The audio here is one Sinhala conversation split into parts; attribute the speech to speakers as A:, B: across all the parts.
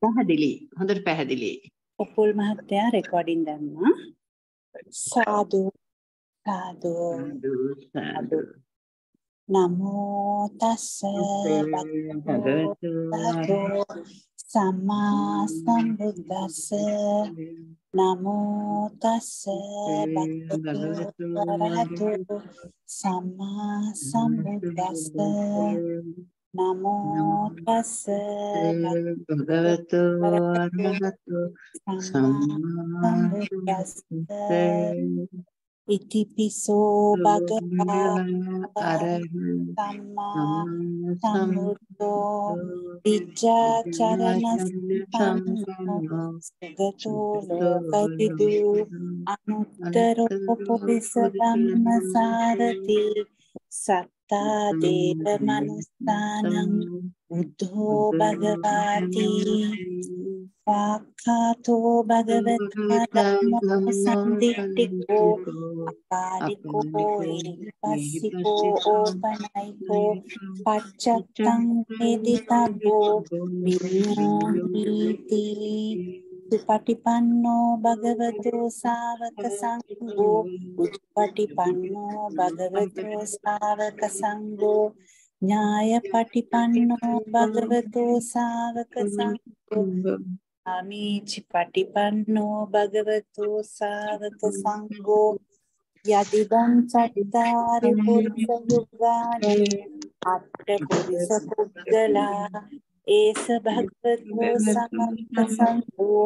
A: පැහැදිලි හොඳට පැහැදිලි
B: උපුල් මහත්තයා රෙකෝඩින් දන්නා සාදු
A: සාදු සාදු
B: නමෝ තස්ස භගවතු සම්මා සම්බුද්දස්ස නමෝ තස්ස
A: භගවතු
B: සම්මා සම්බුද්දස්ස නමෝ තස් භගවතු අරහතු සම්මා සම්බුද්දස්ස ඉතිපිසෝ භගවා සම්මා සම්බුද්ධෝ විජ්ජා චරණ සම්පන්නෝ සගතෝ ලෝකවිදු අනුත්තරෝ පුරිස ධම්මසාරති සත් සත්තා දේව මනුස්සානං බුද්ධෝ භගවාති වාක්ඛාතෝ භගවතා ධම්මං සම්දිට්ඨිකෝ අපාදිකෝ ඉරිපස්සිකෝ ඕපනයිකෝ පච්චත්තං වේදිතබ්බෝ විඤ්ඤාණීති උපටිපන්නෝ භගවතෝ සාවක සංඝෝ උපටිපන්නෝ භගවතෝ සාවක සංඝෝ ඥාය පටිපන්නෝ භගවතෝ සාවක
A: සංඝෝ
B: අමීචි පටිපන්නෝ භගවතෝ සාවක සංඝෝ යදිදං චත්තාරි පුරුෂ යුගානි අට්ඨ පුරිස පුද්ගලා ඒස භගවතෝ සමන්ත සංඝෝ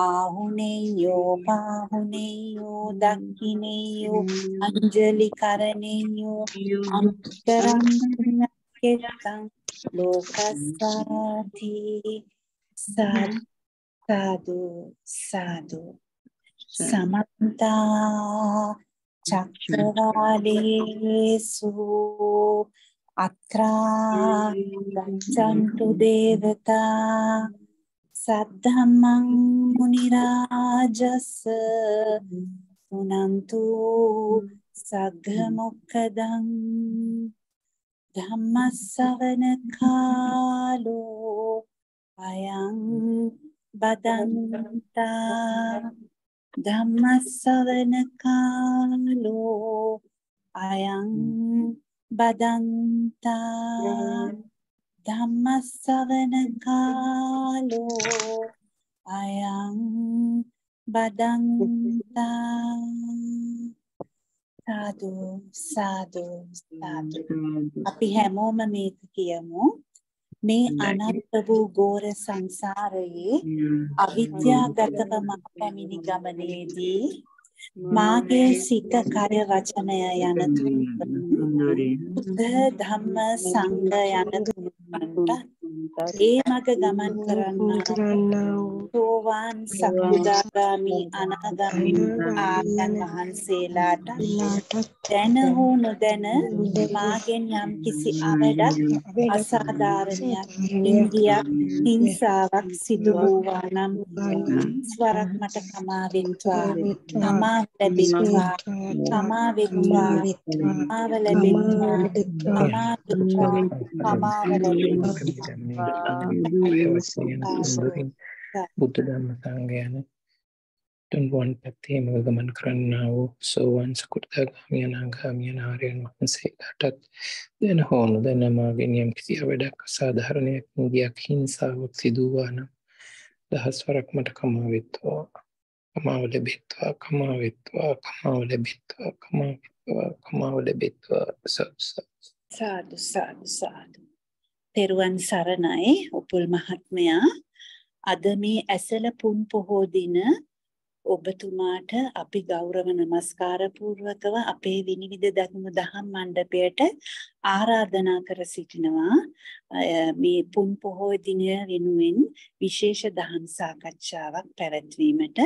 B: ආහුනේයෝ පාහුනේයෝ දක්ඛිනේයෝ අංජලි කරණේයෝ අනුත්තරං කෙත්තං ලෝකස්සාති සාදු සාදු සමන්ත චක්‍රවාලේසු අත්‍රා ගච්ඡන්තු දේවතා සද්ධම්මං මුනි රාජස් උනන්තු සග්ග මොක්ඛදං ධම්මස්සවන කාලෝ අයං බදන්තා ධම්මස්සවන කාලෝ අයං බදන්තා ධම්මස්සවන කාලෝ අයං බදන්තා සාදු සාදු සාදු අපි හැමෝම මේක කියමු මේ අනන්ත වූ ගෝර සංසාරයේ අවිද්‍යාගතව මම පැමිණි ගමනේදී මාගේ සිත කය වචනය යන තුන් ධම්ම සංඝ යන තුරුන්ට ඒ මග ගමන් කරන්නා සෝවාන් සකදාගාමි අනාගාමි ආර්යයන් වහන්සේලාට දැන හෝ නොදැන මාගෙන් යම් කිසි අවඩක් අසාධාරණයක් නින්දියක් හිංසාවක් සිදු වූවා නම් ස්වරක් මට තමා වෙත්වා තමා ලැබෙත්වා තමා වෙත්වා තමා ලැබෙත්වා තමා
A: වෙත්වා තමා ලැබෙත්වා
C: බුද්ධ ධම්ම සංගයන තුන් වන් පැත්තේම ගමන් කරන්නා වූ සෝවන් සකෘතගාමී අනාගාමී ආර්යයන් වහන්සේලාටත් දැන හෝනු දැන මාගේ නියම් කිසි වැඩක් අසාධාරණයක් නිදියක් හිංසාවක් සිදු වූවා නම් දහස්වරක් මට කමා වෙත්වා කමාව ලැබෙත්වා කමාව වෙත්වා කමාව ලැබෙත්වා කමාව වෙත්වා කමාව ලැබෙත්වා
A: සබ්සබ්
B: සාදු සාදු සාදු තෙරුවන් සරණයි උපුල් මහත්මයා අද මේ ඇසල පුන් පොහෝ දින ඔබතුමාට අපි ගෞරව නමස්කාර පූර්වකව අපේ විනිවිද දක්මු දහම් මණ්ඩපයට ආරාධනා කර සිටිනවා මේ පුන් පොහෝ දිනය වෙනුවෙන් විශේෂ දහම් සාකච්ඡාවක් පැවැත්වීමට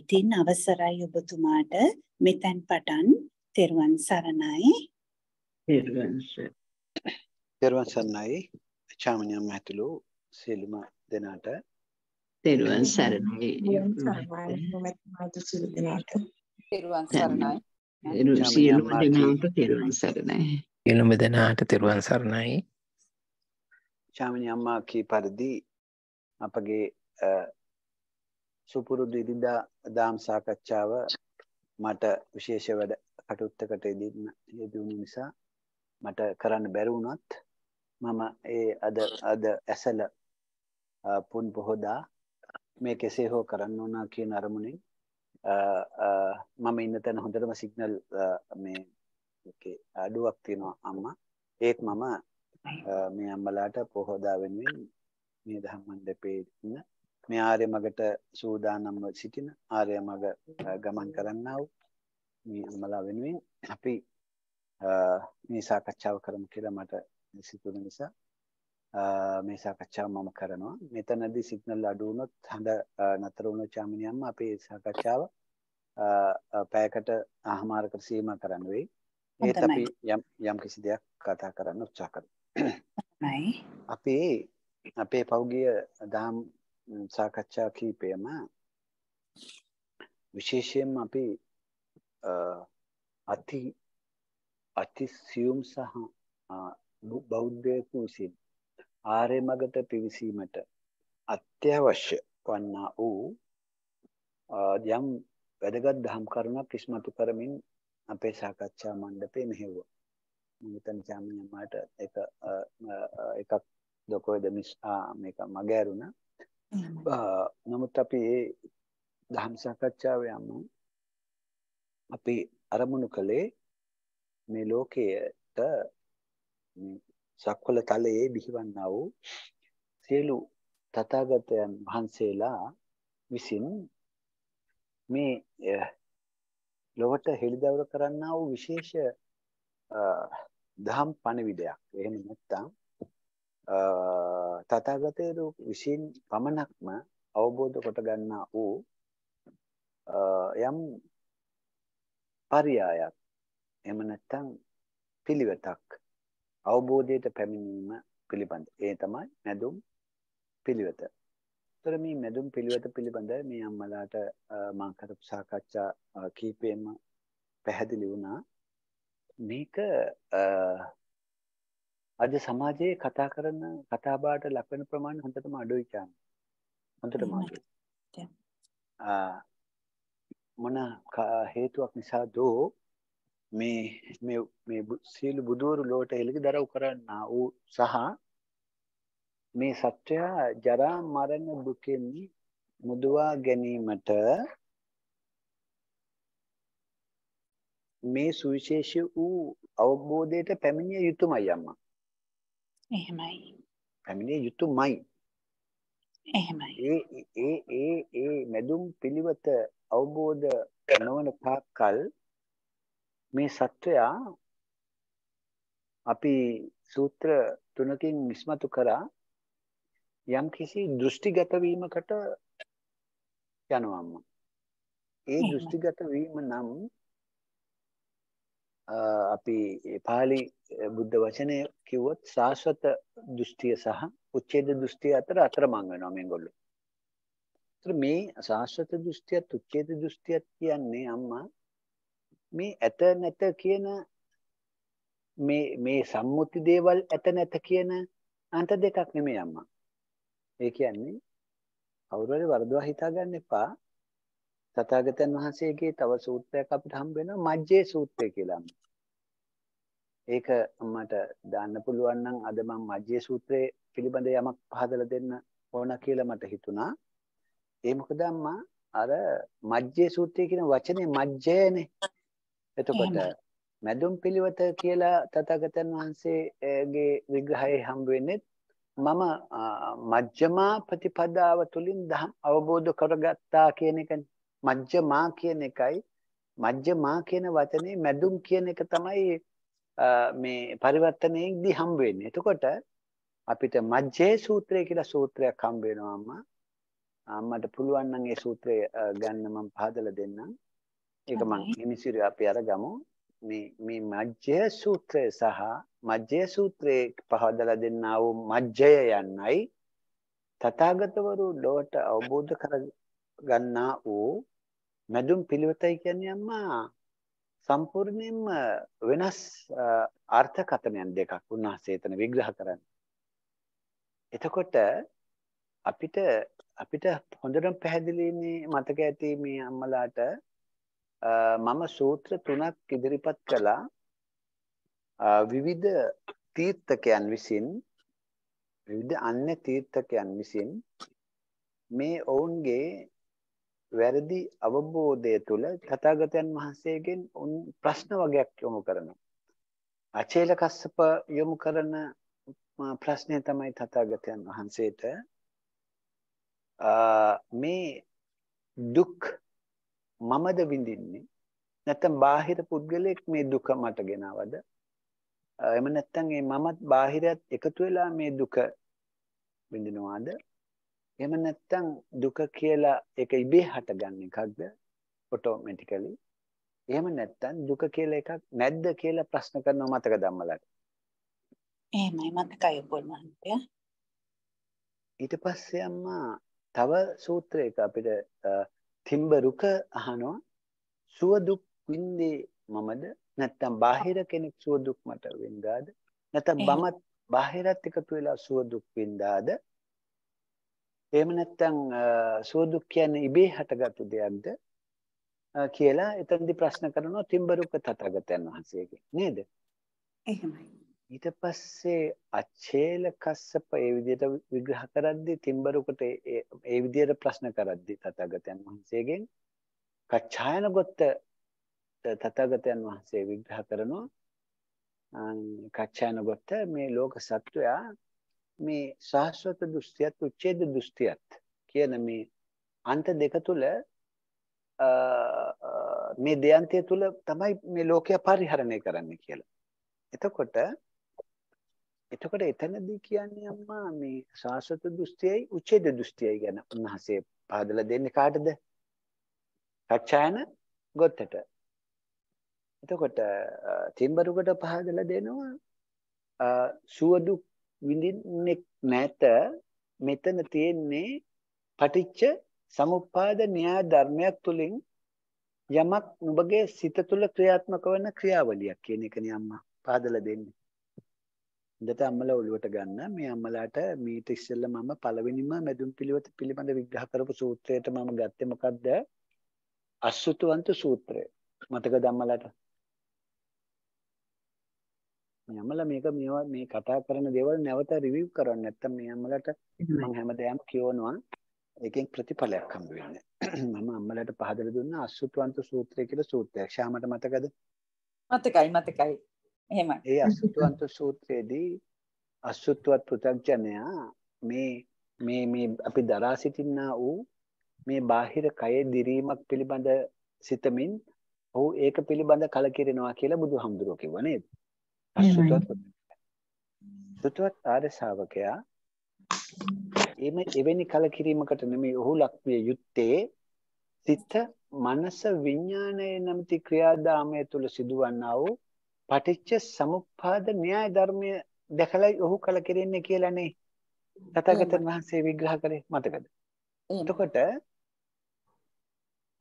B: ඉතින් අවසරයි ඔබතුමාට මෙතෙන් පටන් තෙරුවන් සරණයි
D: තෙරුවන් සරණයි චාමනියම් ඇතුළු සියලුම දෙනාට තෙරුවන් සරණයි තෙරුවන් සරණයි සියලුම දෙනාට
E: තෙරුවන්
C: සරණයි සියලුම දෙනාට තෙරුවන් සරණයි
D: චාමනි අම්මා කී පරිදි අපගේ සුපුරුදු ඉරිදා දාම් සාකච්ඡාව මට විශේෂ වැඩ කටයුත්තකට යෙදෙන්න යෙදුණු නිසා මට කරන්න බැරි වුණත් මම ඒ අද අද ඇසල පුන් පොහොදා මේ කෙසේ හෝ කරන්න ඕනා කියන අරමුණින් මම ඉන්න තැන හොඳටම සිගනල් මේ අඩුවක් තියෙනවා අම්මා ඒත් මම මේ අම්බලාට පොහොදා වෙනුවෙන් මේ දහම්මන් දෙපේ ඉන්න මේ ආර්ය මගට සූදානම්ව සිටින ආර්ය මග ගමන් කරන්නව මේ අම්මලා වෙනුවෙන් අපි මේ සාකච්ඡාව කරමු කියලා මට සිතුන නිසා මේ සාකච්ඡාව මම කරනවා. මෙතනදී සිග්නල් අඩු වුණොත් හඳ නතර වුණ චාමිනියම්ම අපේ සාකච්ඡාව පැයකට අහමාරකට සීමා කරන්න වෙයි. ඒත් අපි යම් යම් කිසි දෙයක් කතා කරන්න උත්සාහ කරමු. නයි. අපි අපේ පෞගිය දහම් සාකච්ඡා කීපයම විශේෂයෙන්ම අපි අති අතිසියුම් සහ බෞද්ධයෙකු විසින් ආර්ය මගට පිවිසීමට අත්‍යවශ්‍ය වන්නා වූ යම් වැදගත් දහම් කරුණක් ඉස්මතු කරමින් අපේ සාකච්ඡා මණ්ඩපේ මෙහෙව්වා. මම හිතන්නේ චාමිනී අම්මාට ඒක එකක් ලොකෝද මිස් මේක මගහැරුණා. නමුත් අපි ඒ දහම් සාකච්ඡාවේ අනුව අපි අරමුණු කළේ මේ ලෝකයට සක්වල තලයේ බිහිවන්නා වූ සියලු තථාගතයන් වහන්සේලා විසින් මේ ලොවට හෙළිදවර කරන්නා වූ විශේෂ දහම් පණිවිඩයක්. එහෙම නැත්නම් තථාගතයන් විසින් පමණක්ම අවබෝධ කොට ගන්නා වූ යම් පරියායක් එහෙම නැත්නම් පිළිවෙතක් අවබෝධයට පැමිණීම පිළිබඳ ඒ තමයි මැදුම් පිළිවෙත. ඒතර මේ මැදුම් පිළිවෙත පිළිබඳ මේ අම්මලාට මම කරපු සාකච්ඡා කීපෙම පැහැදිලි වුණා. මේක අද සමාජයේ කතා කරන කතාබහට ලක් වෙන ප්‍රමාණය හොඳටම අඩුයි කියන්නේ. හොඳටම අඩුයි. මොන හේතුවක් නිසා දෝ මේ මේ සියලු බුදුවරු ලෝට හෙළිකි දරව් කරන්නා වූ සහ මේ සත්‍යයා ජරා මරණ දුකෙන් මුදවා ගැනීමට මේ සුවිශේෂ වූ අවබෝධයට පැමිණිය යුතුමයි අම්මා. එහෙමයි. පැමිණිය යුතුමයි. එහෙමයි. ඒ ඒ ඒ ඒ මෙදුම් පිළිවෙත අවබෝධ නොවන තාක්කල් මේ සත්වයා අපි සූත්‍ර තුනකින් විස්මතු කරා යම් කිසි දෘෂ්ටිගත වීමකට යනවාම ඒ දෘෂ්ටිගත වීම නම් අපි පාලි බුද්ධ වචනය කිව්වොත් සාස්වත දෘෂ්ටිය සහ උච්ඡේද දෘෂ්ටිය අතර අතරමං වෙනවා මේගොල්ලෝ. ඒතර මේ සාස්වත දෘෂ්ටියත් උච්ඡේද දෘෂ්ටියත් කියන්නේ අම්මා මේ ඇත නැත කියන මේ මේ සම්මුති දේවල් ඇත නැත කියන අන්ත දෙකක් නෙමෙයි අම්මා. ඒ කියන්නේ කවුරු හරි වරදවා හිතාගන්න එපා. තථාගතයන් වහන්සේගේ තව සූත්‍රයක් අපිට හම්බ වෙනවා මජ්ජේ සූත්‍රය කියලා. ඒක මට දාන්න පුළුවන් නම් අද මම මජ්ජේ සූත්‍රයේ පිළිබඳ යමක් පහදලා දෙන්න ඕන කියලා මට හිතුණා. ඒ මොකද අම්මා අර මජ්ජේ සූත්‍රය කියන වචනේ මජ්ජයනේ එතකොට මැදුම් පිළිවෙත කියලා තථාගතයන් වහන්සේගේ විග්‍රහයේ හම්බ වෙන්නේ මම මජ්ජමා ප්‍රතිපදාව තුලින් ධම් අවබෝධ කරගත්තා කියන එකනේ මජ්ජමා කියන එකයි මජ්ජමා කියන වචනේ මැදුම් කියන එක තමයි මේ පරිවර්තනයේදී හම්බ වෙන්නේ. එතකොට අපිට මජ්ජේ සූත්‍රය කියලා සූත්‍රයක් හම්බ වෙනවා අම්මා. අම්මට පුළුවන් නම් ඒ සූත්‍රය ගන්න මම පහදලා දෙන්නම්. ඒක මම නිමිසිරු අපි අරගමු මේ මේ මජ්ජය සූත්‍රය සහ මජ්ජය සූත්‍රයේ පහදලා දෙන්නා වූ මජ්ජය යන්නයි තථාගතවරු ලොවට අවබෝධ කර ගන්නා වූ මැදුම් පිළිවෙතයි කියන්නේ අම්මා සම්පූර්ණයෙන්ම වෙනස් අර්ථකථනයන් දෙකක් උන්වහන්සේ එතන විග්‍රහ කරන්නේ. එතකොට අපිට අපිට හොඳටම පැහැදිලිනේ මතක ඇති මේ අම්මලාට මම සූත්‍ර තුනක් ඉදිරිපත් කළා විවිධ තීර්ථකයන් විසින් විවිධ අන්‍ය තීර්ථකයන් විසින් මේ ඔවුන්ගේ වැරදි අවබෝධය තුළ තථාගතයන් වහන්සේගෙන් උන් ප්‍රශ්න වගයක් යොමු කරනවා. අචේල කස්සප යොමු කරන ප්‍රශ්නය තමයි තථාගතයන් වහන්සේට මේ දුක් මමද විඳින්නේ නැත්නම් බාහිර පුද්ගලෙක් මේ දුක මට ගෙනවද එහෙම නැත්නම් මේ මමත් බාහිරයත් එකතු වෙලා මේ දුක විඳිනවාද එහෙම නැත්නම් දුක කියලා ඒක ඉබේ හටගන්න එකක්ද ඔටෝමැටිකලි එහෙම නැත්නම් දුක කියලා එකක් නැද්ද කියලා ප්‍රශ්න කරනවා මතක ධම්මලට
B: එහෙමයි මතකයි ඔබලන්ට
D: ඊට පස්සේ අම්මා තව සූත්‍රයක අපිට තිම්බරුක අහනවා සුව දුක් වින්දේ මමද නැත්තම් බාහිර කෙනෙක් සුව දුක් මට වින්දාද නැත්තම් බමත් බාහිරත් එකතු වෙලා සුව දුක් වින්දාද එහෙම නැත්තම් සුව දුක් කියන්නේ ඉබේ හටගත්තු දෙයක්ද කියලා එතනදී ප්‍රශ්න කරනවා තිම්බරුක තථාගතයන් වහන්සේගෙන් නේද එහෙමයි ඊට පස්සේ අචේල කස්සප ඒ විදිහට විග්‍රහ කරද්දී තිම්බරුකට ඒ විදිහට ප්‍රශ්න කරද්දී තථාගතයන් වහන්සේගෙන් කච්ඡායන ගොත්ත තථාගතයන් වහන්සේ විග්‍රහ කරනවා කච්ඡායන ගොත්ත මේ ලෝක සත්වයා මේ ශාස්වත දෘෂ්ටියත් උච්ඡේද දෘෂ්ටියත් කියන මේ අන්ත දෙක තුල මේ දෙයන්තය තුල තමයි මේ ලෝකය පරිහරණය කරන්න කියලා. එතකොට එතකොට එතනදී කියන්නේ අම්මා මේ සාසත දෘෂ්ටියයි උච්ඡේද දෘෂ්ටියයි ගැන උන්වහන්සේ පහදලා දෙන්නේ කාටද? කච්චායන ගොත්තට. එතකොට තිම්බරුකට පහදලා දෙනවා සුව දුක් විඳින්නෙක් නැත මෙතන තියෙන්නේ පටිච්ච සමුප්පාද න්‍යාය ධර්මයක් තුලින් යමක් නුඹගේ සිත තුළ ක්‍රියාත්මක වන ක්‍රියාවලියක් කියන එක නියම්මා පහදලා දෙන්නේ. හොඳට අම්මලා ඔළුවට ගන්න මේ අම්මලාට මීට ඉස්සෙල්ල මම පළවෙනිම මැදුම් පිළිවෙත පිළිබඳ විග්‍රහ කරපු සූත්‍රයට මම ගත්තේ මොකද්ද අසුතුවන්ත සූත්‍රය මතකද අම්මලාට මේ අම්මලා මේක මේවා මේ කතා කරන දේවල් නැවත රිවිව් කරන්න නැත්තම් මේ අම්මලාට මම හැමදාම කියවනවා ඒකෙන් ප්‍රතිඵලයක් හම්බ වෙන්නේ මම අම්මලාට පහදලා දුන්න අසුතුවන්ත සූත්‍රය කියලා සූත්‍රයක් ශාමට මතකද මතකයි මතකයි එහෙමයි. ඒ අසුත්වන්ත සූත්‍රයේදී අසුත්වත් පෘථග්ජනයා මේ මේ මේ අපි දරා සිටින්නා වූ මේ බාහිර කයේ දිරීමක් පිළිබඳ සිතමින් ඔහු ඒක පිළිබඳ කලකිරෙනවා කියලා බුදුහාමුදුරුවෝ කිව්වා නේද? අසුත්වත් සුත්වත් ආර්ය ශාවකයා එම එවැනි කලකිරීමකට නෙමෙයි ඔහු ලක්විය යුත්තේ සිත මනස විඥානයේ නැමැති ක්‍රියාදාමය තුල සිදුවන්නා වූ පටිච්ච සමුප්පාද න්‍යාය ධර්මය දැකලයි ඔහු කලකිරෙන්නේ කියලා නේ තථාගතයන් වහන්සේ විග්‍රහ කරේ මතකද? එතකොට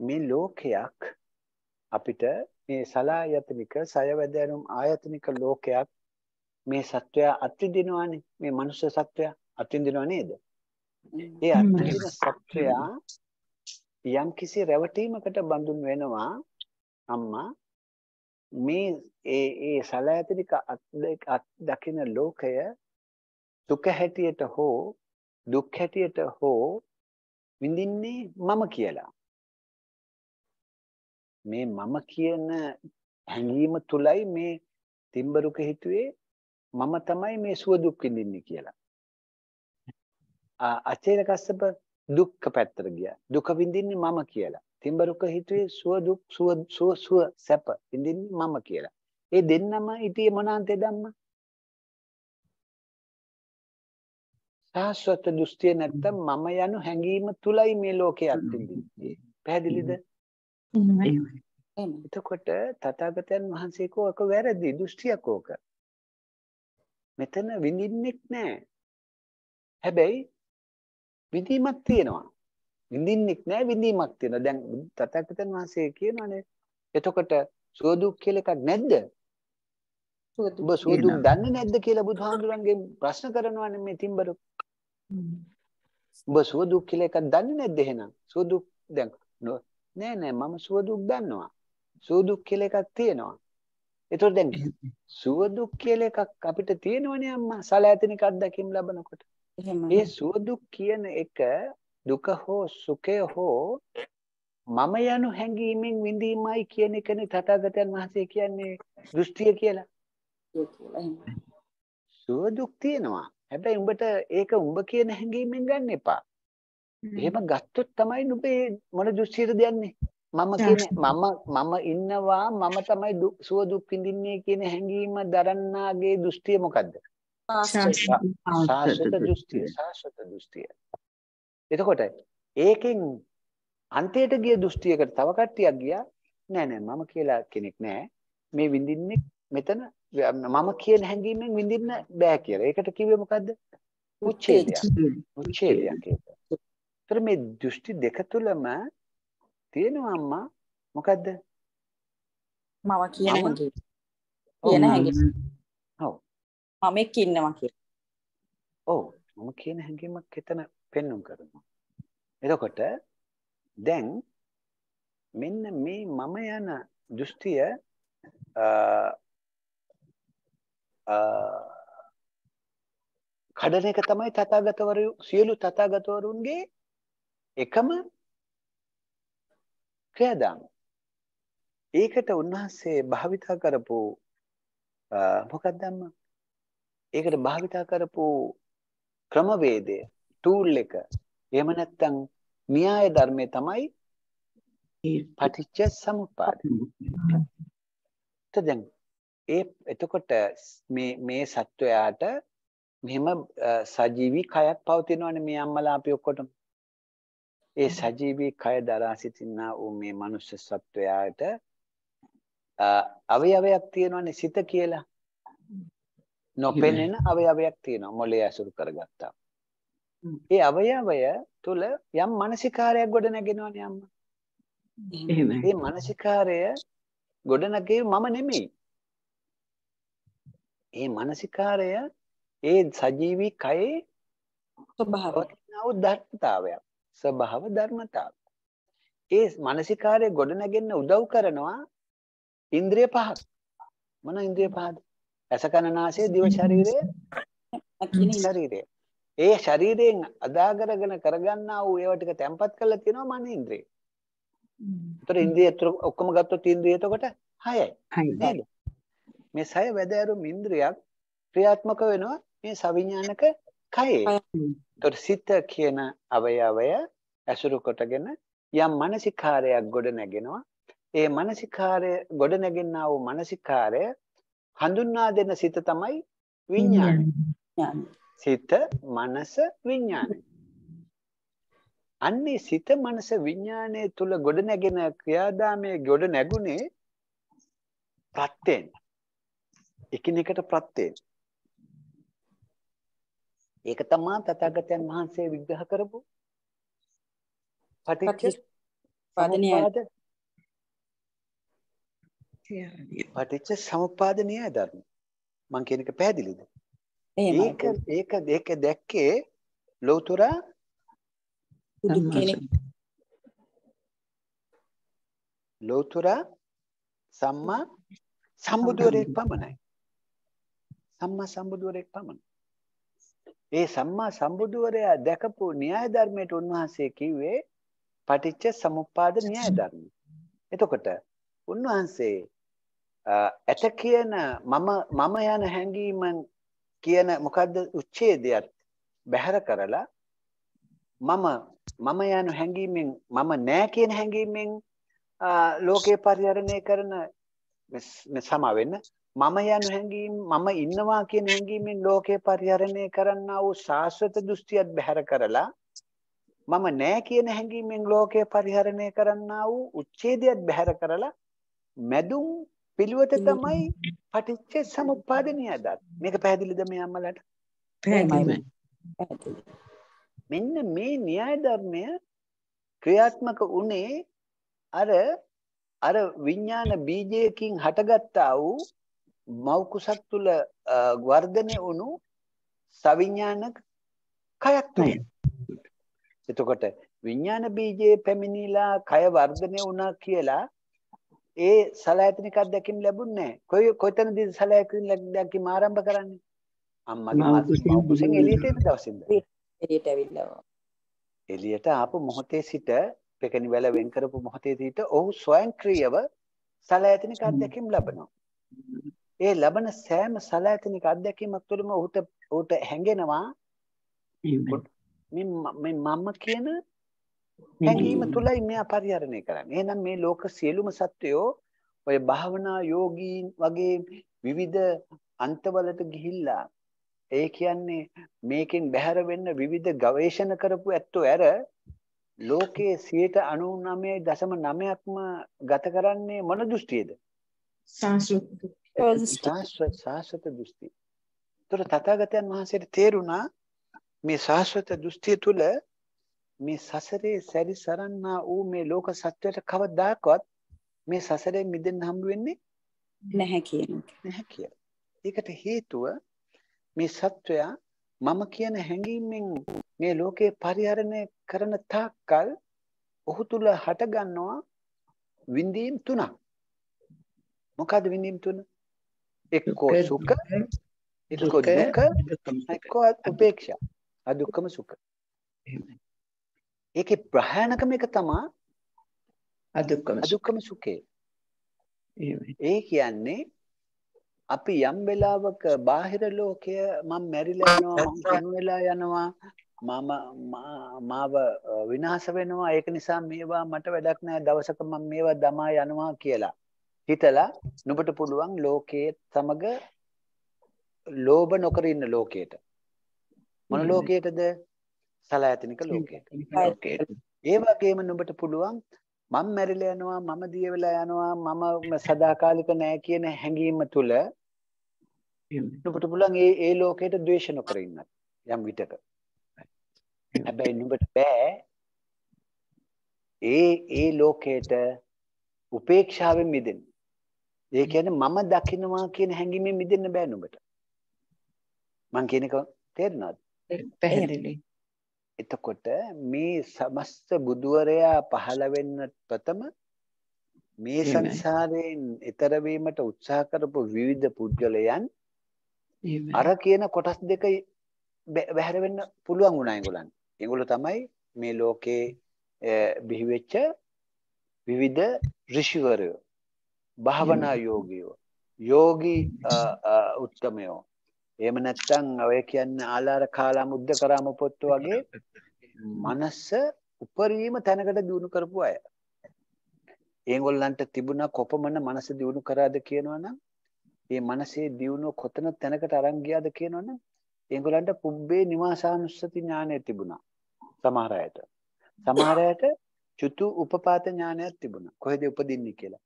D: මේ ලෝකයක් අපිට මේ සලායතනික සයවැදෑරුම් ආයතනික ලෝකයක් මේ සත්වයා අත්විඳිනවානේ මේ මනුෂ්‍ය සත්වයා අත්විඳිනව නේද? ඒ අත්විඳින සත්වයා යම් කිසි රැවටීමකට බඳුන් වෙනවා අම්මා මේ ඒ ඒ සලායතනික අත් දකින ලෝකය දුක හැටියට හෝ දුක් හැටියට හෝ විඳින්නේ මම කියලා. මේ මම කියන හැඟීම තුලයි මේ තිම්බරුක හිතුවේ මම තමයි මේ සුව දුක් විඳින්නේ කියලා. අචේන කස්සප දුක්ඛ පැත්තට ගියා. දුක විඳින්නේ මම කියලා. තිඹරුක හිතුවේ සුව දුක් සුව සුව සුව සැප ඉඳින්නේ මම කියලා. ඒ දෙන්නම ඉතියේ මොනන්තේ ධම්ම? සාස්වත දෘෂ්ටිය නැත්තම් මම යනු හැඟීම තුලයි මේ ලෝකයේ අත්විඳින්නේ. පැහැදිලිද? එතකොට තථාගතයන් වහන්සේ කෝක වැරදි දෘෂ්ටියක් ඕක. මෙතන විඳින්නෙක් නෑ. හැබැයි විඳීමක් තියෙනවා. විඳින්නෙක් නෑ විඳීමක් තියෙනවා. දැන් තථාගතයන් වහන්සේ කියනවානේ. එතකොට සුව දුක් කියලා එකක් නැද්ද? ඔබ සුව දුක් දන්නේ නැද්ද කියලා බුදුහාමුදුරන්ගෙන් ප්‍රශ්න කරනවානේ මේ තිම්බර. ඔබ සුව දුක් කියලා එකක් දන්නේ නැද්ද එහෙනම්? සුව දුක් දැන් නෑ නෑ මම සුව දුක් දන්නවා. සුව දුක් කියලා එකක් තියෙනවා. ඒතකොට දැන් සුව දුක් කියලා එකක් අපිට තියෙනවනේ අම්මා සලෑතනික අත්දැකීම් ලැබනකොට. ඒ සුව දුක් කියන එක දුක හෝ සුඛය හෝ මම යනු හැඟීමෙන් විඳීමයි කියන එකනේ තථාගතයන් වහන්සේ කියන්නේ දෘෂ්ටිය කියලා. සුව දුක් තියෙනවා. හැබැයි උඹට ඒක උඹ කියන හැඟීමෙන් ගන්න එපා. එහෙම ගත්තොත් තමයි නුඹේ මොන දෘෂ්ටියටද යන්නේ. මම කියන මම මම ඉන්නවා මම තමයි සුව දුක් විඳින්නේ කියන හැඟීම දරන්නාගේ දෘෂ්ටිය මොකද්ද?
A: සාසත දෘෂ්ටිය.
D: සාසත දෘෂ්ටිය. එතකොට ඒකෙන් අන්තයට ගිය දෘෂ්ටියකට තව කට්ටියක් ගියා නෑ නෑ මම කියලා කෙනෙක් නෑ මේ විඳින්නේ මෙතන මම කියන හැඟීමෙන් විඳින්න බෑ කියලා. ඒකට කිව්වේ මොකද්ද? උච්ඡේදය. උච්ඡේදය කියන්නේ. මේ දෘෂ්ටි දෙක තුලම තියෙනවා අම්මා මොකද්ද? මම කියන හැඟීම.
B: කියන හැඟීම.
D: ඔව්. මම එක්ක ඉන්නවා කියලා. ඔව්. මම කියන හැඟීමක් හිතන පෙන්눔 කරනවා. එතකොට දැන් මෙන්න මේ මම යන දෘෂ්ටිය කඩන එක තමයි තථාගතවරු සියලු තථාගතවරුන්ගේ එකම ක්‍රියාදාම. ඒකට උන්වහන්සේ භාවිතා කරපු මොකක්ද අම්මා? ඒකට භාවිතා කරපු ක්‍රමවේදය ටූල් එක. එහෙම නැත්නම් න්‍යාය ධර්මයේ තමයි පටිච්ච සමුප්පාද. දැන් ඒ එතකොට මේ මේ සත්වයාට මෙහෙම සජීවී කයක් පවතිනවනේ මේ අම්මලා අපි ඔක්කොටම. ඒ සජීවී කය දරා සිටිනා වූ මේ මනුෂ්‍ය සත්වයාට අවයවයක් තියෙනවනේ සිත කියලා. නොපෙනෙන අවයවයක් තියෙනවා මොලේ ඇසුරු කරගත්තා. ඒ අවයවය තුල යම් මානසිකාරයක් ගොඩ නැගෙනවනේ අම්මා. එහෙමයි. මේ මානසිකාරය ගොඩ නැගේ මම නෙමෙයි. මේ මානසිකාරය ඒ සජීවී කයේ ස්වභාවකව ධර්මතාවයක්. ස්වභාව ධර්මතාවක්. ඒ මානසිකාරය ගොඩ නැගෙන්න උදව් කරනවා ඉන්ද්‍රිය පහක්. මොන ඉන්ද්‍රිය පහද? ඇස කන නාසය දිව ශරීරය අකිනි ශරීරය. ඒ ශරීරයෙන් අදා කරගෙන කරගන්නා වූ ඒවා ටික තැම්පත් කරලා තියෙනවා මන ඉන්ද්‍රිය. ඒතර ඉන්ද්‍රිය ඔක්කොම ගත්තොත් ඉන්ද්‍රිය එතකොට 6යි. නේද? මේ 6 වැදෑරුම් ඉන්ද්‍රියක් ක්‍රියාත්මක වෙනවා මේ සවිඥානික කයේ.
A: ඒතර
D: සිත කියන අවයවය ඇසුරු කොටගෙන යම් මානසිකාරයක් ගොඩ නැගෙනවා. ඒ මානසිකාරය ගොඩ නැගෙනා වූ මානසිකාරය හඳුන්වා දෙන සිත තමයි විඥානය. සිත, මනස, විඥානය. අන්නේ සිත, මනස, විඥානය තුල ගොඩ නැගෙන ක්‍රියාදාමයේ ගොඩ නැගුණේ ප්‍රත්‍යයෙන්. එකිනෙකට ප්‍රත්‍යයෙන්. ඒක තමයි තථාගතයන් වහන්සේ විග්‍රහ කරපු පටිච්ච සමුපාද පටිච්ච සමුපාද න්‍යාය ධර්ම මම කියන එක පැහැදිලිද ඒක ඒක ඒක දැක්කේ ලෞතර ලෞතර සම්මා සම්බුදුවරයෙක් පමණයි. සම්මා සම්බුදුවරයෙක් පමණයි. ඒ සම්මා සම්බුදුවරයා දැකපු න්‍යාය ධර්මයට උන්වහන්සේ කිව්වේ පටිච්ච සමුප්පාද න්‍යාය ධර්ම. එතකොට උන්වහන්සේ ඇත කියන මම මම යන හැඟීමෙන් කියන මොකද්ද උච්ඡේදයත් බැහැර කරලා මම මම යන හැඟීමෙන් මම නෑ කියන හැඟීමෙන් ලෝකේ පරිහරණය කරන සමා වෙන්න මම යන හැඟීම මම ඉන්නවා කියන හැඟීමෙන් ලෝකේ පරිහරණය කරන්නා වූ සාස්වත දෘෂ්ටියත් බැහැර කරලා මම නෑ කියන හැඟීමෙන් ලෝකය පරිහරණය කරන්නා වූ උච්ඡේදයත් බැහැර කරලා මැදුම් පිළිවෙත තමයි පටිච්ච සමුප්පාද නියදත්. මේක පැහැදිලිද මේ අම්මලට? පැහැදිලි. මෙන්න මේ න්‍යාය ධර්මය ක්‍රියාත්මක උනේ අර අර විඥාන බීජයකින් හටගත්තා වූ මව් කුසක් තුල වර්ධනය වුණු සවිඥානික කයක් තුල. එතකොට විඥාන බීජයේ පැමිණිලා කය වර්ධනය වුණා කියලා ඒ සලආයතනික අත්දැකීම් ලැබුණ නැහැ. කොයි කොතනදී සලආයතනික දැකීම ආරම්භ කරන්නේ? අම්මගේ මාතුසෙන් එළියට එන දවසින්ද? එළියට ඇවිල්ලා. එළියට ආපු මොහොතේ සිට පෙකණි වැල වෙන් කරපු මොහොතේ සිට ඔහු ස්වයංක්‍රීයව සලආයතනික අත්දැකීම් ලබනවා. ඒ ලබන සෑම සලආයතනික අත්දැකීමක් තුළම ඔහුට ඔහුට හැඟෙනවා මේ මම කියන හැඟීම තුලයි මෙයා පරිහරණය කරන්නේ. එහෙනම් මේ ලෝක සියලුම සත්වයෝ ඔය භාවනා යෝගීන් වගේ විවිධ අන්තවලට ගිහිල්ලා ඒ කියන්නේ මේකෙන් බැහැර වෙන්න විවිධ ගවේෂණ කරපු ඇත්තෝ ඇර ලෝකයේ 99.9%ක්ම ගත කරන්නේ මොන දෘෂ්ටියේද?
A: සංස්කෘත දෘෂ්ටි. සාස්වත
D: දෘෂ්ටි. ඒතර තථාගතයන් වහන්සේට තේරුණා මේ සාස්වත දෘෂ්ටිය තුල මේ සසරේ සැරි සරන්නා වූ මේ ලෝක සත්වයට කවදාකවත් මේ සසරේ මිදෙන්න හම්බ වෙන්නේ නැහැ කියන එක. නැහැ කියලා. ඒකට හේතුව මේ සත්වයා මම කියන හැඟීමෙන් මේ ලෝකේ පරිහරණය කරන තාක්කල් ඔහු තුල හටගන්නවා විඳීම් තුනක්. මොකද විඳීම් තුන? එක්කෝ සුඛ, එක්කෝ දුක, එක්කෝ උපේක්ෂා. අදුක්කම සුඛ. එහෙමයි. ඒකේ ප්‍රහාණකම එක තමයි අදුක්කම අදුක්කම සුඛේ. ඒ කියන්නේ අපි යම් වෙලාවක බාහිර ලෝකය මම මැරිලා යනවා මම කණු වෙලා යනවා මම මාව විනාශ වෙනවා ඒක නිසා මේවා මට වැඩක් නෑ දවසක මම මේවා දමා යනවා කියලා හිතලා නුඹට පුළුවන් ලෝකයේ සමග ලෝභ නොකර ඉන්න ලෝකයට මොන ලෝකයටද සලආයතනික ලෝකයට. ඒ වගේම නුඹට පුළුවන් මම මැරිලා යනවා මම දිය වෙලා යනවා මම සදාකාලික නෑ කියන හැඟීම තුල නුඹට පුළුවන් ඒ ඒ ලෝකයට ද්වේෂ නොකර ඉන්න යම් විටක. හැබැයි නුඹට බෑ ඒ ඒ ලෝකයට උපේක්ෂාවෙන් මිදෙන්න. ඒ කියන්නේ මම දකින්නවා කියන හැඟීමෙන් මිදෙන්න බෑ නුඹට. මං කියන එක තේරෙනවද? පැහැදිලි. එතකොට මේ සමස්ත බුදුවරයා පහළ වෙන්නත් ප්‍රථම මේ සංසාරයෙන් එතර වීමට උත්සාහ කරපු විවිධ පුද්ගලයන් අර කියන කොටස් දෙක බැහැර වෙන්න පුළුවන් වුණා ඒගොල්ලන්. ඒගොල්ලෝ තමයි මේ ලෝකේ බිහි වෙච්ච විවිධ ඍෂිවරයෝ, භාවනා යෝගියෝ, යෝගී උත්තමයෝ එහෙම නැත්නම් ඔය කියන්නේ ආලාර කාලා මුද්ද කරාම පොත් වගේ මනස උපරිම තැනකට දියුණු කරපු අය. ඒගොල්ලන්ට තිබුණ කොපමණ මනස දියුණු කරාද කියනවනම් ඒ මනසේ දියුණුව කොතන තැනකට අරන් ගියාද කියනවනම් ඒගොල්ලන්ට පුබ්බේ නිවාසානුස්සති ඥානය තිබුණා. සමහර අයට. සමහර අයට චුතු උපපාත ඥානයක් තිබුණා. කොහෙද උපදින්නේ කියලා.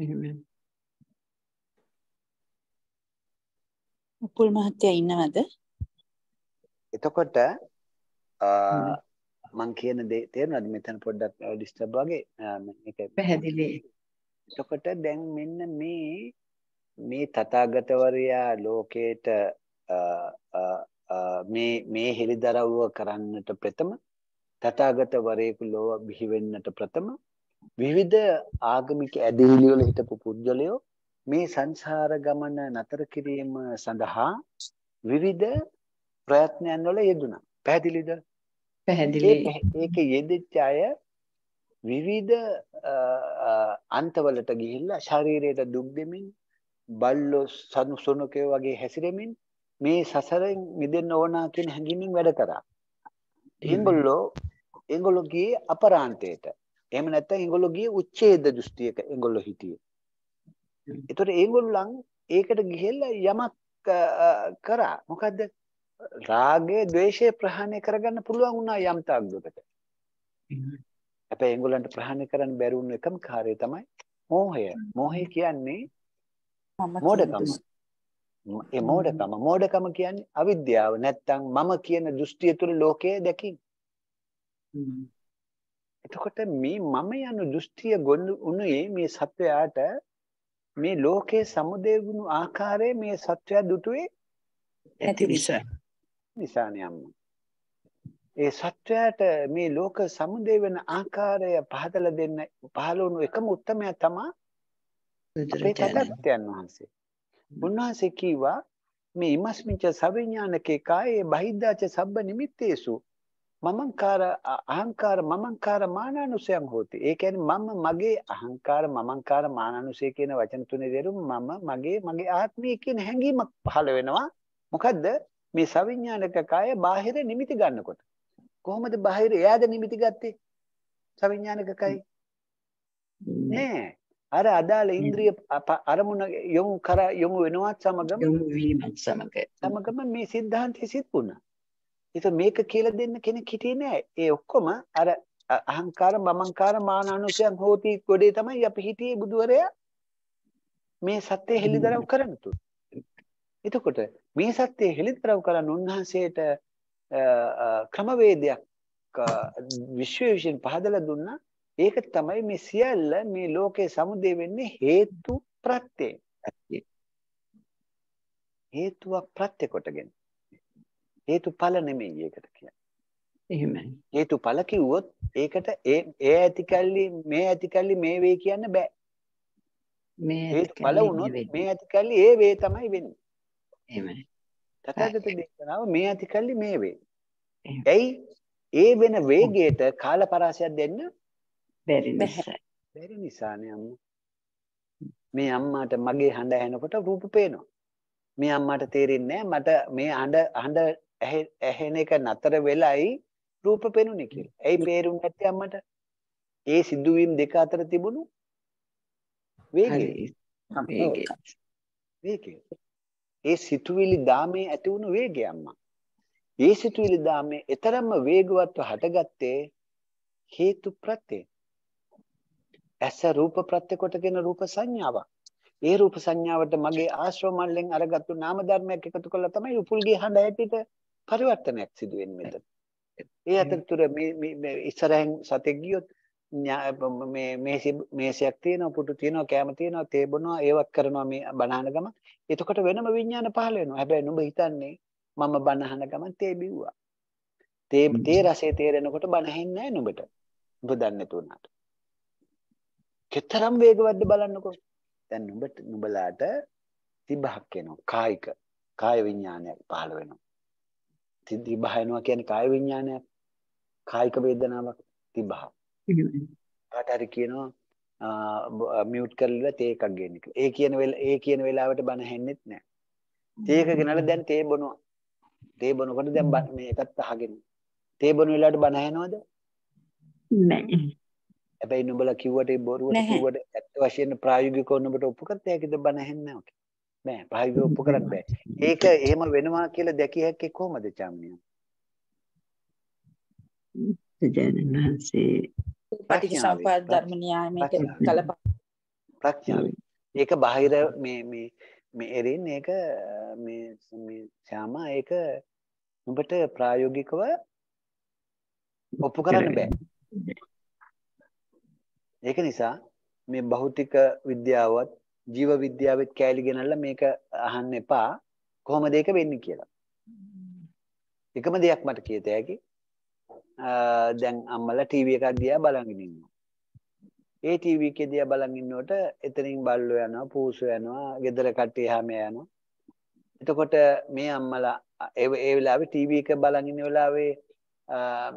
D: එහෙමයි.
B: උපුල් මහත්තයා ඉන්නවද?
D: එතකොට මං කියන දේ තේරෙනවද මෙතන පොඩ්ඩක් ඩිස්ටර්බ් වගේ මේක පැහැදිලි. එතකොට දැන් මෙන්න මේ මේ තථාගතවරයා ලෝකේට මේ මේ හෙලිදරව්ව කරන්නට ප්‍රථම තථාගතවරයෙකු ලෝව බිහි වෙන්නට ප්‍රථම විවිධ ආගමික ඇදහිලි වල හිටපු පුද්ගලයෝ මේ සංසාර ගමන නතර කිරීම සඳහා විවිධ ප්‍රයත්නයන් වල යෙදුණා. පැහැදිලිද? පැහැදිලි. ඒක යෙදිච්ච අය විවිධ අන්තවලට ගිහිල්ලා ශරීරයට දුක් දෙමින් බල්ලෝ සනුසුනකේ වගේ හැසිරෙමින් මේ සසරෙන් මිදෙන්න ඕන කියන හැඟීමෙන් වැඩ කරා. ඒගොල්ලෝ ඒගොල්ලෝගේ අපරාන්තයට එහෙම නැත්නම් ඒගොල්ලෝ ගියේ උච්ඡේද දෘෂ්ටියක ඒගොල්ලෝ හිටියේ. ඒතකොට ඒගොල්ලන් ඒකට ගිහිල්ලා යමක් කරා. මොකද්ද? රාගය, ద్వේෂය ප්‍රහාණය කරගන්න පුළුවන් වුණා යම් තාක් දුරට. හැබැයි ඒගොල්ලන්ට ප්‍රහාණය කරන්න බැරි වුණ එකම කාර්යය තමයි මෝහය. මෝහය කියන්නේ මෝඩකම. ඒ මෝඩකම මෝඩකම කියන්නේ අවිද්‍යාව නැත්තම් මම කියන දෘෂ්ටිය තුළ ලෝකය දැකීම. එතකොට මේ මම යනු දෘෂ්ටිය ගොනු උනේ මේ සත්වයාට මේ ලෝකයේ සමුදේ වුණු ආකාරයේ මේ සත්වයා දුටුවේ ඇති නිසා නිසානියම්ම ඒ සත්වයාට මේ ලෝක සමුදේ වෙන ආකාරය පහදලා දෙන්න පහළ වුණු එකම උත්මය තමයි බුදුරජාණන් වහන්සේ. බුණාසේ කීවා මේ ඉමස්මිච්ච සවිඥානකේ කායේ බහිද්දාච සබ්බ නිමිත්තේසු මමංකාර අහංකාර මමංකාර මානානුසයං හෝති. ඒ කියන්නේ මම මගේ අහංකාර මමංකාර මානානුසය කියන වචන තුනේ තේරුම මම මගේ මගේ ආත්මය කියන හැඟීමක් පහළ වෙනවා. මොකද්ද? මේ සවිඥානික කය බාහිර නිමිති ගන්නකොට. කොහොමද බාහිර එයාද නිමිති ගත්තේ? සවිඥානික කයි. නෑ. අර අදාළ ඉන්ද්‍රිය අරමුණ යොමු කර යොමු වෙනවත් සමගම යොමු වීමත් සමග. සමගම මේ සිද්ධාන්තයේ සිත් වුණා. ඒක මේක කියලා දෙන්න කෙනෙක් හිටියේ නෑ. ඒ ඔක්කොම අර අහංකාර මමංකාර මාන අනුසයන් හෝති ගොඩේ තමයි අපි හිටියේ බුදුවරයා මේ සත්‍යය හෙළිදරව් කරන්න තුන. එතකොට මේ සත්‍යය හෙළිදරව් කරන්න උන්වහන්සේට ක්‍රමවේදයක් විශ්වය විසින් පහදලා දුන්නා. ඒක තමයි මේ සියල්ල මේ ලෝකේ සමුදේ වෙන්නේ හේතු ප්‍රත්‍යයෙන්. හේතුවක් ප්‍රත්‍ය කොටගෙන. හේතුඵල නෙමෙයි ඒකට කියන්නේ. එහෙමයි. හේතුඵල කිව්වොත් ඒකට ඒ ඒ ඇතිකල්ලි මේ ඇතිකල්ලි මේ වේ කියන්න බෑ. මේ හේතුඵල වුණොත් මේ ඇතිකල්ලි ඒ වේ තමයි වෙන්නේ. එහෙමයි. තථාගත දේශනාව මේ ඇතිකල්ලි මේ වේ. ඇයි ඒ වෙන වේගයට කාල පරාසයක් දෙන්න බැරි නිසා. බැරි නිසානේ අම්මා. මේ අම්මාට මගේ හඬ ඇහෙනකොට රූප පේනවා. මේ අම්මාට තේරෙන්නේ මට මේ හඬ හඬ ඇහෙන එක නතර වෙලයි රූප පෙනුනේ කියලා. ඇයි පේරුම් නැත්තේ අම්මට? ඒ සිදුවීම් දෙක අතර තිබුණු වේගය. වේගය. වේගය. ඒ සිතුවිලි දාමේ ඇති වුණු වේගය අම්මා. ඒ සිතුවිලි දාමේ ඊතරම්ම වේගවත්ව හටගත්තේ හේතු ප්‍රත්‍ය. ඇස රූප ප්‍රත්‍ය කොටගෙන රූප සංඥාවක්. ඒ රූප සංඥාවට මගේ ආශ්‍රව මල්ලෙන් අරගත්තු නාම ධර්මයක් එකතු කළා තමයි උපුල්ගේ හඬ හැටියට පරිවර්තනයක් සිදු වෙන්නේ මෙතන. ඒ අතරතුර මේ මේ ඉස්සරහින් සතෙක් ගියොත් මේ මේසි මේසයක් තියෙනවා පුටු තියෙනවා කෑම තියෙනවා තේ බොනවා ඒවත් කරනවා මේ බණහන ගමන්. එතකොට වෙනම විඥාන පහළ වෙනවා. හැබැයි නුඹ හිතන්නේ මම බණහන ගමන් තේ බිව්වා. තේ තේ රසය තේරෙනකොට බණහෙන්නේ නැහැ නුඹට. නුඹ දන්නේ නැතුව උනාට. කතරම් වේගවත්ද බලන්නකෝ. දැන් නුඹට නුඹලාට තිබහක් එනවා. කායික කාය විඥානයක් පහළ වෙනවා. තිබහ වෙනවා කියන්නේ කාය විඥානයක්. කායික වේදනාවක් තිබහ. කාට හරි කියනවා මියුට් කරලා තේ එකක් ගේන්න කියලා. ඒ කියන ඒ කියන වෙලාවට බන හෙන්නෙත් නැහැ. තේ එක ගෙනල්ලා දැන් තේ බොනවා. තේ බොනකොට දැන් මේ එකත් අහගෙන. තේ බොන වෙලාවට බන ඇහෙනවද? නැහැ. හැබැයි නුඹලා කිව්වට ඒ බොරුව කිව්වට ඇත්ත වශයෙන්ම ප්‍රායෝගිකව නුඹට ඔප්පු කරත් ඒකද බන ඇහෙන්නේ නැහැ. බෑ ප්‍රායෝගිකව ඔප්පු කරන්න බෑ. ඒක එහෙම වෙනවා කියලා දැකිය හැක්කේ කොහොමද චාම්නිය?
E: බුදුජානන් වහන්සේ
D: පටිච්චසමුප්පාද ධර්ම න්‍යායමේක කලප ප්‍රඥාවෙන්. ඒක බාහිර මේ මේ මේ එරින් ඒක මේ මේ ශාමා ඒක උඹට ප්‍රායෝගිකව ඔප්පු කරන්න බෑ. ඒක නිසා මේ භෞතික විද්‍යාවත් ජීව විද්‍යාවෙත් කෑලි ගෙනල්ලා මේක අහන්න එපා. කොහොමද ඒක වෙන්නේ කියලා. එකම දෙයක් මට කියත හැකි. දැන් අම්මලා ටීවී එකක් දිහා බලන් ඉන්නවා. ඒ ටීවී එකේ දිහා බලන් ඉන්නකොට එතනින් බල්ලෝ යනවා, පූසෝ යනවා, ගෙදර කට්ටිය හැම යනවා. එතකොට මේ අම්මලා ඒ ඒ වෙලාවේ ටීවී එක බලන් ඉන්න වෙලාවේ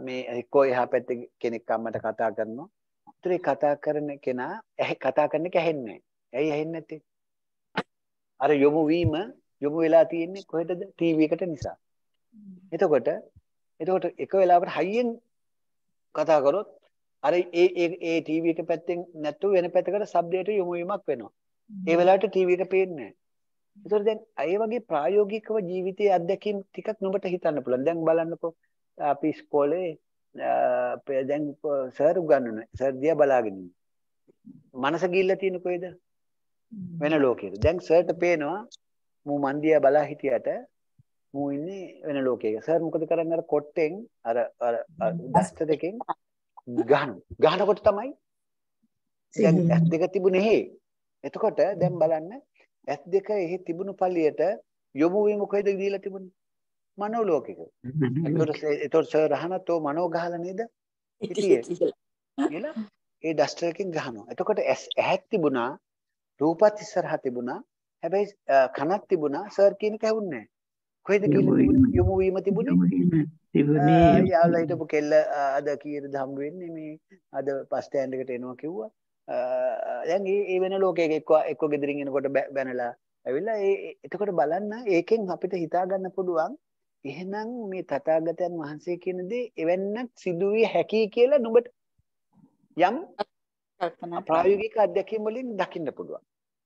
D: මේ එක්කෝ එහා පැත්තේ කෙනෙක් අම්මට කතා කරනවා. ඒතරේ කතා කරන කෙනා කතා කරන එක ඇහෙන්නේ නැහැ. ඇයි ඇහෙන්නේ නැත්තේ? අර යොමු වීම යොමු වෙලා තියෙන්නේ කොහෙටද? ටීවී එකට නිසා. එතකොට එතකොට එක වෙලාවකට හයියෙන් කතා කරොත් අර ඒ ඒ ඒ ටීවී එක පැත්තෙන් නැතු වෙන පැත්තකට සබ්ඩේට යොමු වීමක් වෙනවා. ඒ වෙලාවට ටීවී එක පේන්නේ නැහැ. ඒතකොට දැන් ඒ වගේ ප්‍රායෝගිකව ජීවිතයේ අත්දැකීම් ටිකක් නුඹට හිතන්න පුළුවන්. දැන් බලන්නකෝ අපි ඉස්කෝලේ දැන් සර් උගන්වන සර් දිහා බලාගෙන ඉන්න. මනස ගිල්ල තියෙන කොයිද? වෙන ලෝකයක. දැන් සර්ට පේනවා මූ මන්දියා බලා හිටියට මූ ඉන්නේ වෙන ලෝකයක. සර් මොකද කරන්නේ අර කොට්ටෙන් අර අර දස්ත දෙකෙන් ගහන. ගහනකොට තමයි
A: දැන් ඇස් දෙක
D: තිබුණේ හේ. එතකොට දැන් බලන්න ඇස් දෙක එහි තිබුණු පළියට යොමු වීම කොහෙද දීලා තිබුණේ? මනෝ ලෝකයක. එතකොට එතකොට සර් අහනතෝ මනෝ ගහලා නේද? ඉතියේ. ඒ ඩස්ටර් එකෙන් ගහනවා. එතකොට ඇස් ඇහක් තිබුණා රූපත් ඉස්සරහ තිබුණා. හැබැයි කනක් තිබුණා. සර් කියන එක ඇහුන්නේ නැහැ. කොහෙද කියලා යොමු වීම තිබුණේ?
A: තිබුණේ.
D: යාළුවා හිටපු කෙල්ල අද කීයද හම් වෙන්නේ මේ අද බස් ස්ටෑන්ඩ් එකට එනවා කිව්වා. දැන් ඒ ඒ වෙන ලෝකයක එක්ක එක්ක ගෙදරින් එනකොට බැනලා ඇවිල්ලා ඒ එතකොට බලන්න ඒකෙන් අපිට හිතා ගන්න පුළුවන් එහෙනම් මේ තථාගතයන් වහන්සේ කියන දේ එවන්නක් සිදුවිය හැකි කියලා නුඹට යම් ප්‍රායෝගික අධ්‍යක්ෂින් වලින් දකින්න පුළුවන්.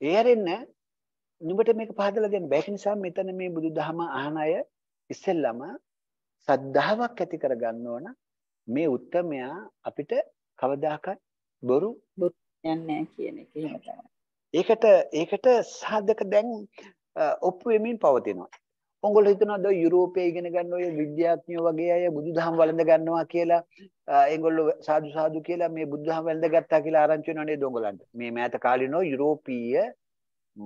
D: ඒ හැරෙන්න නුඹට මේක පහදලා දෙන්න බැරි නිසා මෙතන මේ බුදුදහම අහන අය ඉස්සෙල්ලම සද්ධාාවක් ඇති කරගන්න ඕන මේ උත්තරමයා අපිට කවදාකවත් බොරු යන්නේ කියන එක එහෙම තමයි. ඒකට ඒකට සාධක දැන් ඔප්පු වෙමින් පවතිනවා. ඔංගොල්ලෝ හිතනවාද යුරෝපයේ ඉගෙන ගන්න ඔය විද්‍යාඥයෝ වගේ අය බුදුදහම වළඳ ගන්නවා කියලා ඒගොල්ලෝ සාදු සාදු කියලා මේ බුදුදහම වළඳගත්තා කියලා ආරංචි වෙනව නේද ඔයගොල්ලන්ට මේ මෑත කාලිනෝ යුරෝපීය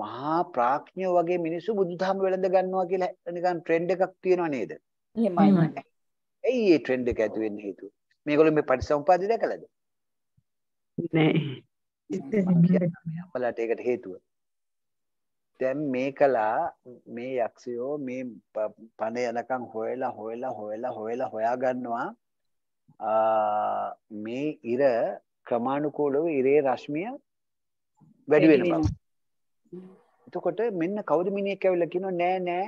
D: මහා ප්‍රඥයෝ වගේ මිනිස්සු බුදුදහම වළඳ ගන්නවා කියලා නිකන් ට්‍රෙන්ඩ් එකක් තියෙනව නේද එහෙමයි ඇයි මේ ට්‍රෙන්ඩ් එක ඇති වෙන්න හේතුව මේගොල්ලෝ මේ පටිසම්පාදේ දැකලාද නෑ අපලට ඒකට හේතුව දැන් මේ කලා මේ යක්ෂයෝ මේ පණ යනකම් හොයලා හොයලා හොයලා හොයලා හොයාගන්නවා මේ ඉර ක්‍රමාණුකූලව ඉරේ රශ්මිය වැඩි වෙනවා. එතකොට මෙන්න කවුද මිනිහෙක් ඇවිල්ලා කියනවා නෑ නෑ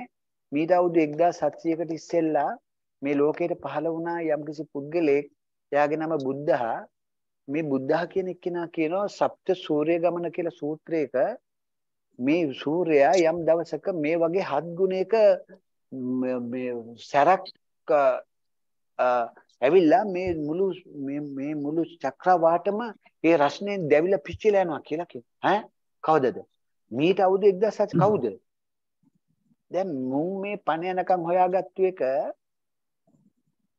D: මීට අවුරුදු 1700කට ඉස්සෙල්ලා මේ ලෝකයට පහළ වුණා යම්කිසි පුද්ගලෙක් එයාගේ නම බුද්ධහා මේ බුද්ධහා කියන එක්කෙනා කියනවා සප්ත සූර්ය ගමන කියලා සූත්‍රයක මේ සූර්යයා යම් දවසක මේ වගේ හත් ගුණයක මේ සැරක් ඇවිල්ලා මේ මුළු මේ මේ මුළු චක්‍රවාටම ඒ රස්නේ දැවිලා පිච්චිලා යනවා කියලා කියනවා ඈ කවදද මීට අවුරුදු 1700 කවුද දැන් මුන් මේ පණ යනකම් හොයාගත්තු එක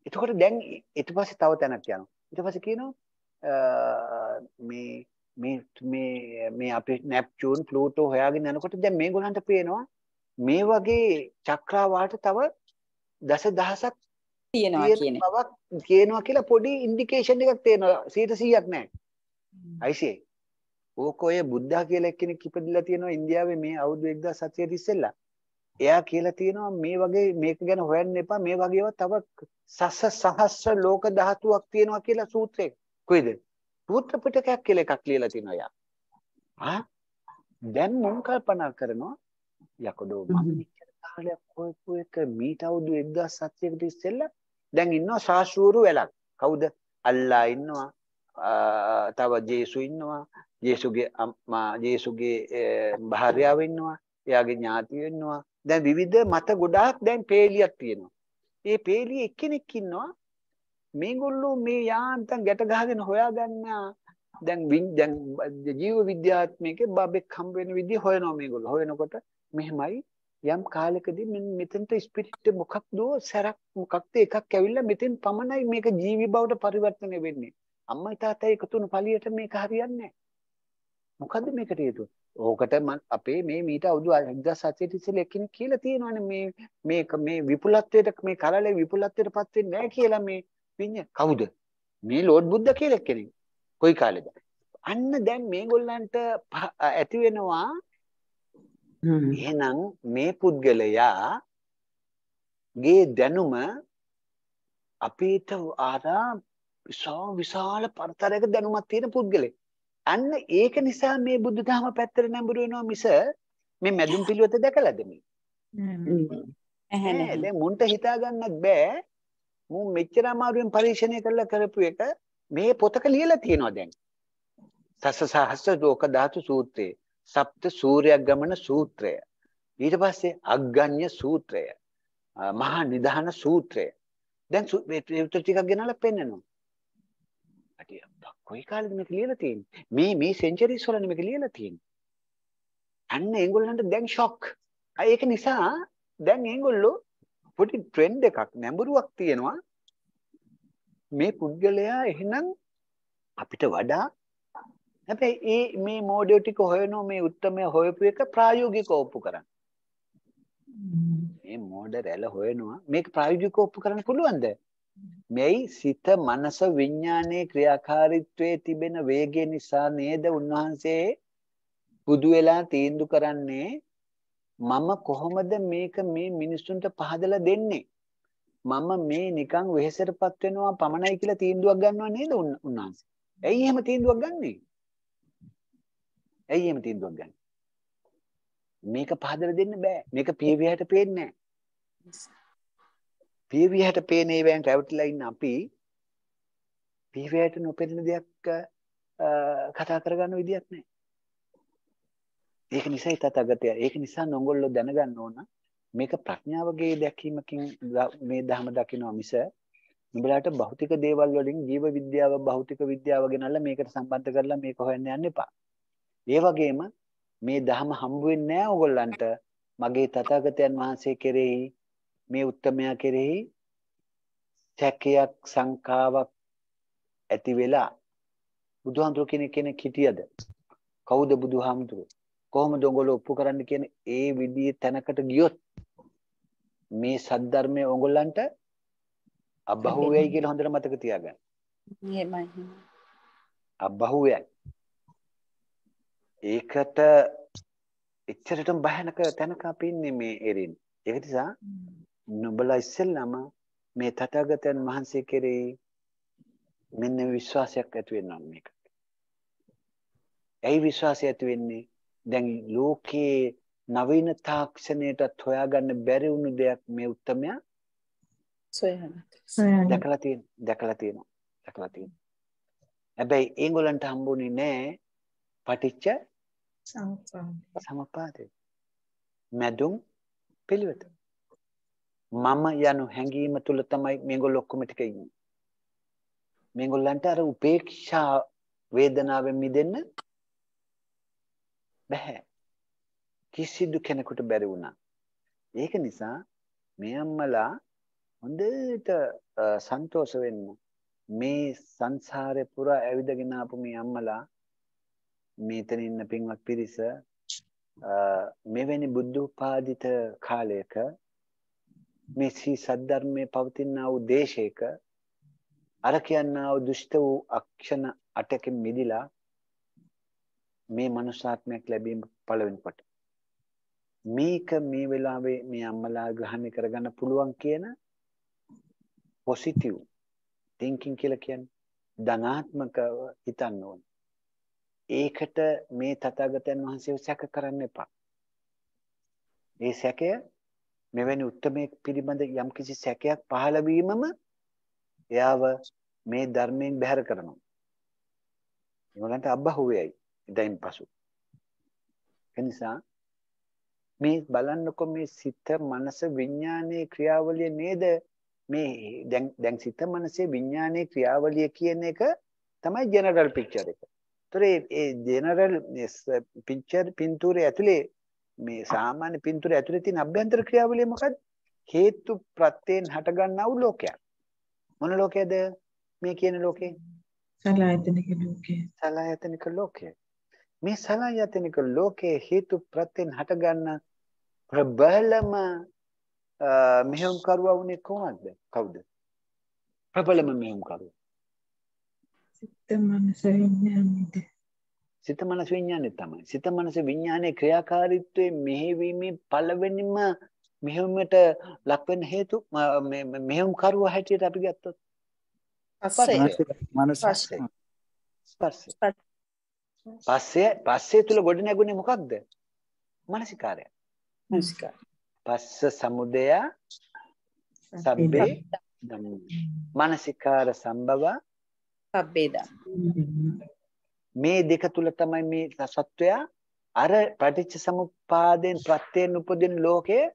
D: එතකොට දැන් ඊට පස්සේ තව තැනක් යනවා ඊට පස්සේ කියනවා මේ මේ මේ මේ අපි නැප්චූන් ප්ලූටෝ හොයාගෙන යනකොට දැන් මේගොල්ලන්ට පේනවා මේ වගේ චක්‍රාවාට තව දස දහසක්
B: තියෙනවා කියන
D: බවක් කියනවා කියලා පොඩි ඉන්ඩිකේෂන් එකක් තේනවා 100ක් නෑ අයිසේ ඕක ඔය බුද්ධා කියලා එක්කෙනෙක් ඉපදිලා තියෙනවා ඉන්දියාවේ මේ අවුරුදු 1700 ඉස්සෙල්ලා එයා කියලා තියෙනවා මේ වගේ මේක ගැන හොයන්න එපා මේ වගේ තව සස සහස්ර ලෝක ධාතුවක් තියෙනවා කියලා සූත්‍රයක් කොයිද සූත්‍ර පිටකයක් කියලා එකක් ලියලා තිනවා යා. ආ දැන් මම කල්පනා කරනවා යකඩෝ මම මෙච්චර කාලයක් කොයිපු එක මීට අවුරුදු 1700කට ඉස්සෙල්ලා දැන් ඉන්නවා ශාස්ත්‍රූරු වෙලක්. කවුද? අල්ලා ඉන්නවා. තව ජේසු ඉන්නවා. ජේසුගේ අම්මා ජේසුගේ භාර්යාව ඉන්නවා. එයාගේ ඥාතියෝ ඉන්නවා. දැන් විවිධ මත ගොඩාක් දැන් පේලියක් තියෙනවා. මේ පේලිය එක්කෙනෙක් ඉන්නවා මේගොල්ලෝ මේ යාන්තම් ගැට ගහගෙන හොයාගන්නා දැන් දැන් ජීව විද්‍යාත්මකේ බබෙක් හම්බ වෙන විදිය හොයනවා මේගොල්ලෝ. හොයනකොට මෙහෙමයි යම් කාලෙකදී මෙන්න මෙතෙන්ට ස්පිරිට් මොකක්ද සැරක් මොකක්ද එකක් ඇවිල්ලා මෙතෙන් පමණයි මේක ජීවි බවට පරිවර්තනය වෙන්නේ. අම්මයි තාත්තයි එකතු වුණු පළියට මේක හරියන්නේ නැහැ. මොකද්ද මේකට හේතුව? ඕකට මම අපේ මේ මීට අවුරුදු 1700 ඉස්සෙල්ලා එක්කෙනෙක් කියලා තියෙනවානේ මේ මේක මේ විපුලත්වයට මේ කලලේ විපුලත්වයටපත් වෙන්නේ නැහැ කියලා මේ විඤ්ඤා කවුද? මේ ලෝඩ් බුද්ධ කියලා කෙනෙක්. කොයි කාලෙද? අන්න දැන් මේගොල්ලන්ට ඇති වෙනවා එහෙනම් මේ පුද්ගලයා ගේ දැනුම අපිට ආරා විශාල විශාල පරතරයක දැනුමක් තියෙන පුද්ගලෙක්. අන්න ඒක නිසා මේ බුද්ධ ධර්ම පැත්තට නැඹුරු වෙනවා මිස මේ මැදුම් පිළිවෙත දැකලාද මේ? නැහැ. දැන් මුන්ට හිතා ගන්නත් බෑ මම මෙච්චර අමාරුවෙන් පරීක්ෂණය කරලා කරපු එක මේ පොතක ලියලා තියෙනවා දැන්. තස්ස සහස්ස ලෝක ධාතු සූත්‍රයේ සප්ත සූර්යයක් ගමන සූත්‍රය. ඊට පස්සේ අග්ගඤ්‍ය සූත්‍රය. මහා නිධාන සූත්‍රය. දැන් මේ ටිකක් ගෙනලා පෙන්නනවා. අටිය කොයි කාලෙද මේක ලියලා තියෙන්නේ? මේ මේ සෙන්චරිස් වලනේ මේක ලියලා තියෙන්නේ. අන්න ඒගොල්ලන්ට දැන් ෂොක්. ඒක නිසා දැන් ඒගොල්ලෝ පොඩි ට්‍රෙන්ඩ් එකක් නැඹුරුවක් තියෙනවා මේ පුද්ගලයා එහෙනම් අපිට වඩා හැබැයි ඒ මේ මෝඩියෝ ටික හොයනෝ මේ උත්තරමය හොයපු එක ප්‍රායෝගිකව ඔප්පු කරන්න. මේ මෝඩ රැළ හොයනවා මේක ප්‍රායෝගිකව ඔප්පු කරන්න පුළුවන්ද? මේයි සිත මනස විඥානයේ ක්‍රියාකාරීත්වයේ තිබෙන වේගය නිසා නේද උන්වහන්සේ බුදු වෙලා තීන්දුව කරන්නේ මම කොහොමද මේක මේ මිනිස්සුන්ට පහදලා දෙන්නේ? මම මේ නිකන් වෙහෙසටපත් වෙනවා පමණයි කියලා තීන්දුවක් ගන්නව නේද උන්වහන්සේ? ඇයි එහෙම තීන්දුවක් ගන්නෙ? ඇයි එහෙම තීන්දුවක් ගන්නෙ? මේක පහදලා දෙන්න බෑ. මේක පියවිහට පේන්නේ නෑ. පියවිහට පේන ඒවෙන් රැවටිලා ඉන්න අපි පියවිහට නොපෙනෙන දෙයක් කතා කරගන්න විදියක් නෑ. ඒක නිසයි තථාගතය. ඒක නිසා නෝගොල්ලෝ දැනගන්න ඕන මේක ප්‍රඥාවගේ දැකීමකින් මේ ධර්ම දකිනවා මිස නුඹලාට භෞතික දේවල් වලින් ජීව විද්‍යාව භෞතික විද්‍යාව ගෙනල්ලා මේකට සම්බන්ධ කරලා මේක හොයන්න යන්න එපා. ඒ වගේම මේ ධහම හම්බ වෙන්නේ නැහැ ඕගොල්ලන්ට මගේ තථාගතයන් වහන්සේ කෙරෙහි මේ උත්තමයා කෙරෙහි සැකයක් සංකාවක් ඇති වෙලා බුදුහාමුදුරු කෙනෙක් කෙනෙක් හිටියද? කවුද බුදුහාමුදුරුවෝ? කොහොමද ඔයගොල්ලෝ ඔප්පු කරන්න කියන ඒ විදිහේ තැනකට ගියොත් මේ සද්ධර්මය ඔයගොල්ලන්ට අබහුවේයි කියලා හොඳට මතක තියාගන්න. එහෙමයි. අබහුවේයි. ඒකට එච්චරටම බයනක තැනක අපි ඉන්නේ මේ එරින්. ඒක නිසා නුඹලා ඉස්සෙල්ලාම මේ තථාගතයන් වහන්සේ කෙරෙහි මෙන්න විශ්වාසයක් ඇති වෙනවා මේක. ඇයි විශ්වාසය ඇති වෙන්නේ? දැන් ලෝකයේ නවීන තාක්ෂණයටත් හොයාගන්න බැරි වුණු දෙයක් මේ උත්තරමයා
A: සොයනවා. දැකලා
D: තියෙන දැකලා තියෙනවා. දැකලා තියෙනවා. හැබැයි ඒගොල්ලන්ට හම්බුනේ නෑ පටිච්ච සමුප්පාදය. මැදුම් පිළිවෙත. මම යනු හැඟීම තුල තමයි මේගොල්ලෝ ඔක්කොම ටික ඉන්නේ. මේගොල්ලන්ට අර උපේක්ෂා වේදනාවෙන් මිදෙන්න බෑ. කිසිදු කෙනෙකුට බැරි වුණා. ඒක නිසා මේ අම්මලා හොඳට සන්තෝෂ වෙන්න. මේ සංසාරේ පුරා ඇවිදගෙන ආපු මේ අම්මලා මේතන ඉන්න පින්වත් පිරිස මෙවැනි බුද්ධෝපාදිත කාලයක මේ සී සද්ධර්මයේ පවතිනා වූ දේශයක අර කියන්නා වූ දුෂ්ට වූ අක්ෂණ අටකින් මිදිලා මේ මනුෂ්‍යාත්මයක් ලැබීම පළවෙනි කොට. මේක මේ වෙලාවේ මේ අම්මලා ග්‍රහණය කරගන්න පුළුවන් කියන පොසිටිව් තින්කින් කියලා කියන්නේ ධනාත්මකව හිතන්න ඕනේ. ඒකට මේ තථාගතයන් වහන්සේව සැක කරන්න එපා. ඒ සැකය මෙවැනි උත්මයක පිළිබඳ යම්කිසි සැකයක් පහළ වීමම එයාව මේ ධර්මයෙන් බැහැර කරනවා. ඒගොල්ලන්ට අබ්බහුවේයි. දැන් පසු. එනිසා මේ බලන්නකො මේ සිත මනස විඥානයේ ක්‍රියාවලිය නේද මේ දැන් දැන් සිත මනසේ විඥානයේ ක්‍රියාවලිය කියන එක තමයි ජෙනරල් පික්චර් එක. ඒතර ඒ ජෙනරල් පික්චර් පින්තූරේ ඇතුලේ මේ සාමාන්‍ය පින්තූරේ ඇතුලේ තියෙන අභ්‍යන්තර ක්‍රියාවලිය මොකක්ද? හේතු ප්‍රත්‍යයෙන් හටගන්නා වූ ලෝකයක්. මොන ලෝකයේද මේ කියන ලෝකේ?
A: සලආයතනික ලෝකය.
D: සලආයතනික ලෝකය. මේ සලයතනික ලෝකයේ හේතු ප්‍රත්‍යයෙන් හටගන්න ප්‍රබලම මෙහෙම් කරුවා වුණේ කොහොමද? කවුද? ප්‍රබලම මෙහෙම් කරුවා.
A: සිත මනස විඥානෙද? සිත
D: මනස විඥානෙ තමයි. සිත මනස විඥානයේ ක්‍රියාකාරීත්වයේ මෙහෙවීමේ පළවෙනිම මෙහෙමට ලක්වෙන හේතු මේ මෙහෙම් කරුවා හැටියට අපි ගත්තොත්. ස්පර්ශය. මනස ස්පර්ශය. ස්පර්ශය. පස්සේ පස්සේ තුල ගොඩ නැගුණේ මොකක්ද? මානසිකාරය. මානසිකාරය. පස්ස සමුදය සබ්බේ මානසිකාර සම්භව සබ්බේදා. මේ දෙක තුල තමයි මේ සත්වය අර පටිච්ච සමුප්පාදයෙන් ප්‍රත්‍යයෙන් උපදින ලෝකයේ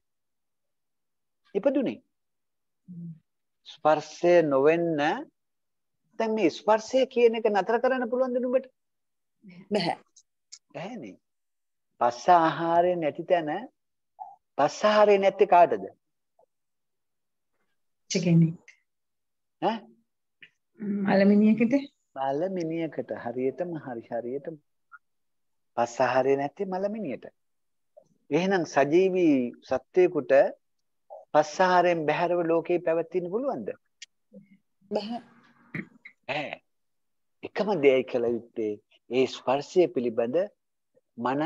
D: ඉපදුනේ. ස්පර්ශය නොවෙන්න දැන් මේ ස්පර්ශය කියන එක නතර කරන්න පුළුවන් ද නුඹට? බෑ. බෑනේ. පස්ස ආහාරය නැති තැන පස්ස ආහාරය නැත්තේ කාටද? චිකෙනෙක්. ඈ?
B: මලමිනියකට.
D: මලමිනියකට හරියටම හරි හරියටම පස්ස ආහාරය නැත්තේ මලමිනියට. එහෙනම් සජීවී සත්වයකට පස්ස ආහාරයෙන් බැහැරව ලෝකේ පැවතින්න පුළුවන්ද? බෑ. ඈ. එකම දෙයයි කළ යුත්තේ ඒ ස්පර්ශය පිළිබඳ මන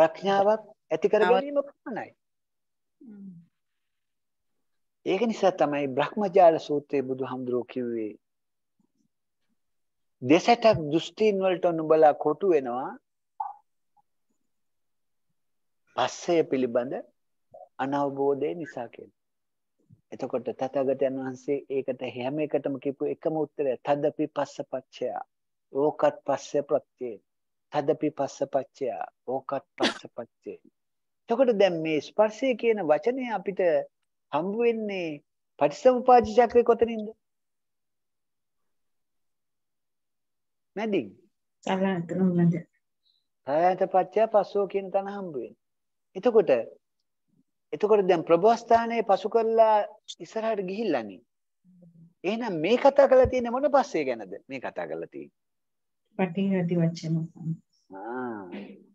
D: ප්‍රඥාවක් ඇති කර ගැනීම පමණයි. ඒක නිසා තමයි බ්‍රහ්මජාල සූත්‍රයේ බුදුහාමුදුරුවෝ කිව්වේ දෙසටක් දෘෂ්ටීන් වලට නුඹලා කොටු වෙනවා. පස්සය පිළිබඳ අනවබෝධය නිසා කියලා. එතකොට තථාගතයන් වහන්සේ ඒකට හැම එකටම කියපු එකම උත්තරය තදපි පස්සපච්චයා ඕකත් පස්ස ප්‍රත්‍යේ තදපි පස්ස පච්චය ඕකත් පස්ස පච්චේ එතකොට දැන් මේ ස්පර්ශය කියන වචනය අපිට හම්බ වෙන්නේ පටිසමුපාද චක්‍රේ කොතනින්ද මැදින්
A: සලන්ත නෝනද
D: සලන්ත පච්චය පස්සෝ කියන තැන හම්බ වෙන්නේ එතකොට එතකොට දැන් ප්‍රබෝස්ථානයේ පසු කරලා ඉස්සරහට ගිහිල්ලානේ එහෙනම් මේ කතා කරලා තියෙන්නේ මොන පස්සේ ගැනද මේ කතා කරලා තියෙන්නේ
B: පටිඝාදී වචන
D: ආ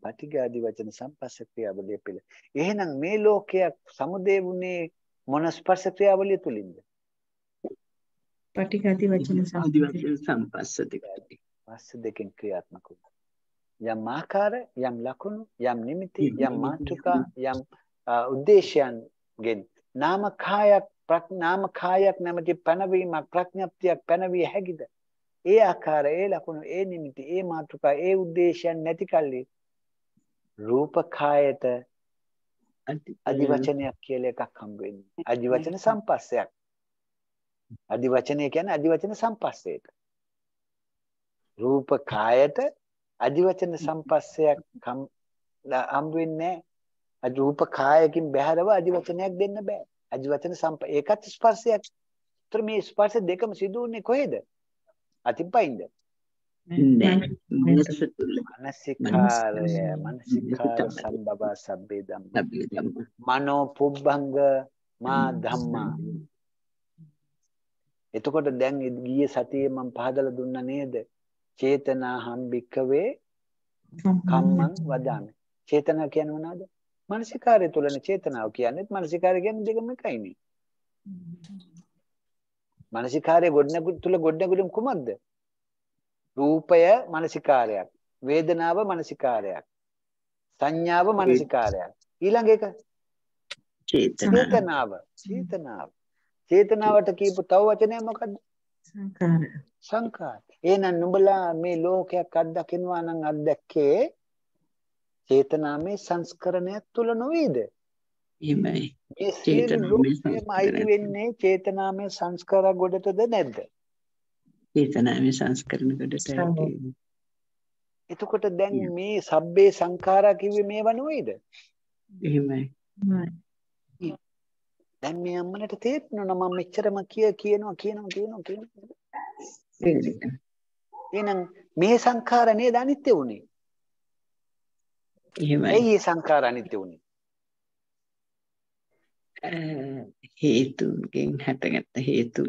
D: පටිඝාදී වචන සම්පස්ස ක්‍රියාවලිය පිළ. එහෙනම් මේ ලෝකයක් සමුදේ වුණේ මොන ස්පර්ශ ක්‍රියාවලිය තුලින්ද?
E: පටිඝාදී වචන සම්පස්ස දෙකයි.
D: පස්ස දෙකෙන් ක්‍රියාත්මක යම් ආකාර යම් ලකුණු යම් නිමිති යම් මාතෘකා යම් උද්දේශයන්ගෙන් නාමකායක් ප්‍රඥාමකායක් නැමැති පැනවීමක් ප්‍රඥප්තියක් පැනවිය හැකිද? ඒ ආකාර ඒ ලකුණු ඒ නිමිති ඒ මාතෘකා ඒ ಉದ್ದೇಶයන් නැති කල්ලි රූපකායත අදිවචනයක් කියලා එකක් හම්බ වෙන්නේ අදිවචන සම්පස්සයක් අදිවචනය කියන්නේ අදිවචන සම්පස්සයක රූපකායත අදිවචන සම්පස්සයක් හම්බ වෙන්නේ රූපකායකින් බැහැරව අදිවචනයක් දෙන්න බෑ අදිවචන සම්ප ඒකත් ස්පර්ශයක්. ඒතර මේ ස්පර්ශ දෙකම සිදු වෙන්නේ කොහෙද? අතිපයින්ද
A: මනසිකාරය
D: මනසිකාර සම්බව සබ්බේ ධම්ම මනෝ පුබ්බංග මා ධම්මා එතකොට දැන් ගිය සතියේ මම පහදලා දුන්න නේද චේතනා හම්බික්කවේ කම්මං වදාමි චේතනා කියන්නේ මොනවාද මනසිකාරය තුළනේ චේතනාව කියන්නේ මනසිකාරය කියන්නේ දෙකම එකයිනේ මානසිකාරය ගොඩනැගුතු තුල ගොඩනැගුණු කුමක්ද? රූපය මානසිකාරයක්. වේදනාව මානසිකාරයක්. සංඥාව මානසිකාරයක්. ඊළඟ එක
A: චේතනාව.
D: චේතනාව. චේතනාවට කියපු තව වචනය මොකද්ද? සංකාර. සංකාර. එහෙනම් නුඹලා මේ ලෝකයක් අත්දකින්නවා නම් අත්දැක්කේ චේතනාමේ සංස්කරණය තුල නොවේද? එහෙමයි. මේ සියලුමයි වෙන්නේ චේතනාමය සංස්කාර ගොඩටද නැද්ද?
E: චේතනාමය සංස්කරණ ගොඩට.
D: එතකොට දැන් මේ සබ්බේ සංඛාරා කිව්වේ මේව නෙවෙයිද? එහෙමයි. දැන් මේ අම්මලට තේරෙනවා මම මෙච්චරම කිය කියනවා කියනවා කියනවා
A: කියනවා.
D: එහෙනම් මේ සංඛාර නේද අනිත්‍ය
E: උනේ? එහෙමයි. ඒ
D: සංඛාර අනිත්‍ය උනේ.
E: හේතුන්ගෙන් හටගත්ත හේතු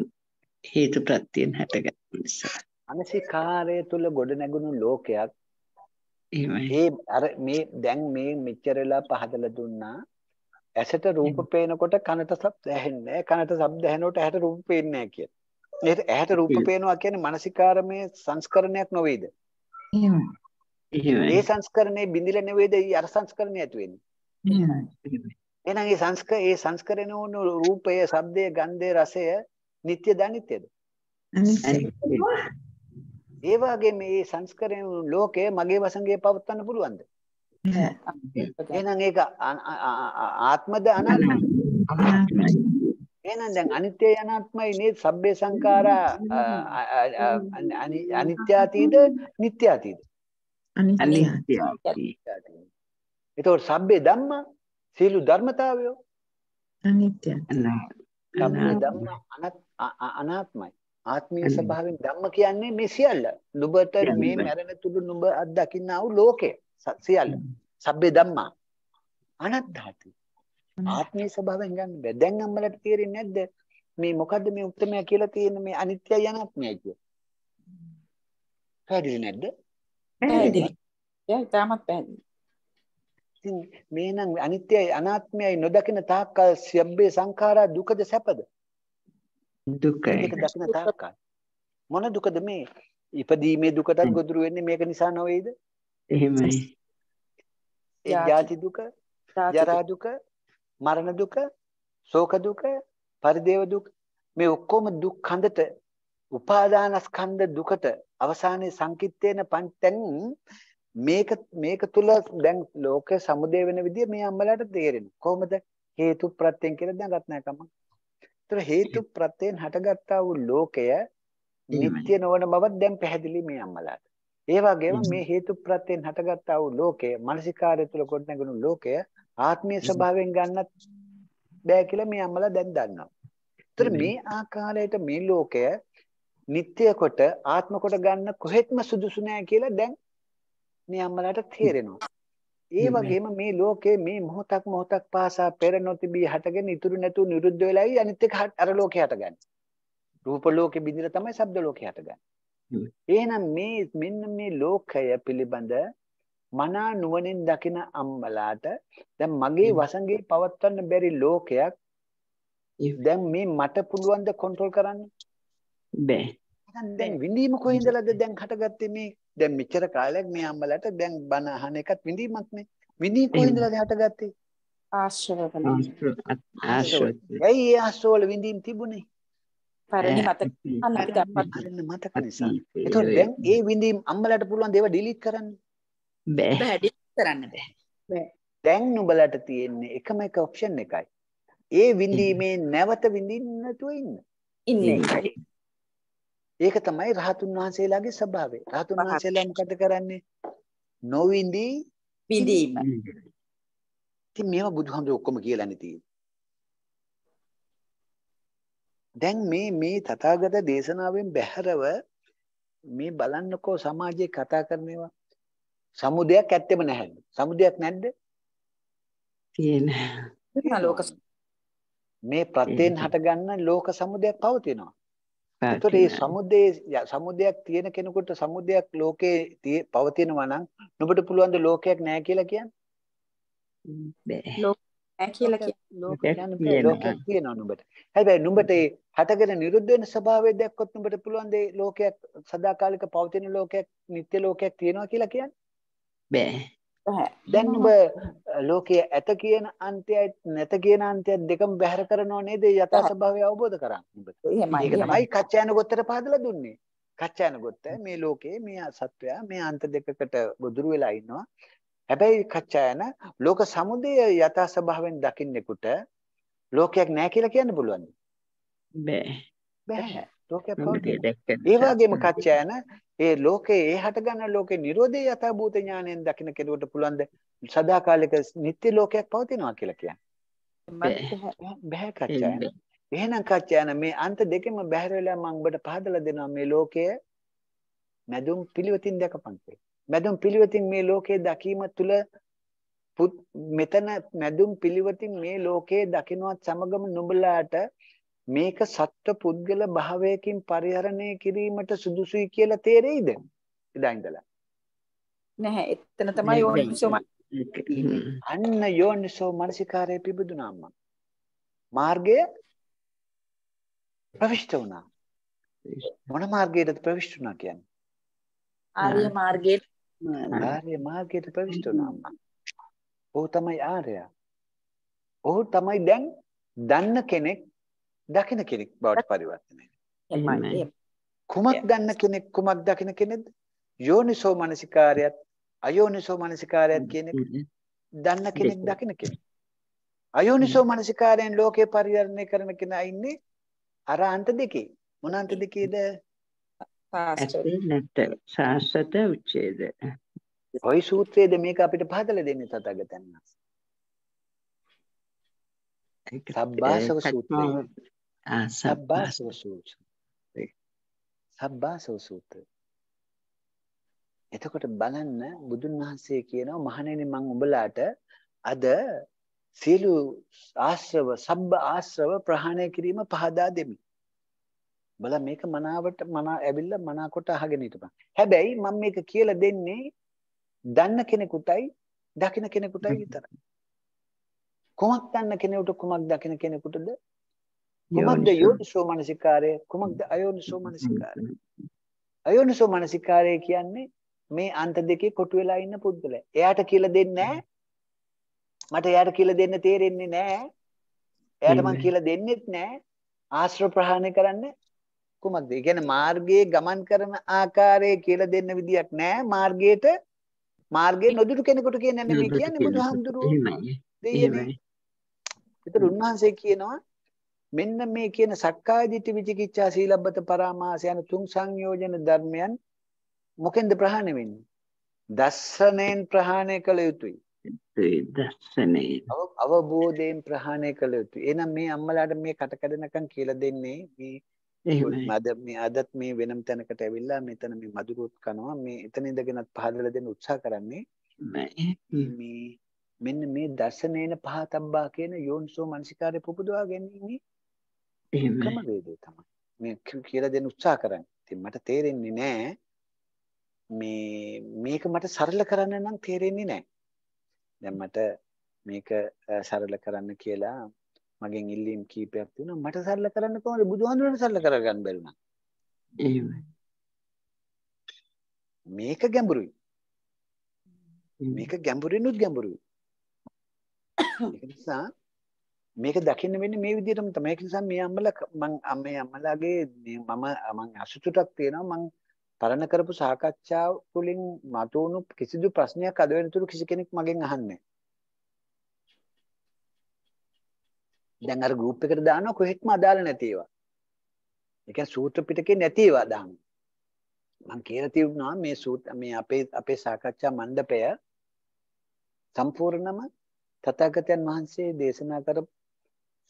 E: හේතු ප්‍රත්‍යයෙන් හටගත් නිසා
D: අනසිකාරය තුල ගොඩ නැගුණු ලෝකයක් ඒ අර මේ දැන් මේ මෙච්චරලා පහදලා දුන්නා ඇසට රූප පේනකොට කනට ශබ්ද ඇහෙන්නේ කනට ශබ්ද ඇහෙනකොට ඇහැට රූප පේන්නේ නැහැ කියන. ඒත් ඇහැට රූප පේනවා කියන්නේ මානසිකාරමේ සංස්කරණයක් නොවේද? ඒ සංස්කරණේ බිඳිලා නෙවෙයිද අර සංස්කරණේ ඇති වෙන්නේ? එහෙනම් මේ සංස්ක ඒ සංස්කරණ වුණු රූපය, ශබ්දය, ගන්ධය, රසය නිට්ටයද අනිත්‍යද? ඒ වගේ මේ සංස්කරණ වුණු ලෝකය මගේ වසංගයේ පවත්වන්න පුළුවන්ද? එහෙනම් ඒක ආත්මද අනාත්මද? එහෙනම් දැන් අනිත්‍ය අනාත්මයි නේද? සබ්බේ සංඛාරා අනිත්‍යාතීද, නිට්ටයාතීද? අනිත්‍යාතී. එතකොට සබ්බේ ධම්මා සියලු ධර්මතාවය
A: අනිත්‍ය ධම්ම
D: අනාත්මයි. ආත්මීය ස්වභාවයෙන් ධම්ම කියන්නේ මේ සියල්ල. නුඹට මේ මැරෙන තුරු නුඹ අත්දකින්නා වූ ලෝකය සියල්ල. සබ්බේ ධම්මා අනත්තාති. ආත්මීය ස්වභාවයෙන් ගන්න බෑ. දැන් අම්මලට තේරෙන්නේ නැද්ද? මේ මොකද්ද මේ උත්තරමය කියලා තියෙන මේ අනිත්‍යයි අනාත්මයි කිය. පැහැදිලි නැද්ද? පැහැදිලි. ඒ තාමත් පැහැදිලි. ඉතින් මේනම් අනිත්‍යයි අනාත්මයයි නොදකින තාක්කල් සියබ්බේ සංඛාරා දුකද සැපද? දුකයි. ඒක දකින තාක්කල් මොන දුකද මේ? ඉපදීමේ දුකටත් ගොදුරු වෙන්නේ මේක නිසා නොවේද?
A: එහෙමයි.
D: ඒ ජාති දුක, ජරා දුක, මරණ දුක, ශෝක දුක, පරිදේව දුක මේ ඔක්කොම දුක් කඳට උපාදානස්කන්ධ දුකට අවසානයේ සංකිට්ඨේන පංචෙන් මේක මේක තුල දැන් ලෝකයේ සමුදේ වෙන විදිය මේ අම්මලාට තේරෙනවා. කොහොමද? හේතු ප්‍රත්‍යයෙන් කියලා දැන් රත්නකම. ඒතර හේතු ප්‍රත්‍යයෙන් හටගත්තා වූ ලෝකය නිට්ටය නොවන බවත් දැන් පැහැදිලි මේ අම්මලාට. ඒ වගේම මේ හේතු ප්‍රත්‍යයෙන් හටගත්තා වූ ලෝකය, මානසිකාර්ය තුල ගොඩනැගුණු ලෝකය ආත්මීය ස්වභාවයෙන් ගන්නත් බෑ කියලා මේ අම්මලා දැන් දන්නවා. ඒතර මේ ආකාරයට මේ ලෝකය නිට්ටය කොට ආත්ම කොට ගන්න කොහෙත්ම සුදුසු නෑ කියලා දැන් මේ අම්මලාට තේරෙනවා. ඒ වගේම මේ ලෝකේ මේ මොහොතක් මොහොතක් පාසා පෙර නොතිබී හටගෙන ඉතුරු නැතුව නිරුද්ධ වෙලයි අනිත් එක අර ලෝකේ හටගන්නේ. රූප ලෝකෙ බිඳිලා තමයි ශබ්ද ලෝකේ හටගන්නේ. එහෙනම් මේ මෙන්න මේ ලෝකය පිළිබඳ මනා නුවණින් දකින අම්මලාට දැන් මගේ වසඟේ පවත්වන්න බැරි ලෝකයක් දැන් මේ මට පුළුවන් ද කන්ට්‍රෝල් කරන්න? බෑ. දැන් විඳීම කොහේ ඉඳලාද දැන් හටගත්තේ මේ දැන් මෙච්චර කාලයක් මේ අම්මලට දැන් බන අහන එකත් විඳීමක් නේ. විඳී කොහෙන්ද හටගත්තේ? ආශ්‍රව
E: කරනවා. ආශ්‍රව.
D: ඇයි ඒ ආශ්‍රවල විඳීම් තිබුණේ? පරණ මතක අන්න
E: දැන් මතක නිසා. ඒතකොට දැන්
D: ඒ විඳීම් අම්මලට පුළුවන් දේව ඩිලීට් කරන්න. බෑ. බෑ ඩිලීට් කරන්න බෑ. බෑ. දැන් නුඹලට තියෙන්නේ එකම එක ඔප්ෂන් එකයි. ඒ විඳීමේ නැවත විඳින්න නැතුව ඉන්න. ඉන්නේ. ඒක තමයි රහතුන් වහන්සේලාගේ ස්වභාවය. රහතුන් වහන්සේලා මොකද කරන්නේ? නොවිඳි විඳීම. ඉතින් මේවා බුදුහාමුදුර ඔක්කොම කියලානේ තියෙන්නේ. දැන් මේ මේ තථාගත දේශනාවෙන් බැහැරව මේ බලන්නකෝ සමාජයේ කතා කරනවා. සමුදයක් ඇත්තෙම නැහැ. සමුදයක් නැද්ද? තියෙන. මේ ලෝක මේ ප්‍රත්‍යයෙන් හටගන්න ලෝක සමුදයක් පවතිනවා. එතකොට මේ සමුදේ සමුදයක් තියෙන කෙනෙකුට සමුදයක් ලෝකේ පවතිනවා නම් නුඹට පුළුවන් ද ලෝකයක් නැහැ කියලා කියන්න? බෑ. නැහැ කියලා කියන්නේ ලෝකයක් තියෙනවා නුඹට. හැබැයි නුඹට ඒ හටගෙන නිරුද්ධ වෙන ස්වභාවය දැක්කොත් නුඹට පුළුවන් ද ලෝකයක් සදාකාලික පවතින ලෝකයක් නිත්‍ය ලෝකයක් තියෙනවා කියලා කියන්න? බෑ. නැහැ. දැන් ඔබ ලෝකයේ ඇත කියන අන්තයයි නැත කියන අන්තයත් දෙකම බැහැර කරනව නේද? යථා ස්වභාවය අවබෝධ
E: කරගන්න. ඒක තමයි
D: කච්චායන ගොත්තර පහදලා දුන්නේ. කච්චායන ගොත්ත මේ ලෝකයේ මේ සත්වයා මේ අන්ත දෙකකට බොදුරු වෙලා ඉන්නවා. හැබැයි කච්චායන ලෝක සමුදය යථා ස්වභාවයෙන් දකින්නෙකුට ලෝකයක් නැහැ කියලා කියන්න පුළුවන්. බෑ. බෑ. ලෝකය පවතින. ඒ වගේම කච්චායන ඒ ලෝකේ ඒ හට ගන්න ලෝකේ Nirodhe යථා භූත ඥාණයෙන් දකින්න කෙනෙකුට පුළුවන් ද සදාකාලික නිත්‍ය ලෝකයක් පවතිනවා කියලා කියන්නේ. බෑ කච්චායන. එහෙනම් කච්චායන මේ අන්ත දෙකෙම බැහැර වෙලා මම ඔබට පහදලා දෙනවා මේ ලෝකය මැදුම් පිළිවෙතින් දැකපන් මැදුම් පිළිවෙතින් මේ ලෝකේ දකීම තුල මෙතන මැදුම් පිළිවෙතින් මේ ලෝකේ දකින්නවත් සමගම නුඹලාට මේක සත්ව පුද්ගල භාවයකින් පරිහරණය කිරීමට සුදුසුයි කියලා තේරෙයිද? එදා ඉඳලා. නැහැ, එතන තමයි යෝනිසෝ අන්න යෝනිසෝ මානසිකාරයේ පිබුදුනාම මාර්ගය ප්‍රවිෂ්ඨ වුණා. මොන මාර්ගයටද ප්‍රවිෂ්ඨ වුණා කියන්නේ? ආර්ය මාර්ගයට. ආර්ය මාර්ගයට ප්‍රවිෂ්ඨ වුණා. ඔහු තමයි ආර්යයා. ඔහු තමයි දැන් දන්න කෙනෙක් දකින කෙනෙක් බවට පරිවර්තනය වෙනවා. කුමක් දන්න කෙනෙක් කුමක් දකින කෙනෙක්ද? යෝනිසෝ මනසිකාරයත් අයෝනිසෝ මනසිකාරයත් කියන දන්න කෙනෙක් දකින කෙනෙක්. අයෝනිසෝ මනසිකාරයෙන් ලෝකේ පරිහරණය කරන කෙනා ඉන්නේ අර අන්ත දෙකේ. මොන අන්ත දෙකේද?
E: සාසත උච්ඡේද.
D: ওই සූත්‍රයේද මේක අපිට පහදලා දෙන්නේ තථාගතයන් වහන්සේ. සබ්බාසව සූත්‍රය.
E: සබ්බාසව
D: සූත්‍රය. සබ්බාසව සූත්‍රය. එතකොට බලන්න බුදුන් වහන්සේ කියනවා මහණෙනි මම උඹලාට අද සියලු ආශ්‍රව සබ්බ ආශ්‍රව ප්‍රහාණය කිරීම පහදා දෙමි. බල මේක මනාවට මනා ඇවිල්ලා මනාකොට අහගෙන හිටපන්. හැබැයි මම මේක කියලා දෙන්නේ දන්න කෙනෙකුටයි දකින කෙනෙකුටයි විතරයි. කොමක් දන්න කෙනෙකුට කොමක් දකින කෙනෙකුටද කුමක්ද යෝනිසෝ මනසිකාරය කුමක්ද අයෝනිසෝ මනසිකාරය අයෝනිසෝ මනසිකාරය කියන්නේ මේ අන්ත දෙකේ කොටු වෙලා ඉන්න පුද්ගලයා එයාට කියලා දෙන්නේ මට එයාට කියලා දෙන්න තේරෙන්නේ නැහැ එයාට මං කියලා දෙන්නෙත් නැහැ ආශ්‍රව ප්‍රහාණය කරන්න කුමක්ද ඒ කියන්නේ මාර්ගයේ ගමන් කරන ආකාරය කියලා දෙන්න විදියක් නැහැ මාර්ගයට මාර්ගයේ නොදුටු කෙනෙකුට කියන්නේ නෙමෙයි කියන්නේ බුදුහාමුදුරුවෝ දෙයියනේ ඒතර උන්වහන්සේ කියනවා මෙන්න මේ කියන සක්කාය දිට්ඨි විචිකිච්ඡා සීලබ්බත පරාමාස යන තුන් සංයෝජන ධර්මයන් මොකෙන්ද ප්‍රහාණය වෙන්නේ? දස්සනෙන් ප්‍රහාණය කළ යුතුයි.
A: ඒ දස්සනේ
D: අවබෝධයෙන් ප්‍රහාණය කළ යුතුයි. එහෙනම් මේ අම්මලාට මේ කටකඩනකම් කියලා දෙන්නේ මේ මද මේ අදත් මේ වෙනම තැනකට ඇවිල්ලා මෙතන මේ මදුරුවත් කනවා මේ එතන ඉඳගෙනත් පහදලා දෙන්න උත්සාහ කරන්නේ මේ මෙන්න මේ දර්ශනේන පහතබ්බා කියන යෝන්සෝ මනසිකාරය පුබුදවා ගැනීම ක්‍රමවේදය තමයි මේ කියලා දෙන්න උත්සාහ කරන්නේ. ඉතින් මට තේරෙන්නේ නෑ මේ මේක මට සරල කරන්න නම් තේරෙන්නේ නෑ. දැන් මට මේක සරල කරන්න කියලා මගෙන් ඉල්ලීම් කීපයක් තියෙනවා. මට සරල කරන්න කොහොමද බුදුහාමුදුරනේ සරල කරගන්න බැරි නම්. එහෙමයි. මේක ගැඹුරුයි. මේක ගැඹුරිනුත් ගැඹුරුයි. ඒක නිසා මේක දකින්න වෙන්නේ මේ විදිහටම තමයි ඒ නිසා මේ අම්මලා මම මේ අම්මලාගේ මම මම අසතුටක් තියෙනවා මම පරණ කරපු සාකච්ඡාව තුළින් මතුවුණු කිසිදු ප්‍රශ්නයක් අද වෙනතුරු කිසි කෙනෙක් මගෙන් අහන්නේ දැන් අර ගෲප් එකට දානවා කොහෙත්ම අදාළ නැති ඒවා. ඒ කියන්නේ සූත්‍ර පිටකේ නැති ඒවා දානවා. මම කියලා තිබුණා මේ සූත්‍ර මේ අපේ අපේ සාකච්ඡා මණ්ඩපය සම්පූර්ණම තථාගතයන් වහන්සේ දේශනා කරපු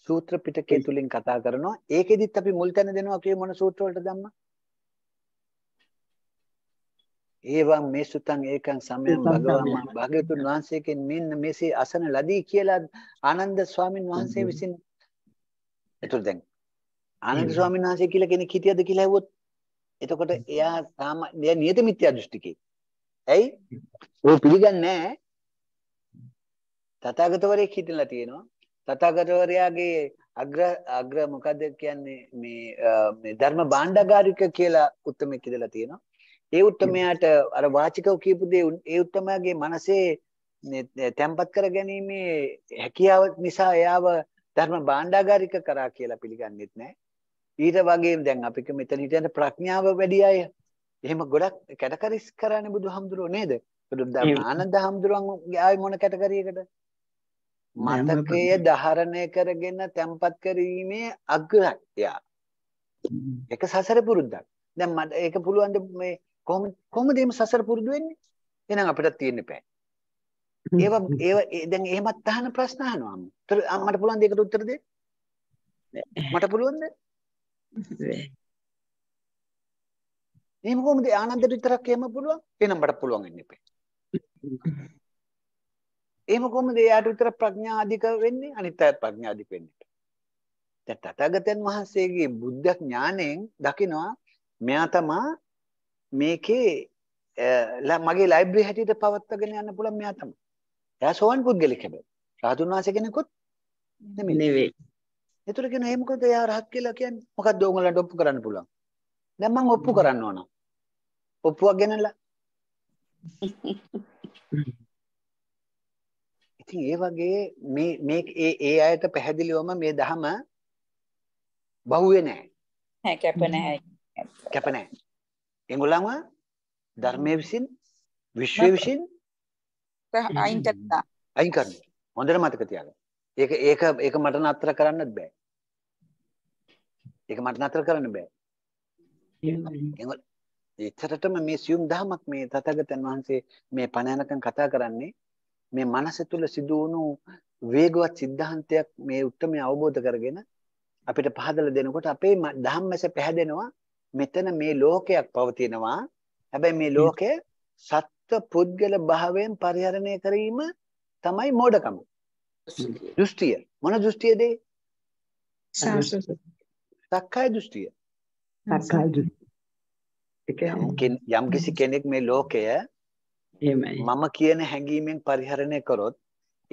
D: සූත්‍ර පිටකය තුලින් කතා කරනවා. ඒකෙදිත් අපි මුල් තැන දෙනවා කියේ මොන සූත්‍ර වලට ධම්ම? ඒවම් මේ සුතං ඒකං සම්මයං භගවන් භාග්‍යතුන් වහන්සේගෙන් මෙන්න මෙසේ අසන ලදී කියලා ආනන්ද ස්වාමින් වහන්සේ විසින් එතකොට දැන් ආනන්ද ස්වාමින් වහන්සේ කියලා කෙනෙක් හිටියද කියලා ඇහුවොත් එතකොට එයා සාමාන්‍ය නියත මිත්‍යා දෘෂ්ටිකේ. ඇයි? ਉਹ පිළිගන්නේ නැහැ. තථාගතවරයෙක් හිටලා තියෙනවා. තථාගතවරයාගේ අග්‍ර අග්‍ර මොකද කියන්නේ මේ මේ ධර්ම භාණ්ඩගාරික කියලා උත්මෙක් ඉඳලා තියෙනවා. ඒ උත්මයාට අර වාචිකව කියපු දේ ඒ උත්මයාගේ මනසේ මේ තැම්පත් කරගැනීමේ හැකියාව නිසා එයාව ධර්ම භාණ්ඩාගාරික කරා කියලා පිළිගන්නෙත් නැහැ. ඊට වගේම දැන් අපික මෙතන හිටියන ප්‍රඥාව වැඩි අය එහෙම ගොඩක් කැටකරිස් කරන්නේ බුදුහාමුදුරුවෝ නේද? බුදුදාන ආනන්ද හාමුදුරුවන් ආයේ මොන කැටගරියකටද? මතකය දහරණය කරගෙන තැම්පත් කිරීමේ අග්‍රක්‍රියා. ඒක සසර පුරුද්දක්. දැන් මට ඒක පුළුවන් ද මේ කොහොම කොහොමද මේ සසර පුරුදු වෙන්නේ? එහෙනම් අපිට තියෙන්න බෑ. ඒව ඒව දැන් එහෙමත් අහන ප්‍රශ්න අහනවා. මට පුළුවන් ද ඒකට උත්තර දෙන්න? මට පුළුවන්ද? එහෙම කොහොමද ආනන්දට විතරක් එහෙම පුළුවන්? එහෙනම් මට පුළුවන් වෙන්නේ නැහැ. එහෙම කොහොමද එයාට විතර ප්‍රඥා අධික වෙන්නේ අනිත් අය ප්‍රඥා අධික වෙන්නට. දැන් තථාගතයන් වහන්සේගේ බුද්ධ ඥාණයෙන් දකිනවා මෙයා තමා මේකේ මගේ ලයිබ්‍රරි හැටියට පවත්වාගෙන යන්න පුළුවන් මෙයා තමයි. එයා සෝවන් පුද්ගලෙක් හැබැයි. රාතුන් වහන්සේ කෙනෙකුත් නෙමෙයි. ඒතර කියන ඒ මොකද එයා රහත් කියලා කියන්නේ? මොකද්ද ඕගොල්ලන්ට ඔප්පු කරන්න පුළුවන්. දැන් මම ඔප්පු කරන්න ඕන. ඔප්පුවක් ගෙනලා ඉතින් ඒ වගේ මේ මේ ඒ ඒ අයට පැහැදිලිවම මේ දහම බහුවේ නැහැ.
B: නැහැ කැප නැහැ.
D: කැප නැහැ. ඒගොල්ලන්ව ධර්මයේ විසින් විශ්වයේ විසින් අයින් කරනවා. අයින් කරනවා. හොඳට මතක තියාගන්න. ඒක ඒක ඒක මට නතර කරන්නත් බෑ. ඒක මට නතර කරන්න බෑ. ඒතරටම මේ සියුම් දහමක් මේ තථාගතයන් වහන්සේ මේ පණ යනකම් කතා කරන්නේ මේ මනස තුල සිදු වුණු වේගවත් સિદ્ધාන්තයක් මේ උත්තරමය අවබෝධ කරගෙන අපිට පහදලා දෙනකොට අපේ ධම්මස පැහැදෙනවා මෙතන මේ ලෝකයක් පවතිනවා හැබැයි මේ ලෝකය සත්ව පුද්ගල භාවයෙන් පරිහරණය කිරීම තමයි මෝඩකම දෘෂ්ටිය මොන දෘෂ්ටියද සක්කාය දෘෂ්ටිය සක්කාය දෘෂ්ටිය යම් කිසි කෙනෙක් මේ ලෝකය එහෙමයි. මම කියන හැඟීමෙන් පරිහරණය කරොත්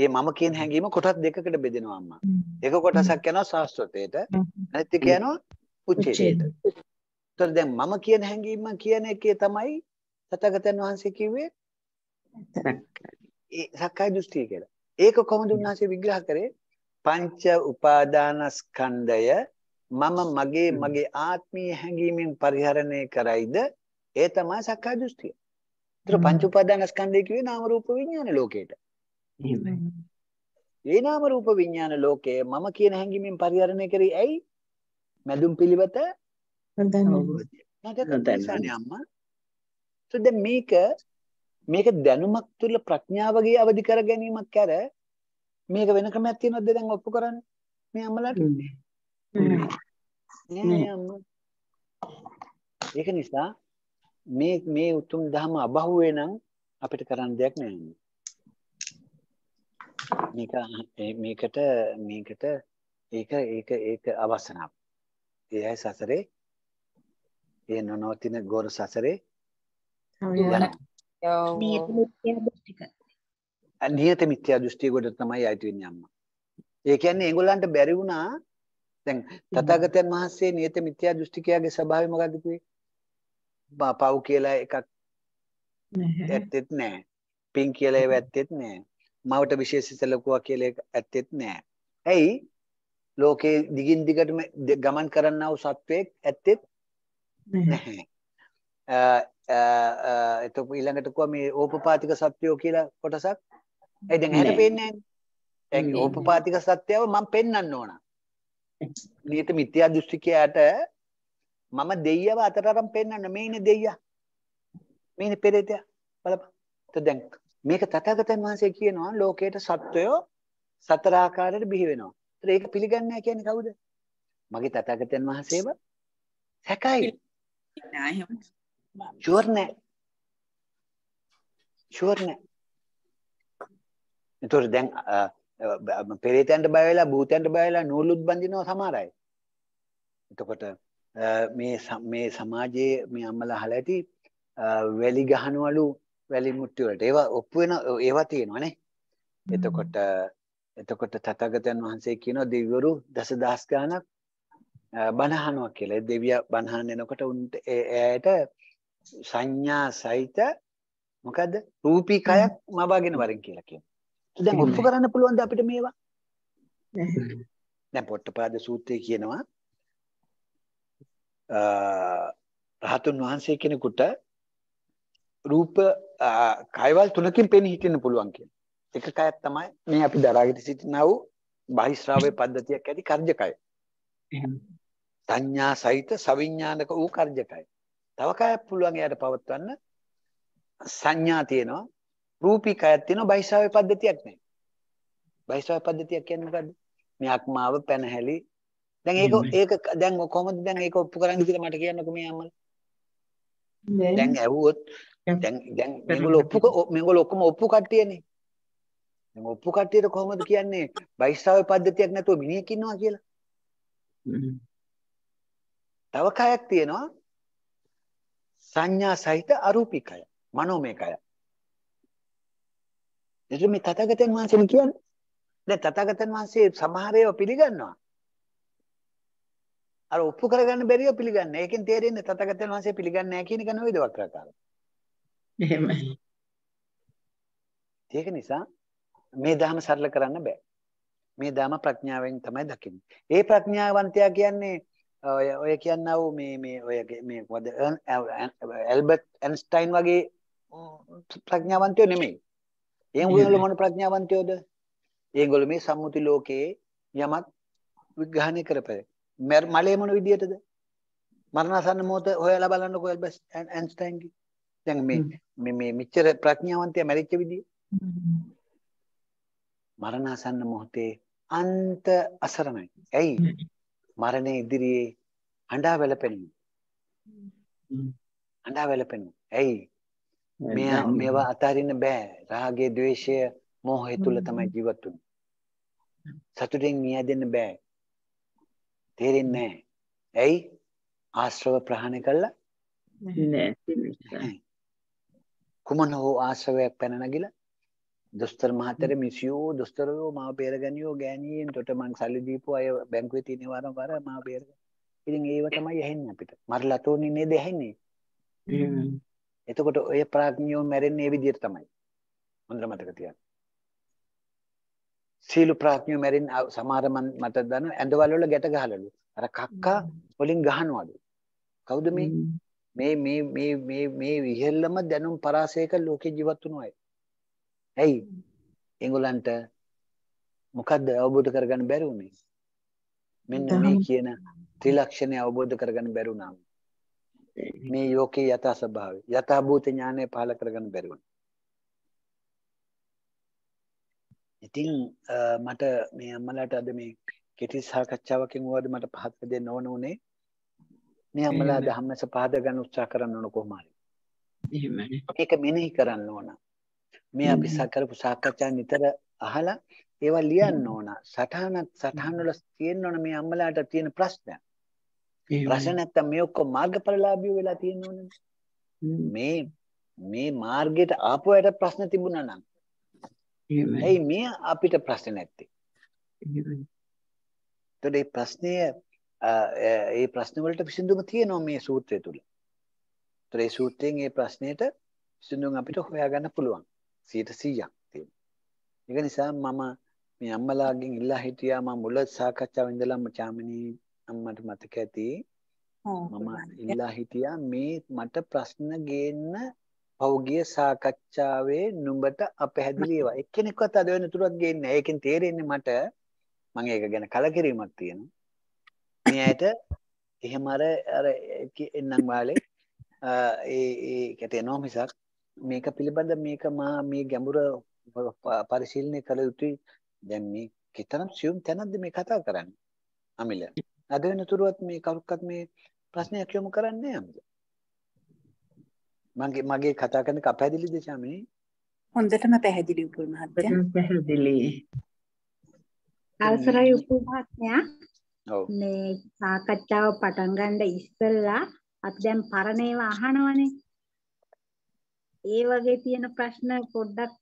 D: ඒ මම කියන හැඟීම කොටස් දෙකකට බෙදෙනවා අම්මා. එක කොටසක් යනවා සාස්ත්‍රතේට අනිත් එක යනවා උච්චේතයට. ඒතර දැන් මම කියන හැඟීම කියන එකේ තමයි සතගතයන් වහන්සේ කිව්වේ ඒ සක්කාය දෘෂ්ටිය කියලා. ඒක කොහොමද උන්වහන්සේ විග්‍රහ කරේ? පංච උපාදානස්කන්ධය මම මගේ මගේ ආත්මීය හැඟීමෙන් පරිහරණය කරයිද? ඒ තමයි සක්කාය දෘෂ්ටිය. ඒතර පංච උපාදානස්කන්ධය කිව්වේ නාම රූප විඥාන ලෝකයට. එහෙමයි. ඒ නාම රූප විඥාන ලෝකය මම කියන හැඟීමෙන් පරිහරණය කරේ ඇයි? මැදුම් පිළිවෙත දැන් මේක මේක දැනුමක් තුළ ප්‍රඥාවගේ අවදි කර ගැනීමක් කර මේක වෙන ක්‍රමයක් තියෙනවද දැන් ඔප්පු කරන්න මේ අම්මලාට නෑ නෑ අම්මා ඒක නිසා මේ මේ උතුම් දහම අබහුවේ නම් අපිට කරන්න දෙයක් නෑන්නේ. මේක මේකට මේකට ඒක ඒක ඒක අවසනාව. ඒ අය සසරේ ඒ නොනවතින ගොර සසරේ නියත මිත්‍යා දෘෂ්ටිය ගොඩ තමයි අයිති වෙන්නේ අම්මා. ඒ කියන්නේ ඒගොල්ලන්ට බැරි වුණා දැන් තථාගතයන් වහන්සේ නියත මිත්‍යා දෘෂ්ටිකයාගේ ස්වභාවය මොකක්ද කිව්වේ? පව් කියලා එකක් ඇත්තෙත් නෑ. පින් කියලා ඒව ඇත්තෙත් නෑ. මවට විශේෂිත ලකුවා කියලා එක ඇත්තෙත් නෑ. ඇයි? ලෝකේ දිගින් දිගටම ගමන් කරන්නා වූ සත්වයක් ඇත්තෙත් නැහැ. එතකොට ඊළඟට කොහොම මේ ඕපපාතික සත්‍යෝ කියලා කොටසක් ඒ දැන් ඇහෙට පේන්නේ නැහැ. ඕපපාතික සත්‍යව මම පෙන්වන්න ඕන. නියත මිත්‍යා දෘෂ්ටිකයාට මම දෙයියව අතට අරන් පෙන්නන්න මේනේ දෙයියා. මේනේ පෙරේතයා. බලපන්. તો දැන් මේක තථාගතයන් වහන්සේ කියනවා ලෝකේට සත්වයෝ සතර ආකාරයට බිහි වෙනවා. ඒතර ඒක පිළිගන්නේ නැහැ කියන්නේ කවුද? මගේ තථාගතයන් වහන්සේව සැකයි. නෑ ෂුවර් නෑ. ෂුවර් නෑ. ඒතර දැන් පෙරේතයන්ට බය වෙලා භූතයන්ට බය වෙලා නූලුත් බඳිනවා සමහර අය. එතකොට මේ මේ සමාජයේ මේ අම්මල හලැටි වැලි ගහනවලු වැලි මුට්ටිවලට ඒවා ඔප්පු වෙන ඒවා තියෙනවනේ එතකොට එතකොට තථාගතයන් වහන්සේ කියනවා දෙවිවරු දසදහස් ගාණක් බණහනවා කියලා. දෙවියා බණහන් එනකොට උන්ට එයාට සංඥා සහිත මොකද්ද? රූපිකයක් මවාගෙන වරින් කියලා කියනවා. දැන් ඔප්පු කරන්න පුළුවන්ද අපිට මේවා? දැන් පොට්ටපාද සූත්‍රයේ කියනවා රහතුන් වහන්සේ කෙනෙකුට රූප කයවල් තුනකින් පෙනී හිටින්න පුළුවන් කියන. එක කයක් තමයි මේ අපි දරාගෙන සිටිනා වූ බහිස්රාවේ පද්ධතියක් ඇති කර්ජකය. සංඥා සහිත සවිඥානික වූ කර්ජකය. තව කයක් පුළුවන් එයාට පවත්වන්න සංඥා තියෙනවා රූපී කයක් තියෙනවා බහිස්රාවේ පද්ධතියක් නැහැ. බහිස්රාවේ පද්ධතියක් කියන්නේ මොකද්ද? මේ අක්මාව පැනහැලි දැන් ඒක ඒක දැන් කොහොමද දැන් ඒක ඔප්පු කරන්නේ කියලා මට කියන්නකෝ මේ අම්මලා. දැන් ඇහුවොත් දැන් දැන් මේගොල්ලෝ ඔප්පු මේගොල්ලෝ ඔක්කොම ඔප්පු කට්ටියනේ. දැන් ඔප්පු කට්ටියට කොහොමද කියන්නේ වෛශ්‍රාව පද්ධතියක් නැතුව මිනිහෙක් ඉන්නවා කියලා. තව කයක් තියෙනවා සංඥා සහිත අරූපිකය මනෝමේකය. එතකොට මේ තථාගතයන් වහන්සේ කියන්නේ දැන් තථාගතයන් වහන්සේ සමහර ඒවා පිළිගන්නවා. අර ඔප්පු කරගන්න බැරිව පිළිගන්න. ඒකෙන් තේරෙන්නේ තථාගතයන් වහන්සේ පිළිගන්නේ නැහැ කියන එක නෙවෙයිද වක්‍රතාව. එහෙමයි. ඒක නිසා මේ ධර්ම සරල කරන්න බෑ. මේ ධර්ම ප්‍රඥාවෙන් තමයි දකින්නේ. ඒ ප්‍රඥාවන්තයා කියන්නේ ඔය ඔය කියනවා මේ මේ ඔය මේ මොකද ඇල්බර්ට් ඇන්ස්ටයින් වගේ ප්‍රඥාවන්තයෝ නෙමෙයි. ඒ උගල මොන ප්‍රඥාවන්තයෝද? ඒගොල්ලෝ මේ සම්මුති ලෝකයේ යමක් විග්‍රහණය කරපේ. මලේ මොන විදියටද? මරණාසන්න මොහොත හොයලා බලන්නකො ඇල්බස් ඇන්ස්ටයින්ගේ. දැන් මේ මේ මේ මෙච්චර ප්‍රඥාවන්තය මැරිච්ච විදිය. මරණාසන්න මොහොතේ අන්ත අසරණයි. ඇයි? මරණය ඉදිරියේ අඬා වැළපෙනවා. අඬා වැළපෙනවා. ඇයි? මෙයා මේවා අතාරින්න බෑ. රාගය, ద్వේෂය, මෝහය තුල තමයි ජීවත් වෙන්නේ. සතුටෙන් නියැදෙන්න බෑ. තේරෙන්නේ නැහැ. ඇයි? ආශ්‍රව ප්‍රහාණය කළා නෑ. කුමන හෝ ආශ්‍රවයක් පැන නැගිලා දොස්තර මහතර මිසියෝ දොස්තරයෝ මාව බේරගනියෝ ගෑණියෙන් තොට මං සල්ලි දීපු අය බැංකුවේ තියෙන වරම්වර මාව බේරග. ඉතින් ඒව තමයි ඇහෙන්නේ අපිට. මරලා තෝන්නේ නේද ඇහෙන්නේ. එතකොට ඔය ප්‍රඥයෝ මැරෙන්නේ මේ විදිහට තමයි. හොඳට මතක තියාගන්න. සීළු ප්‍රඥයෝ මැරින් සමහර මන් මට දන්න ඇඳවල වල ගැට ගහලලු. අර කක්කා වලින් ගහනවලු. කවුද මේ? මේ මේ මේ මේ මේ ඉහෙල්ලම දැනුම් පරාසයක ලෝකේ ජීවත් වුණ අය. ඇයි? ඒගොල්ලන්ට මොකද්ද අවබෝධ කරගන්න බැරි වුනේ? මෙන්න මේ කියන ත්‍රිලක්ෂණය අවබෝධ කරගන්න බැරුණාම මේ යෝකේ යථා ස්වභාවය යථාභූත ඥානය පහල කරගන්න බැරි වුණා. ඉතිං මට මේ අම්මලට අද මේ කෙටි සාකච්ඡාවකින් වුවද මට පහත් දෙන්න ඕන උනේ මේ අම්මලා ධම්ම සපාද ගන්න උත්සාහ කරන්න ඕන කොහොමද? එහෙමයි. ඒක මෙනෙහි කරන්න ඕන. මේ අපි කරපු සාකච්ඡා නිතර අහලා ඒවා ලියන්න ඕන. සටහනක් සටහන් වල තියෙන්න ඕන මේ අම්මලාට තියෙන ප්‍රශ්න. ප්‍රශ්න නැත්තම් මේ ඔක්කොම මාර්ගඵලලාභී වෙලා තියෙන්න ඕනේ. මේ මේ මාර්ගයට ආපුවයට ප්‍රශ්න තිබුණා නම් ඇයි මේ අපිට ප්‍රශ්නේ නැත්තේ? ඒතකොට මේ ප්‍රශ්නය ඒ ප්‍රශ්න වලට විසඳුම තියෙනවා මේ සූත්‍රය තුල. ඒතකොට මේ සූත්‍රයෙන් මේ ප්‍රශ්නෙට විසඳුම් අපිට හොයාගන්න පුළුවන්. 100ක් තියෙනවා. ඒක නිසා මම මේ අම්මලාගෙන් ඉල්ලා හිටියා මම මුල සාකච්ඡාව ඉඳලම චාමිනී අම්මට මතක ඇති.
A: මම ඉල්ලා
D: හිටියා මේ මට ප්‍රශ්න ගේන්න පෞගිය සාකච්ඡාවේ නුඹට අපැහැදිලි ඒවා. එක්කෙනෙක්වත් අද වෙන තුරක් ගේන්නේ නැහැ. ඒකෙන් තේරෙන්නේ මට මම ඒක ගැන කලකිරීමක් තියෙනවා. මේ ඇයට එහෙම අර අර එන්නම් වාලේ ඒ ඒකට එනවා මිසක් මේක පිළිබඳ මේක මා මේ ගැඹුර පරිශීලනය කළ යුතුයි. දැන් මේ කතරම් සියුම් තැනක්ද මේ කතා කරන්නේ? අමිල. අද වෙනතුරුවත් මේ කවුරුත් මේ ප්‍රශ්නයක් යොමු කරන්නේ නැහැ අමිල. මගේ මගේ කතා කරන කපැදිලිද ශාමිනී හොඳටම
B: පැහැදිලි උපුල් මහත්තයා පැහැදිලි අවසරයි උපුල් මහත්මයා මේ සාකච්ඡාව පටන් ගන්න ඉස්සෙල්ලා අපි දැන් පරණ ඒවා අහනවනේ. ඒ වගේ තියෙන ප්‍රශ්න පොඩ්ඩක්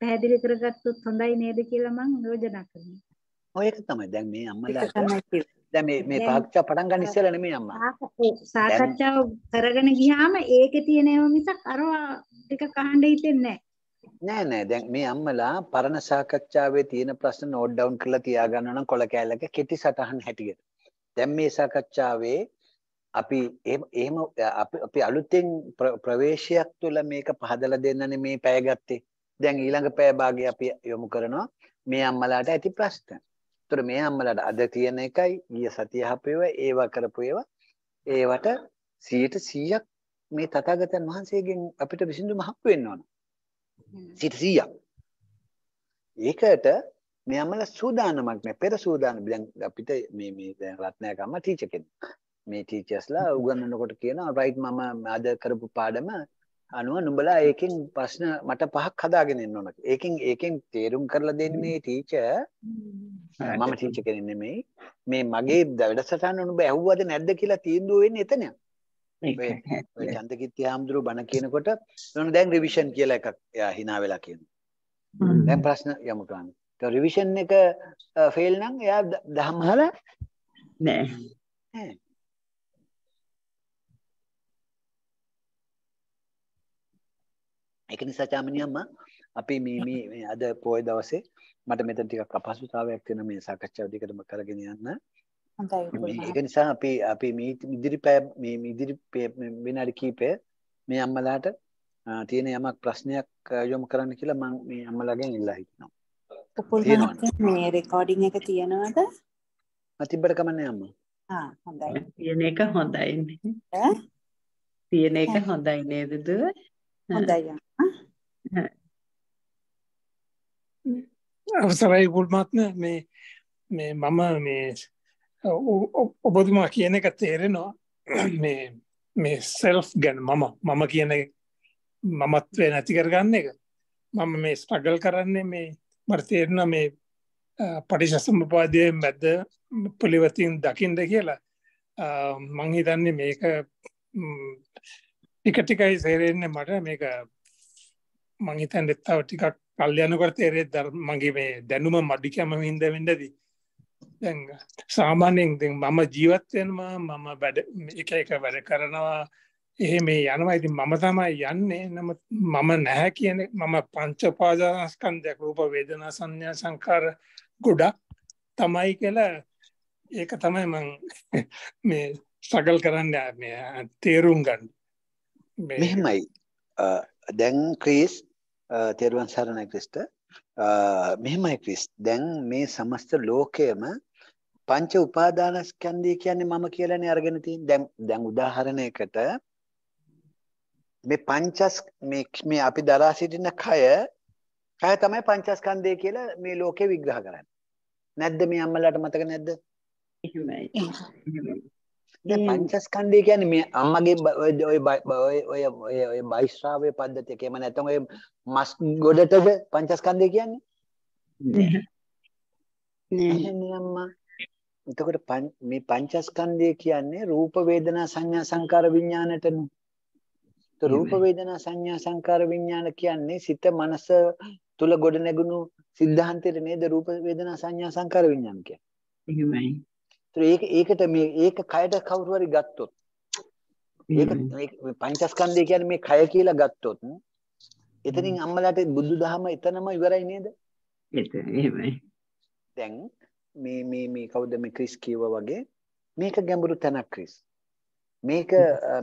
B: පැහැදිලි කරගත්තොත් හොඳයි නේද කියලා මම යෝජනා කරනවා.
D: ඔය එක තමයි දැන් මේ අම්මලා දැන් මේ මේ පාක්ෂා පටන් ගන්න ඉස්සෙල්ලා නෙමෙයි
B: අම්මා. සාකච්ඡාව කරගෙන ගියාම ඒකේ තියෙනව මිසක් අරවා ටික කහන්න හිතෙන්නේ
D: නෑ නෑ දැන් මේ අම්මලා පරණ සාකච්ඡාවේ තියෙන ප්‍රශ්න නෝට් ඩවුන් කරලා තියා ගන්නවා නම් කොළ කෑල්ලක කෙටි සටහන් හැටියට. දැන් මේ සාකච්ඡාවේ අපි එහෙම අපි අලුතෙන් ප්‍රවේශයක් තුළ මේක පහදලා දෙන්නනේ මේ පැය ගත්තේ. දැන් ඊළඟ පැය භාගය අපි යොමු කරනවා මේ අම්මලාට ඇති ප්‍රශ්න. ඒතර මේ අම්මලට අද තියෙන එකයි ගිය සතිය හපේව ඒවා කරපු ඒවා ඒවට 100% මේ තථාගතයන් වහන්සේගෙන් අපිට විසඳුම හම්බ වෙන්න ඕන. 100%. ඒකට මේ අම්මල සූදානමක් නෑ පෙර සූදානම් දැන් අපිට මේ මේ දැන් රත්නයකම්ම ටීචර් කෙනෙක්. මේ ටීචර්ස්ලා උගන්වනකොට කියනවා රයිට් මම අද කරපු පාඩම අනුව නුඹලා ඒකෙන් ප්‍රශ්න මට පහක් හදාගෙන එන්න ඕන. ඒකෙන් ඒකෙන් තේරුම් කරලා දෙන්නේ ටීචර් මම ටීචර් කෙනෙක් නෙමෙයි. මේ මගේ වැඩසටහන නුඹ ඇහුවද නැද්ද කියලා තීන්දුව වෙන්නේ එතන. ඔය චන්දකිත්ති හාමුදුරුව බණ කියනකොට නෝන දැන් රිවිෂන් කියලා එකක් එයා hina වෙලා කියනවා. දැන් ප්‍රශ්න යමු ගන්න. ඒ රිවිෂන් එක ෆේල් නම් එයා දහමහල
E: නෑ.
A: නෑ.
D: ඒක නිසා චාමිනි අම්මා අපි මේ මේ අද පොය දවසේ මට මෙතන ටිකක් අපහසුතාවයක් තියෙන මේ සාකච්ඡාව දිගටම කරගෙන යන්න. ඒක නිසා අපි අපි මේ ඉදිරි පැය මේ ඉදිරි විනාඩි කීපය මේ අම්මලාට තියෙන යමක් ප්‍රශ්නයක් යොමු කරන්න කියලා මම මේ අම්මලාගෙන් ඉල්ලා
B: හිටිනවා.
D: මේ රෙකෝඩින් එක තියෙනවද?
E: අතිබ්බට කමන්නේ අම්මා.
B: ආ හොඳයි.
E: තියෙන එක හොඳයි. ඈ?
C: තියෙන එක හොඳයි නේද දුව? හොඳයි. අවසරයි ගුල්මත්න මේ මේ මම මේ ඔබතුමා කියන එක තේරෙනවා මේ මේ සෙල්ෆ් ගැන මම මම කියන මමත්වය නැති කරගන්න එක මම මේ ස්ටගල් කරන්නේ මේ මට තේරෙන මේ පටිශසම්පාදය මැද්ද පොලිවතින් දකිින්ද කියලා මංහිතන්නේ මේක ටික ටිකයි සේරෙන්නේ මට මේක මංහිතන් එත්තාව ටිකක් කල්්‍යයනකට තේරේ දර් මගේ මේ දැනුම මඩිකම හින්ද වෙඩදී දැන් සාමාන්‍යයෙන් දෙ මම ජීවත්වෙනවා මම වැඩ එක එක වැඩ කරනවා එහෙ මේ යනවා ඉතින් මම තමයි යන්නේ නම මම නැහැ කියන මම පංචපාදාස්කන්ධයක් රූප වේදනා සංඥා සංකාර ගොඩක් තමයි කියලා ඒක තමයි මං මේ සගල් කරන්න මේ තේරුම් ගන්න මෙහෙමයි
D: දැන් ක්‍රීස් තෙරුවන් සරණයි ක්‍රිස්ට මෙහෙමයි ක්‍රිස් දැන් මේ සමස්ත ලෝකයම පංච උපාදානස්කන්ධය කියන්නේ මම කියලානේ අරගෙන තියෙන දැන් දැන් උදාහරණයකට මේ පංචස් මේ මේ අපි දරා සිටින කය කය තමයි පංචස්කන්ධය කියලා මේ ලෝකේ විග්‍රහ කරන්නේ. නැද්ද මේ අම්මලාට මතක නැද්ද? එහෙමයි. දැන් පංචස්කන්ධය කියන්නේ මේ අම්මගේ ඔය ඔය ඔය ඔය බයිස්රාවේ පද්ධතිය කේම නැත්නම් ඔය මස් ගොඩටද පංචස්කන්ධය
A: කියන්නේ
D: නෑ අම්මා එතකොට මේ පංචස්කන්ධය කියන්නේ රූප වේදනා සංඥා සංකාර විඥානටනේ. તો රූප වේදනා සංඥා සංකාර විඥාන කියන්නේ සිත මනස තුල ගොඩ නැගුණු සිද්ධාන්තෙට නේද රූප වේදනා සංඥා සංකාර විඥාන කියන්නේ. එහෙමයි. ඒක ඒකට මේ ඒක කයට කවුරු හරි ගත්තොත් ඒක මේ පංචස්කන්ධය කියන්නේ මේ කය කියලා ගත්තොත් එතනින් අම්මලාට බුදුදහම එතනම ඉවරයි නේද?
A: එතන එහෙමයි.
D: දැන් මේ මේ මේ කවුද මේ ක්‍රිස් කියවා වගේ මේක ගැඹුරු තැනක් ක්‍රිස්. මේක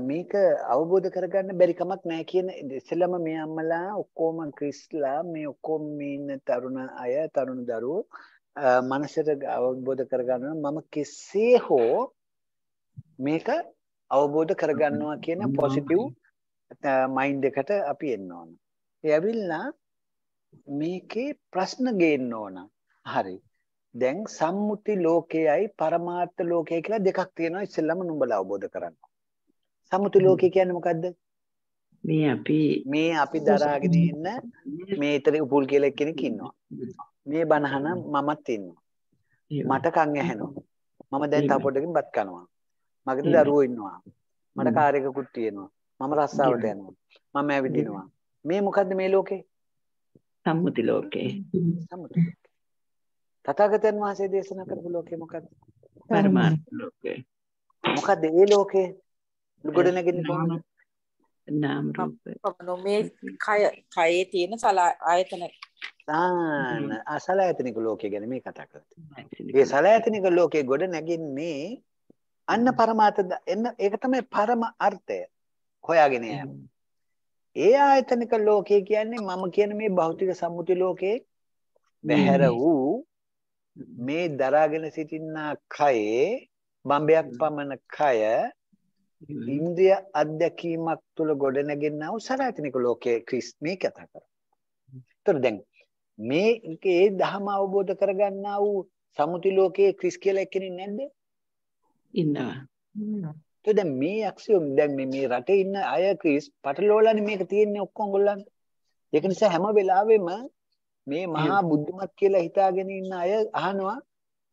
D: මේක අවබෝධ කරගන්න බැරි කමක් නැහැ කියන ඉස්සෙල්ලම මේ අම්මලා ඔක්කොම ක්‍රිස්ලා මේ ඔක්කොම මේ ඉන්න තරුණ අය තරුණ දරුවෝ මනසට අවබෝධ කරගන්නවා මම කෙසේ හෝ මේක අවබෝධ කරගන්නවා කියන පොසිටිව් මයින්ඩ් එකට අපි එන්න ඕන. ඒ ඇවිල්ලා මේකේ ප්‍රශ්න ගේන්න ඕන. හරි. දැන් සම්මුති ලෝකයයි පරමාර්ථ ලෝකයයි කියලා දෙකක් තියෙනවා ඉස්සෙල්ලාම නුඹලා අවබෝධ කරගන්න. සම්මුති ලෝකය කියන්නේ මොකද්ද? මේ අපි මේ අපි දරාගෙන ඉන්න මේ ඊතර උපුල් කියලා කෙනෙක් ඉන්නවා. මේ බනහන මමත් ඉන්නවා. මට කන් ඇහෙනවා. මම දැන් තව පොඩකින් බත් කනවා. මගේ දරුවෝ ඉන්නවා. මට කාර් එකකුත් තියෙනවා. මම රස්සාවට යනවා. මම ඇවිදිනවා. මේ මොකද්ද මේ ලෝකේ?
E: සම්මුති ලෝකේ.
D: සම්මුති. තථාගතයන් වහන්සේ දේශනා කරපු ලෝකේ මොකද්ද? පරමාර්ථ ලෝකේ. මොකද්ද ඒ ලෝකේ? ගොඩනැගෙන්නේ කොහොමද? නාම රූප. මේ
B: කය කයේ තියෙන සලා ආයතන
D: ආන අසලයතනික ලෝකය ගැන මේ කතා කරන්නේ. ඒ සලයතනික ලෝකයේ ගොඩ නැගින්නේ අන්න પરමාර්ථ එන්න ඒක තමයි පරම අර්ථය හොයාගෙන යෑම. ඒ ආයතනික ලෝකය කියන්නේ මම කියන මේ භෞතික සම්මුති ලෝකේ බැහැර වූ මේ දරාගෙන සිටිනා කයේ බම්බයක් පමණ කය ඉන්ද්‍රිය අධ්‍යක්ීමක් තුල ගොඩ නැගෙනා වූ සලයතනික ලෝකයේ ක්‍රිස්මී කතා කරා. ඒතර දැන් මේකේ ඒ ධහම අවබෝධ කරගන්නා වූ සමුති ලෝකයේ ක්‍රිස් කියලා එක්කෙනෙක් නැද්ද? ඉන්නවා. તો දැන් මේ ඇක්සියොම් දැන් මේ මේ රටේ ඉන්න අය ක්‍රිස් පටලෝලානේ මේක තියෙන්නේ ඔක්කොම ගොල්ලන්. ඒක නිසා හැම වෙලාවෙම මේ මහා බුද්ධිමත් කියලා හිතාගෙන ඉන්න අය අහනවා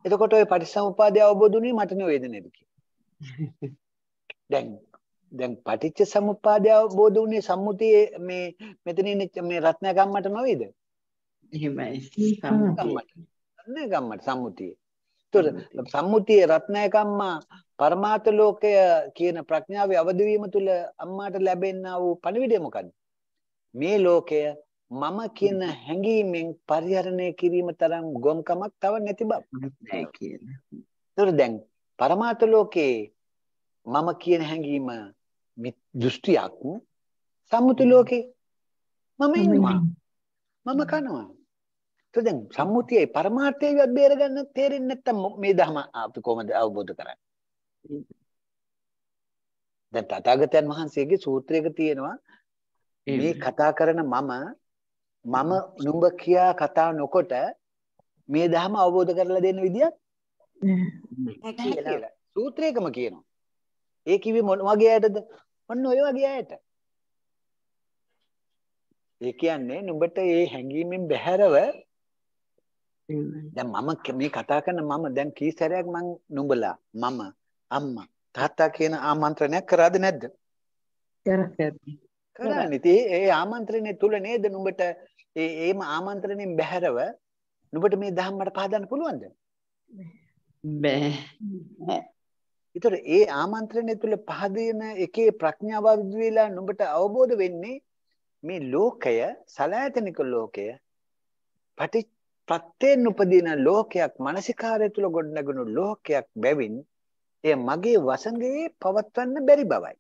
D: එතකොට ওই පටිච්චසමුපාදය අවබෝධුනේ මට නෙවෙයිද නේද කියලා. දැන් දැන් පටිච්චසමුපාදය අවබෝධුනේ සම්මුතියේ මේ මෙතන ඉන්න මේ රත්නගම්මට නෙවෙයිද? එහෙමයි සම්මුතිය ගම්මට සම්මුතිය. ඒතකොට සම්මුතිය රත්නය කම්මා පරමාර්ථ ලෝකය කියන ප්‍රඥාවේ අවදි වීම තුළ අම්මාට ලැබෙනා වූ පණිවිඩය මොකද්ද? මේ ලෝකය මම කියන හැඟීමෙන් පරිහරණය කිරීම තරම් ගොම්කමක් තව නැති බව. නැහැ කියන. ඒතකොට දැන් පරමාර්ථ ලෝකේ මම කියන හැඟීම දෘෂ්ටියක් සම්මුති ලෝකේ මම ඉන්නවා. මම කනවා. તો දැන් සම්මුතියයි પરමාර්ථයයි බේරගන්න තේරෙන්නේ නැත්තම් මේ ධම අපි කොහොමද අවබෝධ කරන්නේ? දැන් තථාගතයන් වහන්සේගේ සූත්‍රයක තියෙනවා මේ කතා කරන මම මම නුඹ කියා කතා නොකොට මේ ධම අවබෝධ කරලා දෙන්න විදියක් කියලා සූත්‍රයකම කියනවා. ඒ කිව්වේ මොන වගේ අයටද? ඔන්න ඔය වගේ අයට. ඒ කියන්නේ නුඹට ඒ හැඟීමෙන් බැහැරව දැන් මම මේ කතා කරන මම දැන් කී සැරයක් මං නුඹලා මම අම්මා තාත්තා කියන ආමන්ත්‍රණයක් කරාද නැද්ද? කරන්නේ. ඉතින් ඒ ආමන්ත්‍රණය තුල නේද නුඹට ඒ ඒම ආමන්ත්‍රණයෙන් බැහැරව නුඹට මේ ධම්මයට පහදන්න පුළුවන්ද?
A: බෑ.
D: ඒතර ඒ ආමන්ත්‍රණය තුල පහදින එකේ ප්‍රඥාව විදවිලා නුඹට අවබෝධ වෙන්නේ මේ ලෝකය සලෑතනික ලෝකය පටිච්ච ප්‍රත්‍යයෙන් උපදින ලෝකයක් මානසිකාරය තුල ගොඩනගුණු ලෝකයක් බැවින් එය මගේ වසඟයේ පවත්වන්න බැරි බවයි.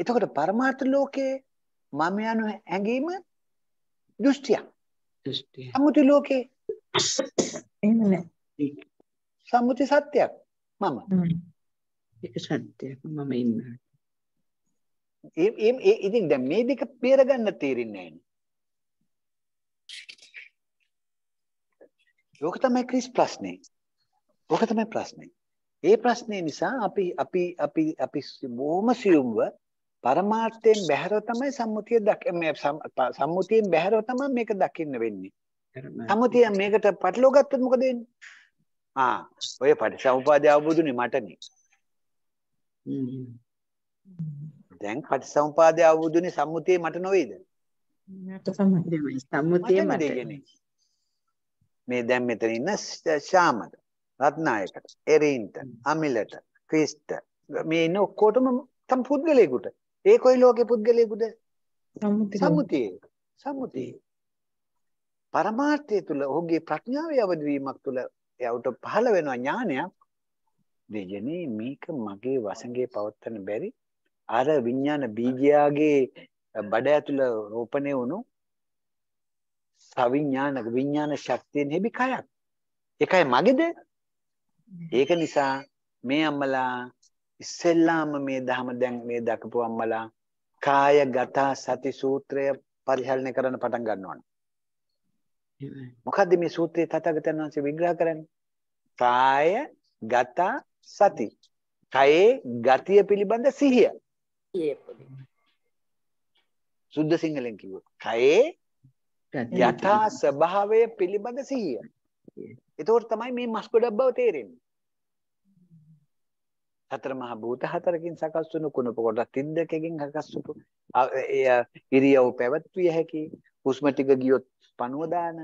D: එතකොට පරමාර්ථ ලෝකයේ මම යන හැඟීම දෘෂ්ටිය. දෘෂ්ටිය. සම්මුති ලෝකේ එහෙම නැහැ. සම්මුති සත්‍යයක්
E: මම. ඒක සත්‍යයක් මම ඉන්නවා.
D: ඒ ඉතින් දැන් මේ දෙක බේරගන්න තේරෙන්නේ නැහැ. ඕක තමයි ක්‍රිස් ප්‍රශ්නේ. ඕක තමයි ප්‍රශ්නේ. ඒ ප්‍රශ්නේ නිසා අපි අපි අපි අපි බොහොම සියුම්ව පරමාර්ථයෙන් බැහැරව තමයි සම්මුතිය දක මේ සම්මුතියෙන් බැහැරව තමයි මේක දකින්න වෙන්නේ. සම්මුතිය මේකට පටලව ගත්තොත් මොකද වෙන්නේ? ආ ඔය පටිසමුපාදය අවබෝධුනේ මටනේ. දැන් පටිසමුපාදය අවබෝධුනේ සම්මුතියේ මට නොවේද?
E: මට තමයි සම්මුතියේ මට.
D: මේ දැන් මෙතන ඉන්න ශාමට රත්නායකට එරීන්ට අමිලට ක්‍රිස්ට මේ ඉන්න ඔක්කොටම තම පුද්ගලයෙකුට ඒ කොයි ලෝකේ පුද්ගලයෙකුද සම්මුතිය සම්මුතිය පරමාර්ථය තුල ඔහුගේ ප්‍රඥාවේ අවදි වීමක් තුල එයාට පහළ වෙනවා ඥානයක් දෙයනේ මේක මගේ වසඟේ පවත්වන්න බැරි අර විඥාන බීජයාගේ බඩ ඇතුළ රෝපණය වුණු සවිඥානික විඥාන ශක්තියෙන් හෙබි කයක්. ඒකයි මගේද? ඒක නිසා මේ අම්මලා ඉස්සෙල්ලාම මේ ධම දැන් මේ දකපු අම්මලා කායගත සති සූත්‍රය පරිහරණය කරන්න පටන් ගන්නවා. මොකද්ද මේ සූත්‍රයේ තථාගතයන් වහන්සේ විග්‍රහ කරන්නේ? කාය ගත සති. කයේ ගතිය පිළිබඳ සිහිය. සුද්ධ සිංහලෙන් කිව්වොත් කයේ යථා ස්වභාවය පිළිබඳ සිහිය. එතකොට තමයි මේ මස් ගොඩක් බව තේරෙන්නේ. හතර මහ භූත හතරකින් සකස් වුණු කුණප කොටස් 32කින් සකස් වුණු ඉරියව් පැවැත්විය හැකි හුස්ම ටික ගියොත් පණුව දාන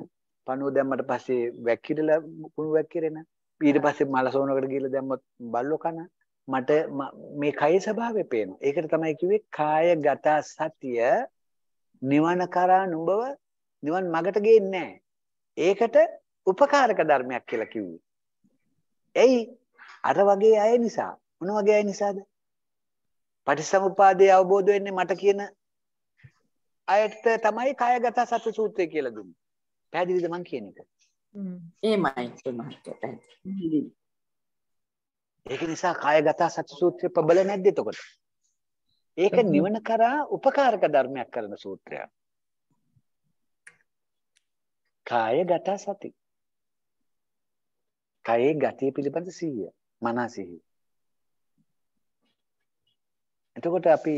D: පණුව දැම්මට පස්සේ වැක්කිරලා කුණු වැක්කිරෙන ඊට පස්සේ මලසෝනකට ගිහලා දැම්මොත් බල්ලෝ කන මට මේ කයේ ස්වභාවය පේනවා ඒකට තමයි කිව්වේ කායගත සතිය නිවන කරා නුඹව නිවන් මගට ගේන්නේ ඒකට උපකාරක ධර්මයක් කියලා කිව්වේ. එයි අර වගේ අය නිසා. මොන වගේ අය නිසාද? පටිසමුපාදයේ අවබෝධ වෙන්නේ මට කියන අයට තමයි කායගත සති සූත්‍රය කියලා දුන්නේ. පැහැදිලිද මං කියන එක?
A: එහෙමයි
D: මහත්තයා. ඒක නිසා කායගත සති සූත්‍රය ප්‍රබල නැද්ද එතකොට? ඒක නිවන කරා උපකාරක ධර්මයක් කරන සූත්‍රයක්. කායගත සති. කයේ ගතිය පිළිබඳ සිහිය, මනස සිහිය. එතකොට අපි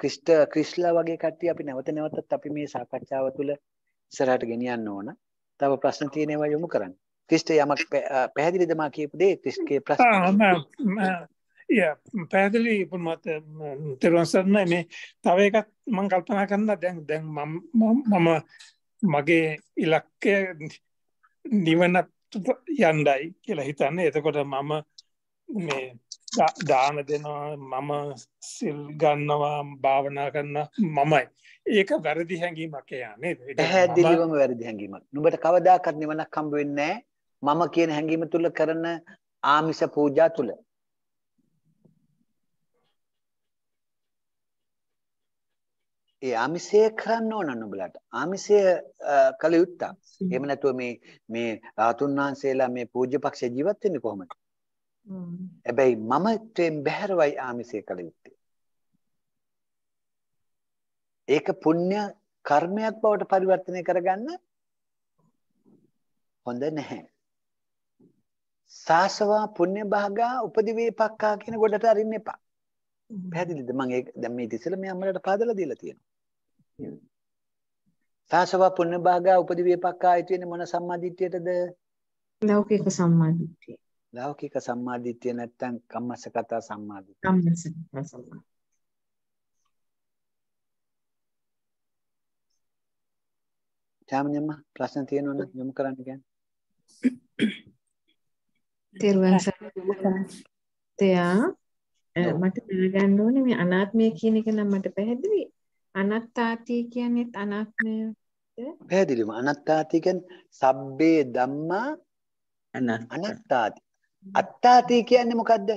D: ක්‍රිස්ට ක්‍රිස්ලා වගේ කට්ටිය අපි නැවත නැවතත් අපි මේ සාකච්ඡාව තුළ ඉස්සරහට ගෙනියන්න ඕන. තව ප්‍රශ්න තියෙන ඒවා යොමු කරන්න. ක්‍රිස්ට යමක් පැහැදිලිද මා කියපු දේ ක්‍රිස්ගේ ප්‍රශ්න?
C: පැදිලි පුමත් තෙරවන්සරන්න මේ තව එකත් මං කල්පනා කරන්න දැන් දැන් මම මගේ ඉලක්කය නිවනත් යන්ඩයි කියලා හිතන්නේ එතකොට මම මේ දාන දෙනවා මම සිල් ගන්නවා භාවනා කරන්න මමයි ඒක වැරදි හැඟීමක් යන්නේ පැහැදිලිවම
D: වැරදි හැඟීමක් නුඹට කවදාකත් නිවනක් හම්බ වෙන්නේ මම කියන හැඟීම තුල කරන ආමිෂ පූජා තුල ඒ ආමිෂය කරන්න ඕන නුඹලට. ආමිෂය කළ යුත්තා. එහෙම නැතුව මේ මේ රාතුන් වහන්සේලා මේ පූජ්‍ය පක්ෂේ ජීවත් වෙන්නේ කොහොමද? හැබැයි මම ත්‍යෙන් බැහැරවයි ආමිෂය කළ යුත්තේ. ඒක පුණ්‍ය කර්මයක් බවට පරිවර්තනය කරගන්න හොඳ නැහැ. සාසවා පුණ්‍ය භාගා උපදිවේපක්කා කියන ගොඩට අරින්න එපා. පැහැදිලිද මම ඒක දැන් මේ ඉතිසල මේ අම්මලට පාදලා දීලා තියෙනවා. සාසව පුණ්‍ය භාගා උපදිවේපක්කායිත වෙන මොන සම්මාදිට්ඨියටද?
A: ලෞකික සම්මාදිට්ඨිය.
D: ලෞකික සම්මාදිට්ඨිය නැත්තම් කම්මස්සගත සම්මාදිට්ඨිය. කම්මස්සගත සම්මාදිට්ඨිය. සාමාන්‍යම ප්‍රශ්න තියෙනවද යොමු කරන්න කියන්නේ?
A: තේරුවන් සර්.
E: මට දැනගන්න ඕනේ මේ අනාත්මය කියන එක නම් මට පැහැදිලි. අනත්තාති කියන්නේත් අනාත්මය
D: පැහැදිලිම අනත්තාති කියන්නේ සබ්බේ ධම්මා අනත්තාති අත්තාති කියන්නේ මොකද්ද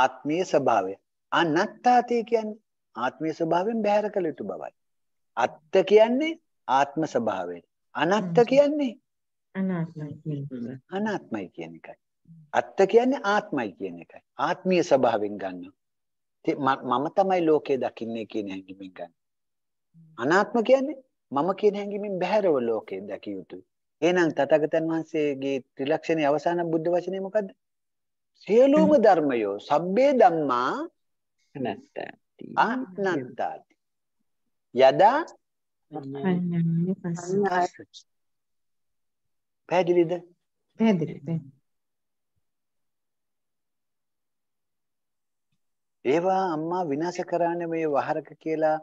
D: ආත්මීය ස්වභාවය අනත්තාති කියන්නේ ආත්මීය ස්වභාවයෙන් බැහැර කළ යුතු බවයි අත්ත කියන්නේ ආත්ම ස්වභාවයෙන් අනත්ත කියන්නේ අනාත්මයි අනාත්මයි කියන එකයි අත්ත කියන්නේ ආත්මයි කියන එකයි ආත්මීය ස්වභාවයෙන් ගන්නවා මම තමයි ලෝකය දකින්නේ කියන හැඟීමෙන් ගන්න. අනාත්ම කියන්නේ මම කියන හැඟීමෙන් බැහැරව ලෝකය දැකිය යුතුයි. එහෙනම් තථාගතයන් වහන්සේගේ ත්‍රිලක්ෂණයේ අවසාන බුද්ධ වචනේ මොකද්ද? සියලුම ධර්මයෝ සබ්බේ ධම්මා අනත්තාති. අනත්තාති. යදා පැහැදිලිද? පැහැදිලි. ඒවා අම්මා විනාශ කරන්නේ මේ වහරක කියලා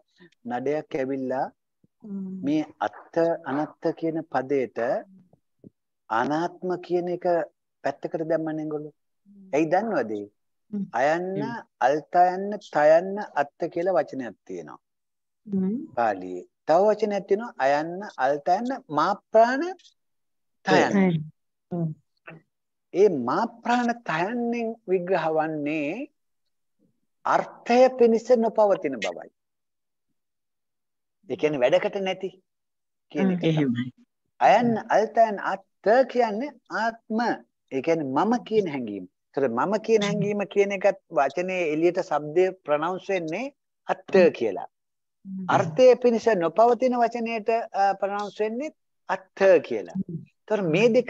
D: නඩයක් ඇවිල්ලා මේ අත්ත අනත්ත කියන පදයට අනාත්ම කියන එක පැත්තකට දැම්මනේ ඒගොල්ලෝ. ඇයි දන්නවද අයන්න අල්තයන්න තයන්න අත්ත කියලා වචනයක් තියෙනවා. පාලියේ. තව වචනයක් තියෙනවා අයන්න අල්තයන්න මාප්‍රාණ තයන්න. ඒ මාප්‍රාණ තයන්ෙන් විග්‍රහ වන්නේ අර්ථය පිණිස නොපවතින බවයි. ඒ කියන්නේ වැඩකට නැති කියන එක. අයන් අල්තයන් අත්ත කියන්නේ ආත්ම. ඒ කියන්නේ මම කියන හැඟීම. ඒතර මම කියන හැඟීම කියන එකත් වචනේ එළියට ශබ්දය ප්‍රනවුන්ස් වෙන්නේ අත්ත කියලා. අර්ථය පිණිස නොපවතින වචනයට ප්‍රනවුන්ස් වෙන්නේ අත්ත කියලා. ඒතර මේ දෙක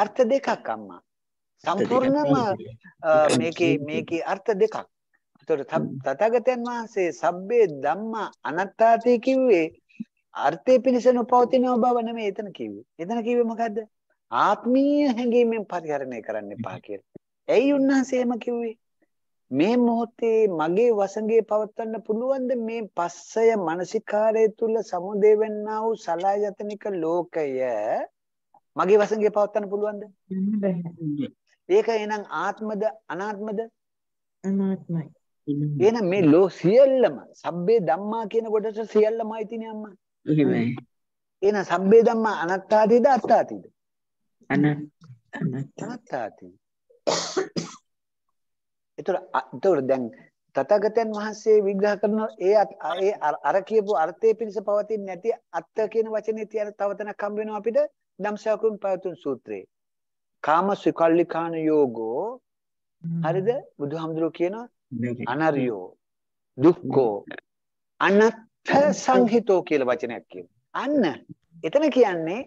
D: අර්ථ දෙකක් අම්මා.
A: සම්පූර්ණම මේකේ මේකේ
D: අර්ථ දෙකක්. එතකොට තථාගතයන් වහන්සේ සබ්බේ ධම්මා අනත්තාතේ කිව්වේ අර්ථේ පිණිස නොපවතිනව බව නෙමෙයි එතන කිව්වේ. එතන කිව්වේ මොකද්ද? ආත්මීය හැඟීමෙන් පරිහරණය කරන්න එපා කියලා. ඇයි උන්වහන්සේ එහෙම කිව්වේ? මේ මොහොතේ මගේ වසඟේ පවත්වන්න පුළුවන්ද මේ පස්සය මානසිකාරය තුල සමුදේ වෙන්නා වූ සලායතනික ලෝකය මගේ වසඟේ පවත්වන්න පුළුවන්ද? ඒක එහෙනම් ආත්මද අනාත්මද? අනාත්මයි. එහෙනම් මේ ලෝ සියල්ලම සබ්බේ ධම්මා කියන කොටස සියල්ලමයි තියෙන්නේ අම්මා. එහෙමයි. එහෙනම් සබ්බේ ධම්මා අනාත්තාදීද අත්තාදීද? අනාත්තාදී. ඒතර ඒතර දැන් තථාගතයන් වහන්සේ විග්‍රහ කරන ඒ ඒ අර කියපු අර්ථය පිණිස පවතින්නේ නැති අත්ත කියන වචනේ තියෙන තව තැනක් හම් වෙනවා අපිට ධම්සයකුන් පවතුන් සූත්‍රයේ. කාම සුකල්ලිකාන යෝගෝ හරිද බුදුහාමුදුරුවෝ
A: කියනවා
D: අනර්යෝ දුක්ඛෝ අනත්ථ සංහිතෝ කියලා වචනයක් කියනවා. අන්න එතන කියන්නේ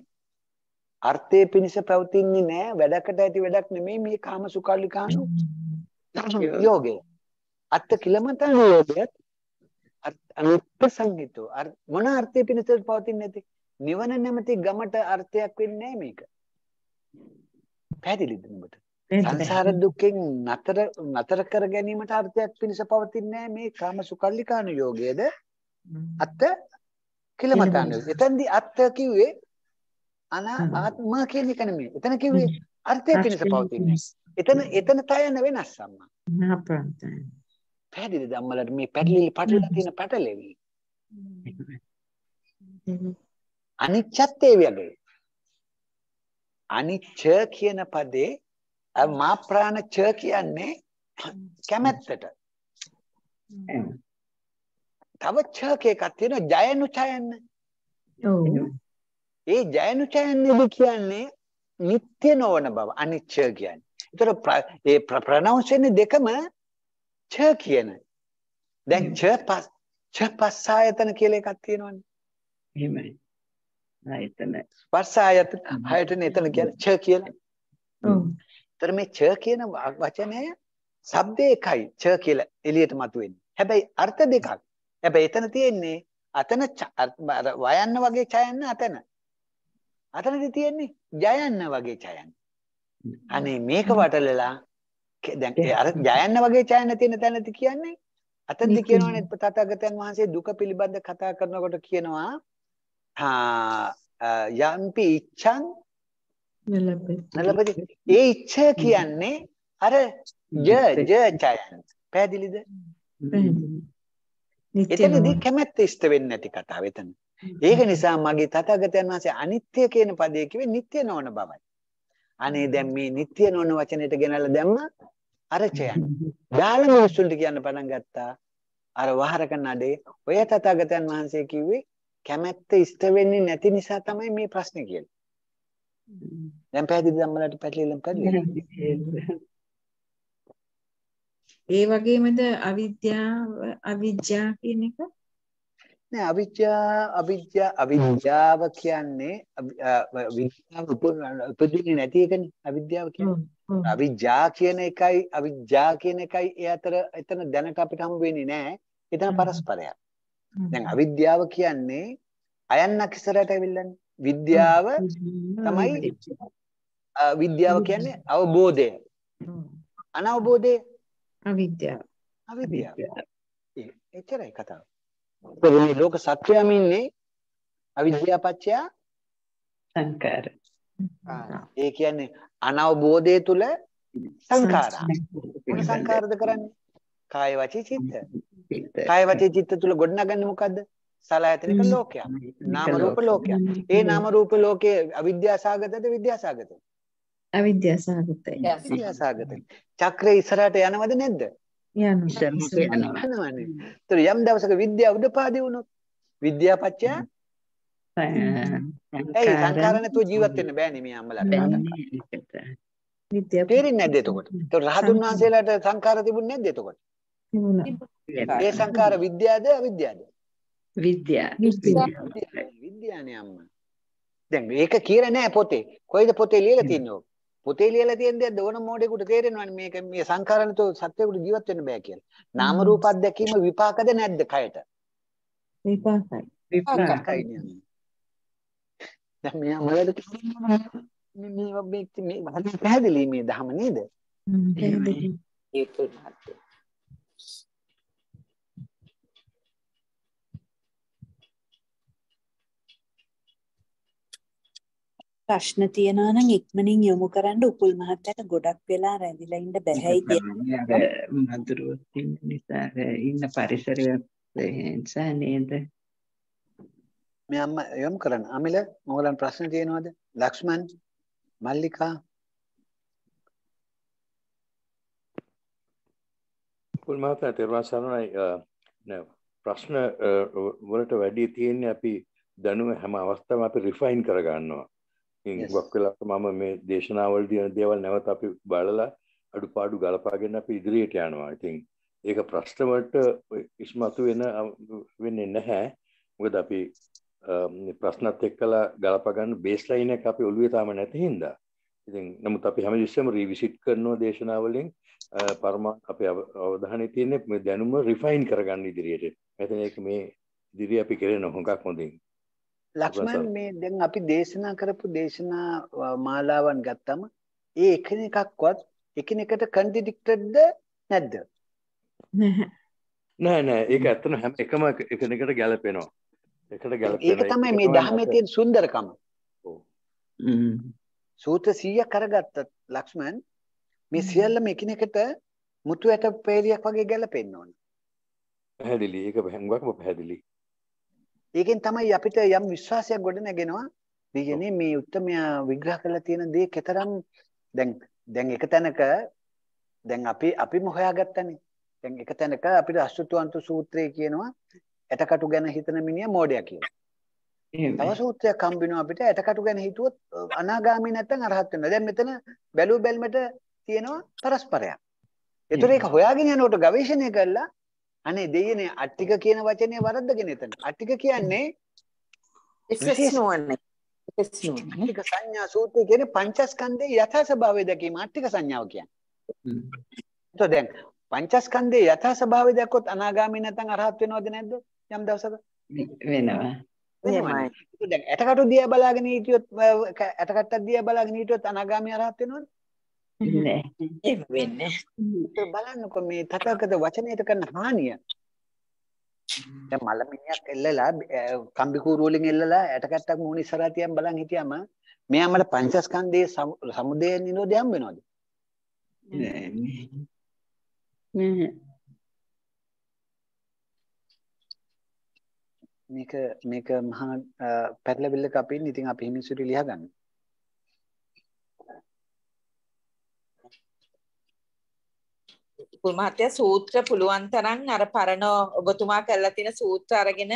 D: අර්ථයේ පිණිස පැවතින්නේ නෑ වැඩකට ඇති වැඩක් නෙමෙයි මේ කාම සුකල්ලිකාන යෝගය. අත්ත කිලමතන යෝගයත් අනුත්ත සංහිතෝ මොන අර්ථයේ පිණිස පවතින්නේ නැති නිවන නැමැති ගමට අර්ථයක් වෙන්නේ නෑ මේක. පැහැදිලිද නුඹට? සංසාර දුකෙන් නතර නතර කර ගැනීමට අර්ථයක් පිණිස පවතින්නේ මේ කාම සුකල්ලිකානු යෝගයේද අත්ත කිලමතාන යෝගය. එතෙන්දී අත්ත කිව්වේ අනා ආත්ම කියන එක නෙමෙයි. එතන කිව්වේ
A: අර්ථය පිණිස පවතින්නේ.
D: එතන එතන තයන වෙනස් සම්මා.
A: නපන්තයි.
D: පැහැදිලිද අම්මලට මේ පැටලිලි පැටලලා තියෙන පැටලෙවි. අනිච්චත්තේ වගේ. අනිච්ච කියන පදේ මා ප්‍රාණ ච කියන්නේ කැමැත්තට. තව චක එකක් තියෙනවා ජයනුචයන්න. ඒ ජයනුචයන්නේදී කියන්නේ නිත්‍ය නොවන බව අනිච්ච කියන්නේ. ඒතර ඒ ප්‍රනවුන්සේනේ දෙකම ච කියන. දැන් ච පස් ච පස්සායතන කියලා එකක් තියෙනවනේ. එහෙමයි. එතන ස්පර්ශ ආයතන හයටනේ එතන කියන්නේ ච කියලා. ඔව්. ඒතර මේ ච කියන වචනය શબ્ද එකයි ච කියලා එළියට මතුවෙන්නේ. හැබැයි අර්ථ දෙකක්. හැබැයි එතන තියෙන්නේ අතන වයන්න වගේ චයන්න අතන. අතනදී තියෙන්නේ ජයන්න වගේ චයන්න. අනේ මේක වටලලා දැන් අර ජයන්න වගේ චයන්න තියෙන තැනදී කියන්නේ අතනදී කියනවනේ තථාගතයන් වහන්සේ දුක පිළිබඳ කතා කරනකොට කියනවා යම්පි ඉච්ඡන් නලපති ඒ ඉච්ඡය කියන්නේ අර ය ය ජයන් පැහැදිලිද එතනදී කැමැත්ත ඉෂ්ට වෙන්නේ නැති කතාව එතන ඒක නිසා මගේ තථාගතයන් වහන්සේ අනිත්‍ය කියන පදයේ කිව්වේ නිට්ටය නොවන බවයි අනේ දැන් මේ නිට්ටය නොවන වචනෙට ගෙනල්ලා දැම්ම අරචයන් දාල මිනිස්සුන්ට කියන්න පටන් ගත්තා අර වහරක නඩේ ඔය තථාගතයන් වහන්සේ කිව්වේ කැමැත්ත ඉෂ්ට වෙන්නේ නැති නිසා තමයි මේ ප්‍රශ්නේ කියන්නේ. දැන් පැහැදිලිද අම්මලාට පැහැදිලිද පැහැදිලිද?
E: ඒ වගේමද
D: අවිද්‍යාව අවිජ්ජා කියන එක? නෑ අවිජ්ජා අවිජ්ජා අවිජ්ජාව කියන්නේ විද්‍යාව උපදින්නේ නැති එකනේ අවිද්‍යාව කියන්නේ. අවිජ්ජා කියන එකයි අවිජ්ජා කියන එකයි ඒ අතර එතන දැනට අපිට හම් වෙන්නේ නෑ. එතන පරස්පරයක්. දැන් අවිද්‍යාව කියන්නේ අයන්නක් ඉස්සරහට ඇවිල්ලානේ. විද්‍යාව තමයි විද්‍යාව කියන්නේ අවබෝධය. අනවබෝධය අවිද්‍යාව. අවිද්‍යාව. එච්චරයි කතාව. මේ ලෝක සත්‍යයම ඉන්නේ අවිද්‍යාපච්චය සංකාර. ඒ කියන්නේ අනවබෝධය තුල සංකාරා. මොන සංකාරද කරන්නේ? කාය වචී චිත්ත. කාය වචේ චිත්ත තුල ගොඩනගන්නේ මොකද්ද? සලආයතනික ලෝකයක්. නාම රූප ලෝකයක්. ඒ නාම රූප ලෝකයේ අවිද්‍යාසගතද විද්‍යාසගතද?
E: අවිද්‍යාසගතයි.
D: අවිද්‍යාසගතයි. චක්‍රය ඉස්සරහට යනවද නැද්ද?
E: යනවා.
D: යනවා. යම් දවසක විද්‍යාව උදපාදී වුණොත් විද්‍යාපච්චය
E: ඒ සංඛාර නැතුව ජීවත් වෙන්න
D: බෑනේ මේ අම්මලාට.
E: විද්‍යාව තේරෙන්නේ නැද්ද එතකොට? ඒතකොට රහතුන්
D: වහන්සේලාට සංඛාර තිබුණේ නැද්ද එතකොට? තිබුණා. ඒ සංකාර විද්‍යාද අවිද්‍යාද? විද්‍යා. විද්‍යානේ අම්මා. දැන් මේක කියලා නෑ පොතේ. කොයිද පොතේ ලියලා තින්නේ? පොතේ ලියලා තියෙන දේද ඕන මොඩේකට තේරෙනවනේ මේක මේ සංකාරණතෝ සත්‍යයකට ජීවත් වෙන්න බෑ කියලා. නාම රූප අධ්‍යක්ීම විපාකද නැද්ද කයට?
B: විපාකයි. විපාකයි
D: නේද? දැන් මෙයා මොකද කියන්නේ? මේ මේ මේ පැහැදිලි මේ දහම නේද? ඒක මහත්මයා
B: ප්‍රශ්න තියනවා නම් ඉක්මනින් යොමු කරන්න උපුල් මහත්තයාට ගොඩක් වෙලා රැඳිලා ඉන්න බැහැයි කියන්නේ.
E: මధుරව ඉන්න නිසා ඉන්න පරිසරයක් නිසා නේද?
D: මේ අම්මා යොමු කරන්න. අමිල මොගලන් ප්‍රශ්න තියෙනවද? ලක්ෂ්මන් මල්ලිකා
C: උපුල් මහත්තයා තෙරුවන් සරණයි. ප්‍රශ්න වලට වැඩි තියෙන්නේ අපි දැනුම හැම අවස්ථාවම අපි රිෆයින් කරගන්නවා. ඉවක් කලට මම මේ දේශනාවල් දියන දේවල් නැවත අපි බලලා අඩු පාඩු ගලපාගෙන අපි ඉදිරියට යනවා ඉතින් ඒක ප්‍රශ්නවලට ඉස්මතු වෙන වෙන්නේ නැහැ මොකද අපි ප්‍රශ්නත් එක්කලා ගලපගන්න බේස්ලයින් එක අපි ඔළුවේ තාම නැති හින්දා ඉතින් නමුත් අපි හැමදෙස්සම රිවිසිට් කරනවා දේශනාවලින් පරමා අපේ අවධානය තියෙන්නේ මේ දැනුම රිෆයින් කරගන්න ඉදිරියට. එතන ඒක මේ ඉදිරිය අපි කරන හොඟක් හොඳින්.
D: ලක්මන් මේ දැන් අපි දේශනා කරපු දේශනා මාලාවන් ගත්තම ඒ එකනෙකක්වත් එකිනෙකට කන්ඩිඩික්ටඩ්ද නැද්ද?
C: නෑ නෑ ඒක ඇත්තම හැම එකම එකනෙකට ගැලපෙනවා. එකට ගැලපෙනවා. ඒක තමයි මේ ධර්මයේ තියෙන
D: සුන්දරකම. සූත්‍ර 100 කරගත්තත් ලක්ෂ්මන් මේ සියල්ලම එකිනෙකට මුතු ඇට පෙළියක් වගේ ගැලපෙන්න ඕන.
C: පැහැදිලි. ඒක හැංගුවක්ම පැහැදිලි.
D: ඒකෙන් තමයි අපිට යම් විශ්වාසයක් ගොඩනැගෙනවා. විජනේ මේ උත්තරමයා විග්‍රහ කරලා තියෙන දේ කතරම් දැන් දැන් එක තැනක දැන් අපි අපිම හොයාගත්තනේ. දැන් එක තැනක අපිට අසුතුන්තු සූත්‍රය කියනවා ඇටකටු ගැන හිතන මිනිහා මෝඩයා කියලා. තව සූත්‍රයක් හම්බිනවා අපිට ඇටකටු ගැන හිතුවොත් අනාගාමී නැත්නම් අරහත් වෙනවා. දැන් මෙතන බැලුව බැල්මට තියෙනවා පරස්පරයක්. ඒතර ඒක හොයාගෙන යනකොට ගවේෂණය කළා අනේ දෙයනේ අට්ටික කියන වචනය වරද්දගෙන එතන. අට්ටික කියන්නේ විශේෂ නොවන්නේ. අට්ටික සංඥා සූත්‍රය කියන්නේ පංචස්කන්ධයේ යථා ස්වභාවය දැකීම අට්ටික සංඥාව කියන්නේ. Mm. එතකොට දැන් පංචස්කන්ධයේ යථා ස්වභාවය දැක්කොත් අනාගාමී නැත්නම් අරහත් වෙනවද නැද්ද? යම් දවසක
E: වෙනවා. එහෙමයි.
D: දැන් ඇටකටු දිහා බලාගෙන හිටියොත් ඇටකට්ටක් දිහා බලාගෙන හිටියොත් අනාගාමී අරහත් වෙනවද? නෑ ඒක වෙන්නේ බලන්නකො මේ තථාගත වචනයට කරන හානිය දැන් මලමිනියක් එල්ලලා කම්බි කූරුවලින් එල්ලලා ඇටකට්ටක් මූණ ඉස්සරහා තියන් බලන් හිටියම මෙයාමල පංචස්කන්ධයේ සමුදය නිරෝධය
A: හම් වෙනවද
D: මේක මේක මහා පැටලවිල්ලක අපි ඉන්නේ ඉතින් අපි හිමිසුරි ලියගන්නේ
B: මහත්තයා සූත්‍ර පුළුවන් තරම් අර පරණ ඔබතුමා කරලා තියෙන සූත්‍ර අරගෙන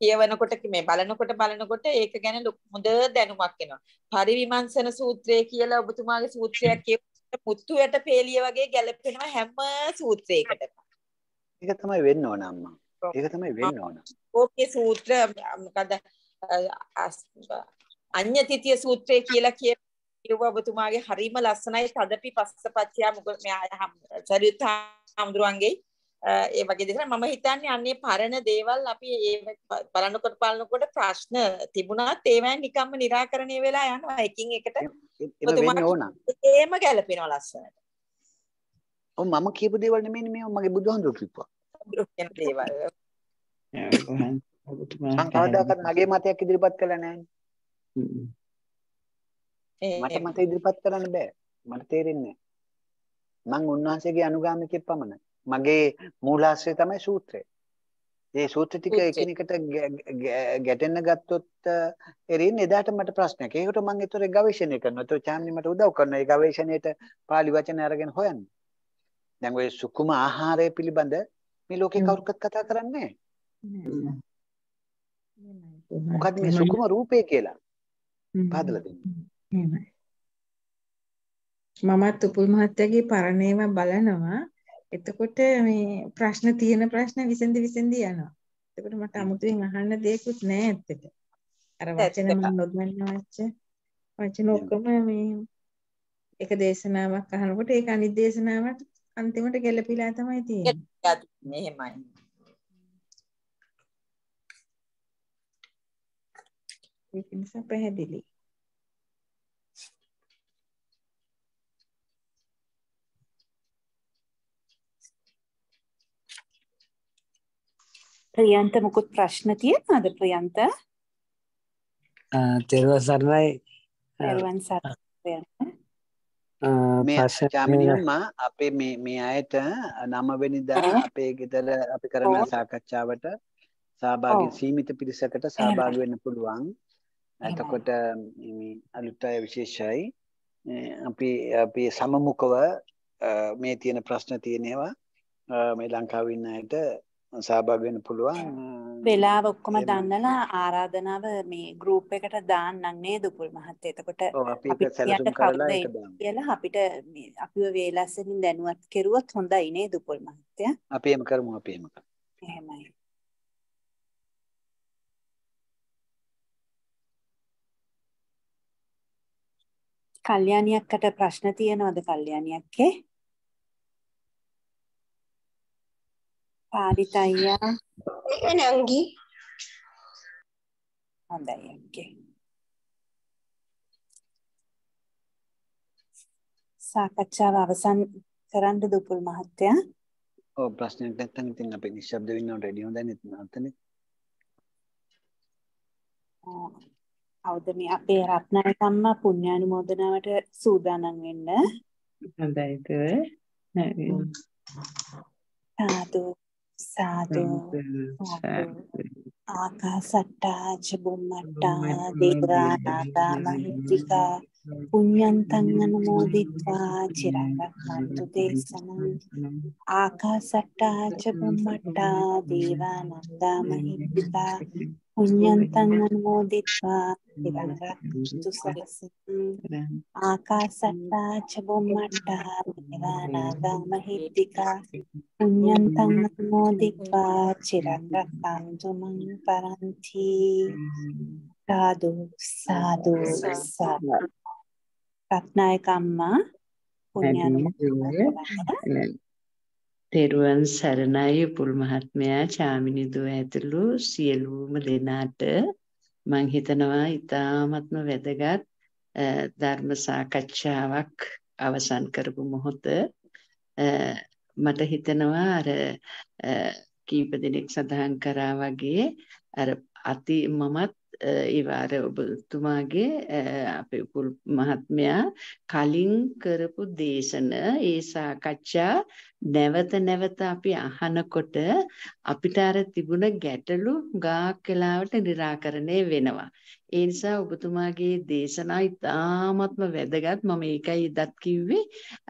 B: කියවනකොට මේ බලනකොට බලනකොට ඒක ගැන හොඳ දැනුමක් එනවා. පරිවිමර්ශන සූත්‍රය කියලා ඔබතුමාගේ සූත්‍රයක් කියවට මුත්තුයට පේලිය වගේ ගැලපෙනවා හැම සූත්‍රයකටම.
D: ඒක තමයි වෙන්න ඕන අම්මා. ඒක තමයි වෙන්න ඕන.
B: ඕකේ සූත්‍ර මොකද අඤ්ඤතිතිය සූත්‍රය කියලා කියන ඒව ඔබතුමාගේ හරීම ලස්සනයි තදපි පස්සපච්චයා මොකද මෙයා සරියුත් හාමුදුරුවන්ගේ ඒ වගේ දේවල් මම හිතන්නේ අන්නේ පරණ දේවල් අපි ඒ බලනකොට බලනකොට ප්‍රශ්න තිබුණාත් ඒවා නිකම්ම निराකරණය වෙලා යනවා එකින් එකට ඒම ගැලපෙනවා ලස්සනට
D: ඔව් මම කියපු දේවල් නෙමෙයි මේ මගේ බුදුහාමුදුරුවෝ කිව්වා දේවල් මගේ මතයක් ඉදිරිපත් කළා නෑනේ මට මට ඉදිරිපත් කරන්න බෑ. මට තේරෙන්නේ මං උන්වහන්සේගේ අනුගාමිකයෙක් පමණයි. මගේ මූලාශ්‍රය තමයි සූත්‍රය. මේ සූත්‍ර ටික එකිනෙකට ගැටෙන්න ගත්තොත් එරින් එදාට මට ප්‍රශ්නයක්. ඒකට මම ඒතර ගවේෂණය කරනවා. ඒතර චාම්නි මට උදව් කරනවා. ඒ ගවේෂණයට pāli වචන අරගෙන හොයන්න. දැන් ඔය සුකුම ආහාරය පිළිබඳ මේ ලෝකේ කවුරුත් කතා කරන්නේ
A: නැහැ. මොකද මේ සුකුම
D: රූපය කියලා. පාදලා දෙන්නේ.
B: මමත් උපුල් මහත්තයාගේ පරණ ඒවා බලනවා. එතකොට මේ ප්‍රශ්න තියෙන ප්‍රශ්න විසඳි විසඳි යනවා. එතකොට මට අමුතුවෙන් අහන්න දෙයක්වත් නෑ ඇත්තට. අර වචන මම නොදන්න වචන වචන ඔක්කොම මේ එක දේශනාවක් අහනකොට ඒක අනිත් දේශනාවට අන්තිමට ගැළපීලා තමයි තියෙන්නේ. එහෙමයි. ඒක නිසා පැහැදිලි. ප්‍රියන්ත මුකුත් ප්‍රශ්න තියෙනවද ප්‍රියන්ත?
E: තෙරුවන් සරණයි. තෙරුවන් සරණයි.
D: අපේ මේ මේ අයට 9 වෙනිදා අපේ ගෙදර අපි කරන සාකච්ඡාවට සහභාගී සීමිත පිරිසකට සහභාගී වෙන්න පුළුවන්. එතකොට මේ අලුත් අය විශේෂයි. අපි අපි සමමුඛව මේ තියෙන ප්‍රශ්න තියෙනවා මේ ලංකාවේ ඉන්න අයට සහභාගී වෙන්න පුළුවන්.
B: වෙලාව ඔක්කොම දන්නලා ආරාධනාව මේ ගෲප් එකට දාන්නම් නේද උපුල් මහත්තයා. එතකොට
D: අපි සැලසුම් කරලා ඒක දාන්න.
B: කියලා අපිට අපිව වේලස්සෙන් දැනුවත් කෙරුවොත් හොඳයි නේද උපුල් මහත්තයා.
D: අපි එහෙම කරමු අපි එහෙම කරමු.
A: එහෙමයි.
B: කල්යාණියක්කට ප්‍රශ්න තියෙනවද කල්යාණියක්ගේ? පාරිතයියා ඒක නංගි හොඳයි අක්කේ සාකච්ඡාව අවසන් කරන්න දුපුල් මහත්තයා
D: ඔව් ප්‍රශ්නයක් නැත්නම් ඉතින් අපි නිශ්ශබ්ද වෙන්න රෙඩි හොඳයි නැත්නම් අවුද මේ
B: අපේ රත්නායක අම්මා පුණ්‍යානුමෝදනාවට
D: සූදානම් වෙන්න
A: හොඳයිද
B: සාදු ಸಾಧು ಆಕಾಸಟ್ಟ ಜುಮ್ಮಟ್ಟ ದೇವರಾನಾಗ ಮಹಿತ್ವಿಕ ಪುಣ್ಯಂತಂಗನುಮೋದಿತ್ವಾ ಚಿರಾಗ Kantu ದೇಸನ ಆಕಾಸಟ್ಟ ಜುಮ್ಮಟ್ಟ Devananda ಮಹಿತ್ವಿಕ Punya tangan mau diklat, tidak kaktus rasa tuh, maka setelah cebong mata, kita datang mahit diklat. Punya tangan mau diklat, tidak datang cuma paranti, ratusa, kama
A: punya
E: තෙරුවන් සරණයි පුල් මහත්මයා චාමිනි දුව ඇතුළු සියලුම දෙනාට මම හිතනවා ඊ타ත්ම වැදගත් ධර්ම සාකච්ඡාවක් අවසන් කරපු මොහොත මට හිතෙනවා අර කීප දෙනෙක් සඳහන් කරා වගේ අර අති මමත් ඒවාර ඔබතුමාගේ අපේ උපුල් මහත්මයා කලින් කරපු දේශන ඒ සාකච්ඡා නැවත නැවත අපි අහනකොට අපිට අර තිබුණ ගැටලු ගාක් වෙලාවට निराකරණය වෙනවා. ඒ නිසා ඔබතුමාගේ දේශනා ඉතාමත්ම වැදගත්. මම ඒකයි ඉදත් කිව්වේ.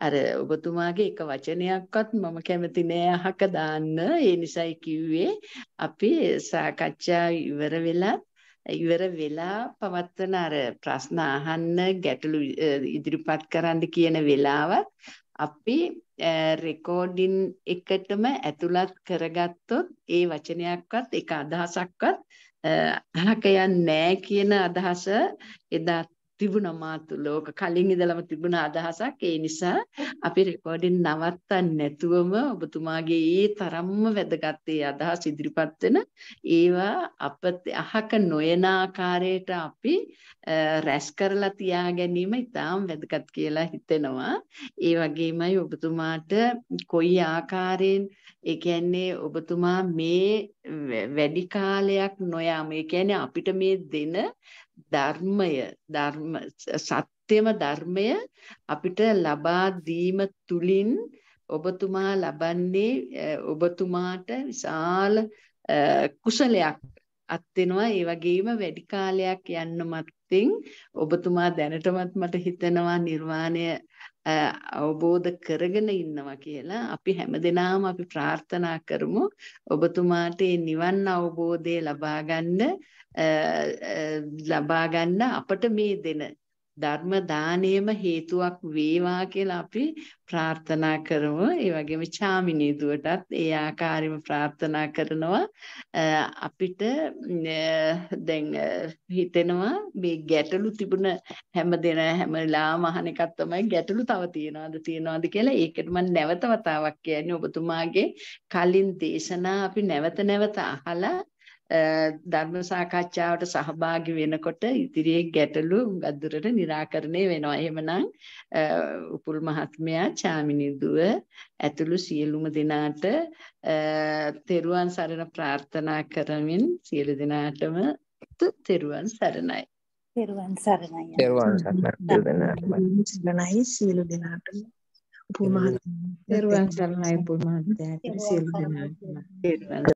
E: අර ඔබතුමාගේ එක වචනයක්වත් මම කැමති නෑ අහක දාන්න. ඒ නිසායි කිව්වේ අපි සාකච්ඡා ඉවර වෙලා ඉවර වෙලා පවත්වන අර ප්‍රශ්න අහන්න ගැටලු ඉදිරිපත් කරන්න කියන වෙලාව අපි රෙකෝඩින් එකටම ඇතුළත් කරගත්තොත් ඒ වචනයක්වත් එක අදහසක්වත් අහක යන්නේ නැහැ කියන අදහස එදා තිබුණා මාතුල. ඕක කලින් ඉඳලම තිබුණ අදහසක්. ඒ නිසා අපි රෙකෝඩින් නවත්තන්නේ නැතුවම ඔබතුමාගේ ඒ තරම්ම වැදගත් ඒ අදහස් ඉදිරිපත් වෙන ඒවා අප අහක නොයන ආකාරයට අපි රැස් කරලා තියා ගැනීම ඉතාම වැදගත් කියලා හිතෙනවා. ඒ වගේමයි ඔබතුමාට කොයි ආකාරයෙන් ඒ කියන්නේ ඔබතුමා මේ වැඩි කාලයක් නොයාම ඒ කියන්නේ අපිට මේ දෙන ධර්මය ධර්ම සත්‍යම ධර්මය අපිට ලබා දීම තුලින් ඔබතුමා ලබන්නේ ඔබතුමාට විශාල කුසලයක් අත් වෙනවා ඒ වගේම වැඩි කාලයක් යන්න මත්තෙන් ඔබතුමා දැනටමත් මට හිතෙනවා නිර්වාණය අවබෝධ කරගෙන ඉන්නවා කියලා අපි හැමදෙනාම අපි ප්‍රාර්ථනා කරමු ඔබතුමාට නිවන් අවබෝධය ලබා ලබා ගන්න අපට මේ දෙන ධර්ම දාණයම හේතුවක් වේවා කියලා අපි ප්‍රාර්ථනා කරමු. ඒ වගේම චාමිනී දුවටත් ඒ ආකාරයෙන්ම ප්‍රාර්ථනා කරනවා. අපිට දැන් හිතෙනවා මේ ගැටලු තිබුණ හැම දෙන හැම වෙලාවම අහන එකක් තමයි ගැටලු තව තියනවාද තියනවාද කියලා. ඒකට මම නැවත වතාවක් කියන්නේ ඔබතුමාගේ කලින් දේශනා අපි නැවත නැවත අහලා ධර්ම සාකච්ඡාවට සහභාගී වෙනකොට ඉදිරියේ ගැටලු අදුරට निराකරණය වෙනවා. එහෙමනම් උපුල් මහත්මයා චාමිනිදුව ඇතුළු සියලුම දෙනාට තෙරුවන් සරණ ප්‍රාර්ථනා කරමින් සියලු දෙනාටම තෙරුවන් සරණයි. තෙරුවන් සරණයි. තෙරුවන් සරණයි.
B: සරණයි සියලු
A: දෙනාටම. උපුල් මහත්මයා තෙරුවන් සරණයි උපුල් මහත්මයාට සියලු දෙනාටම.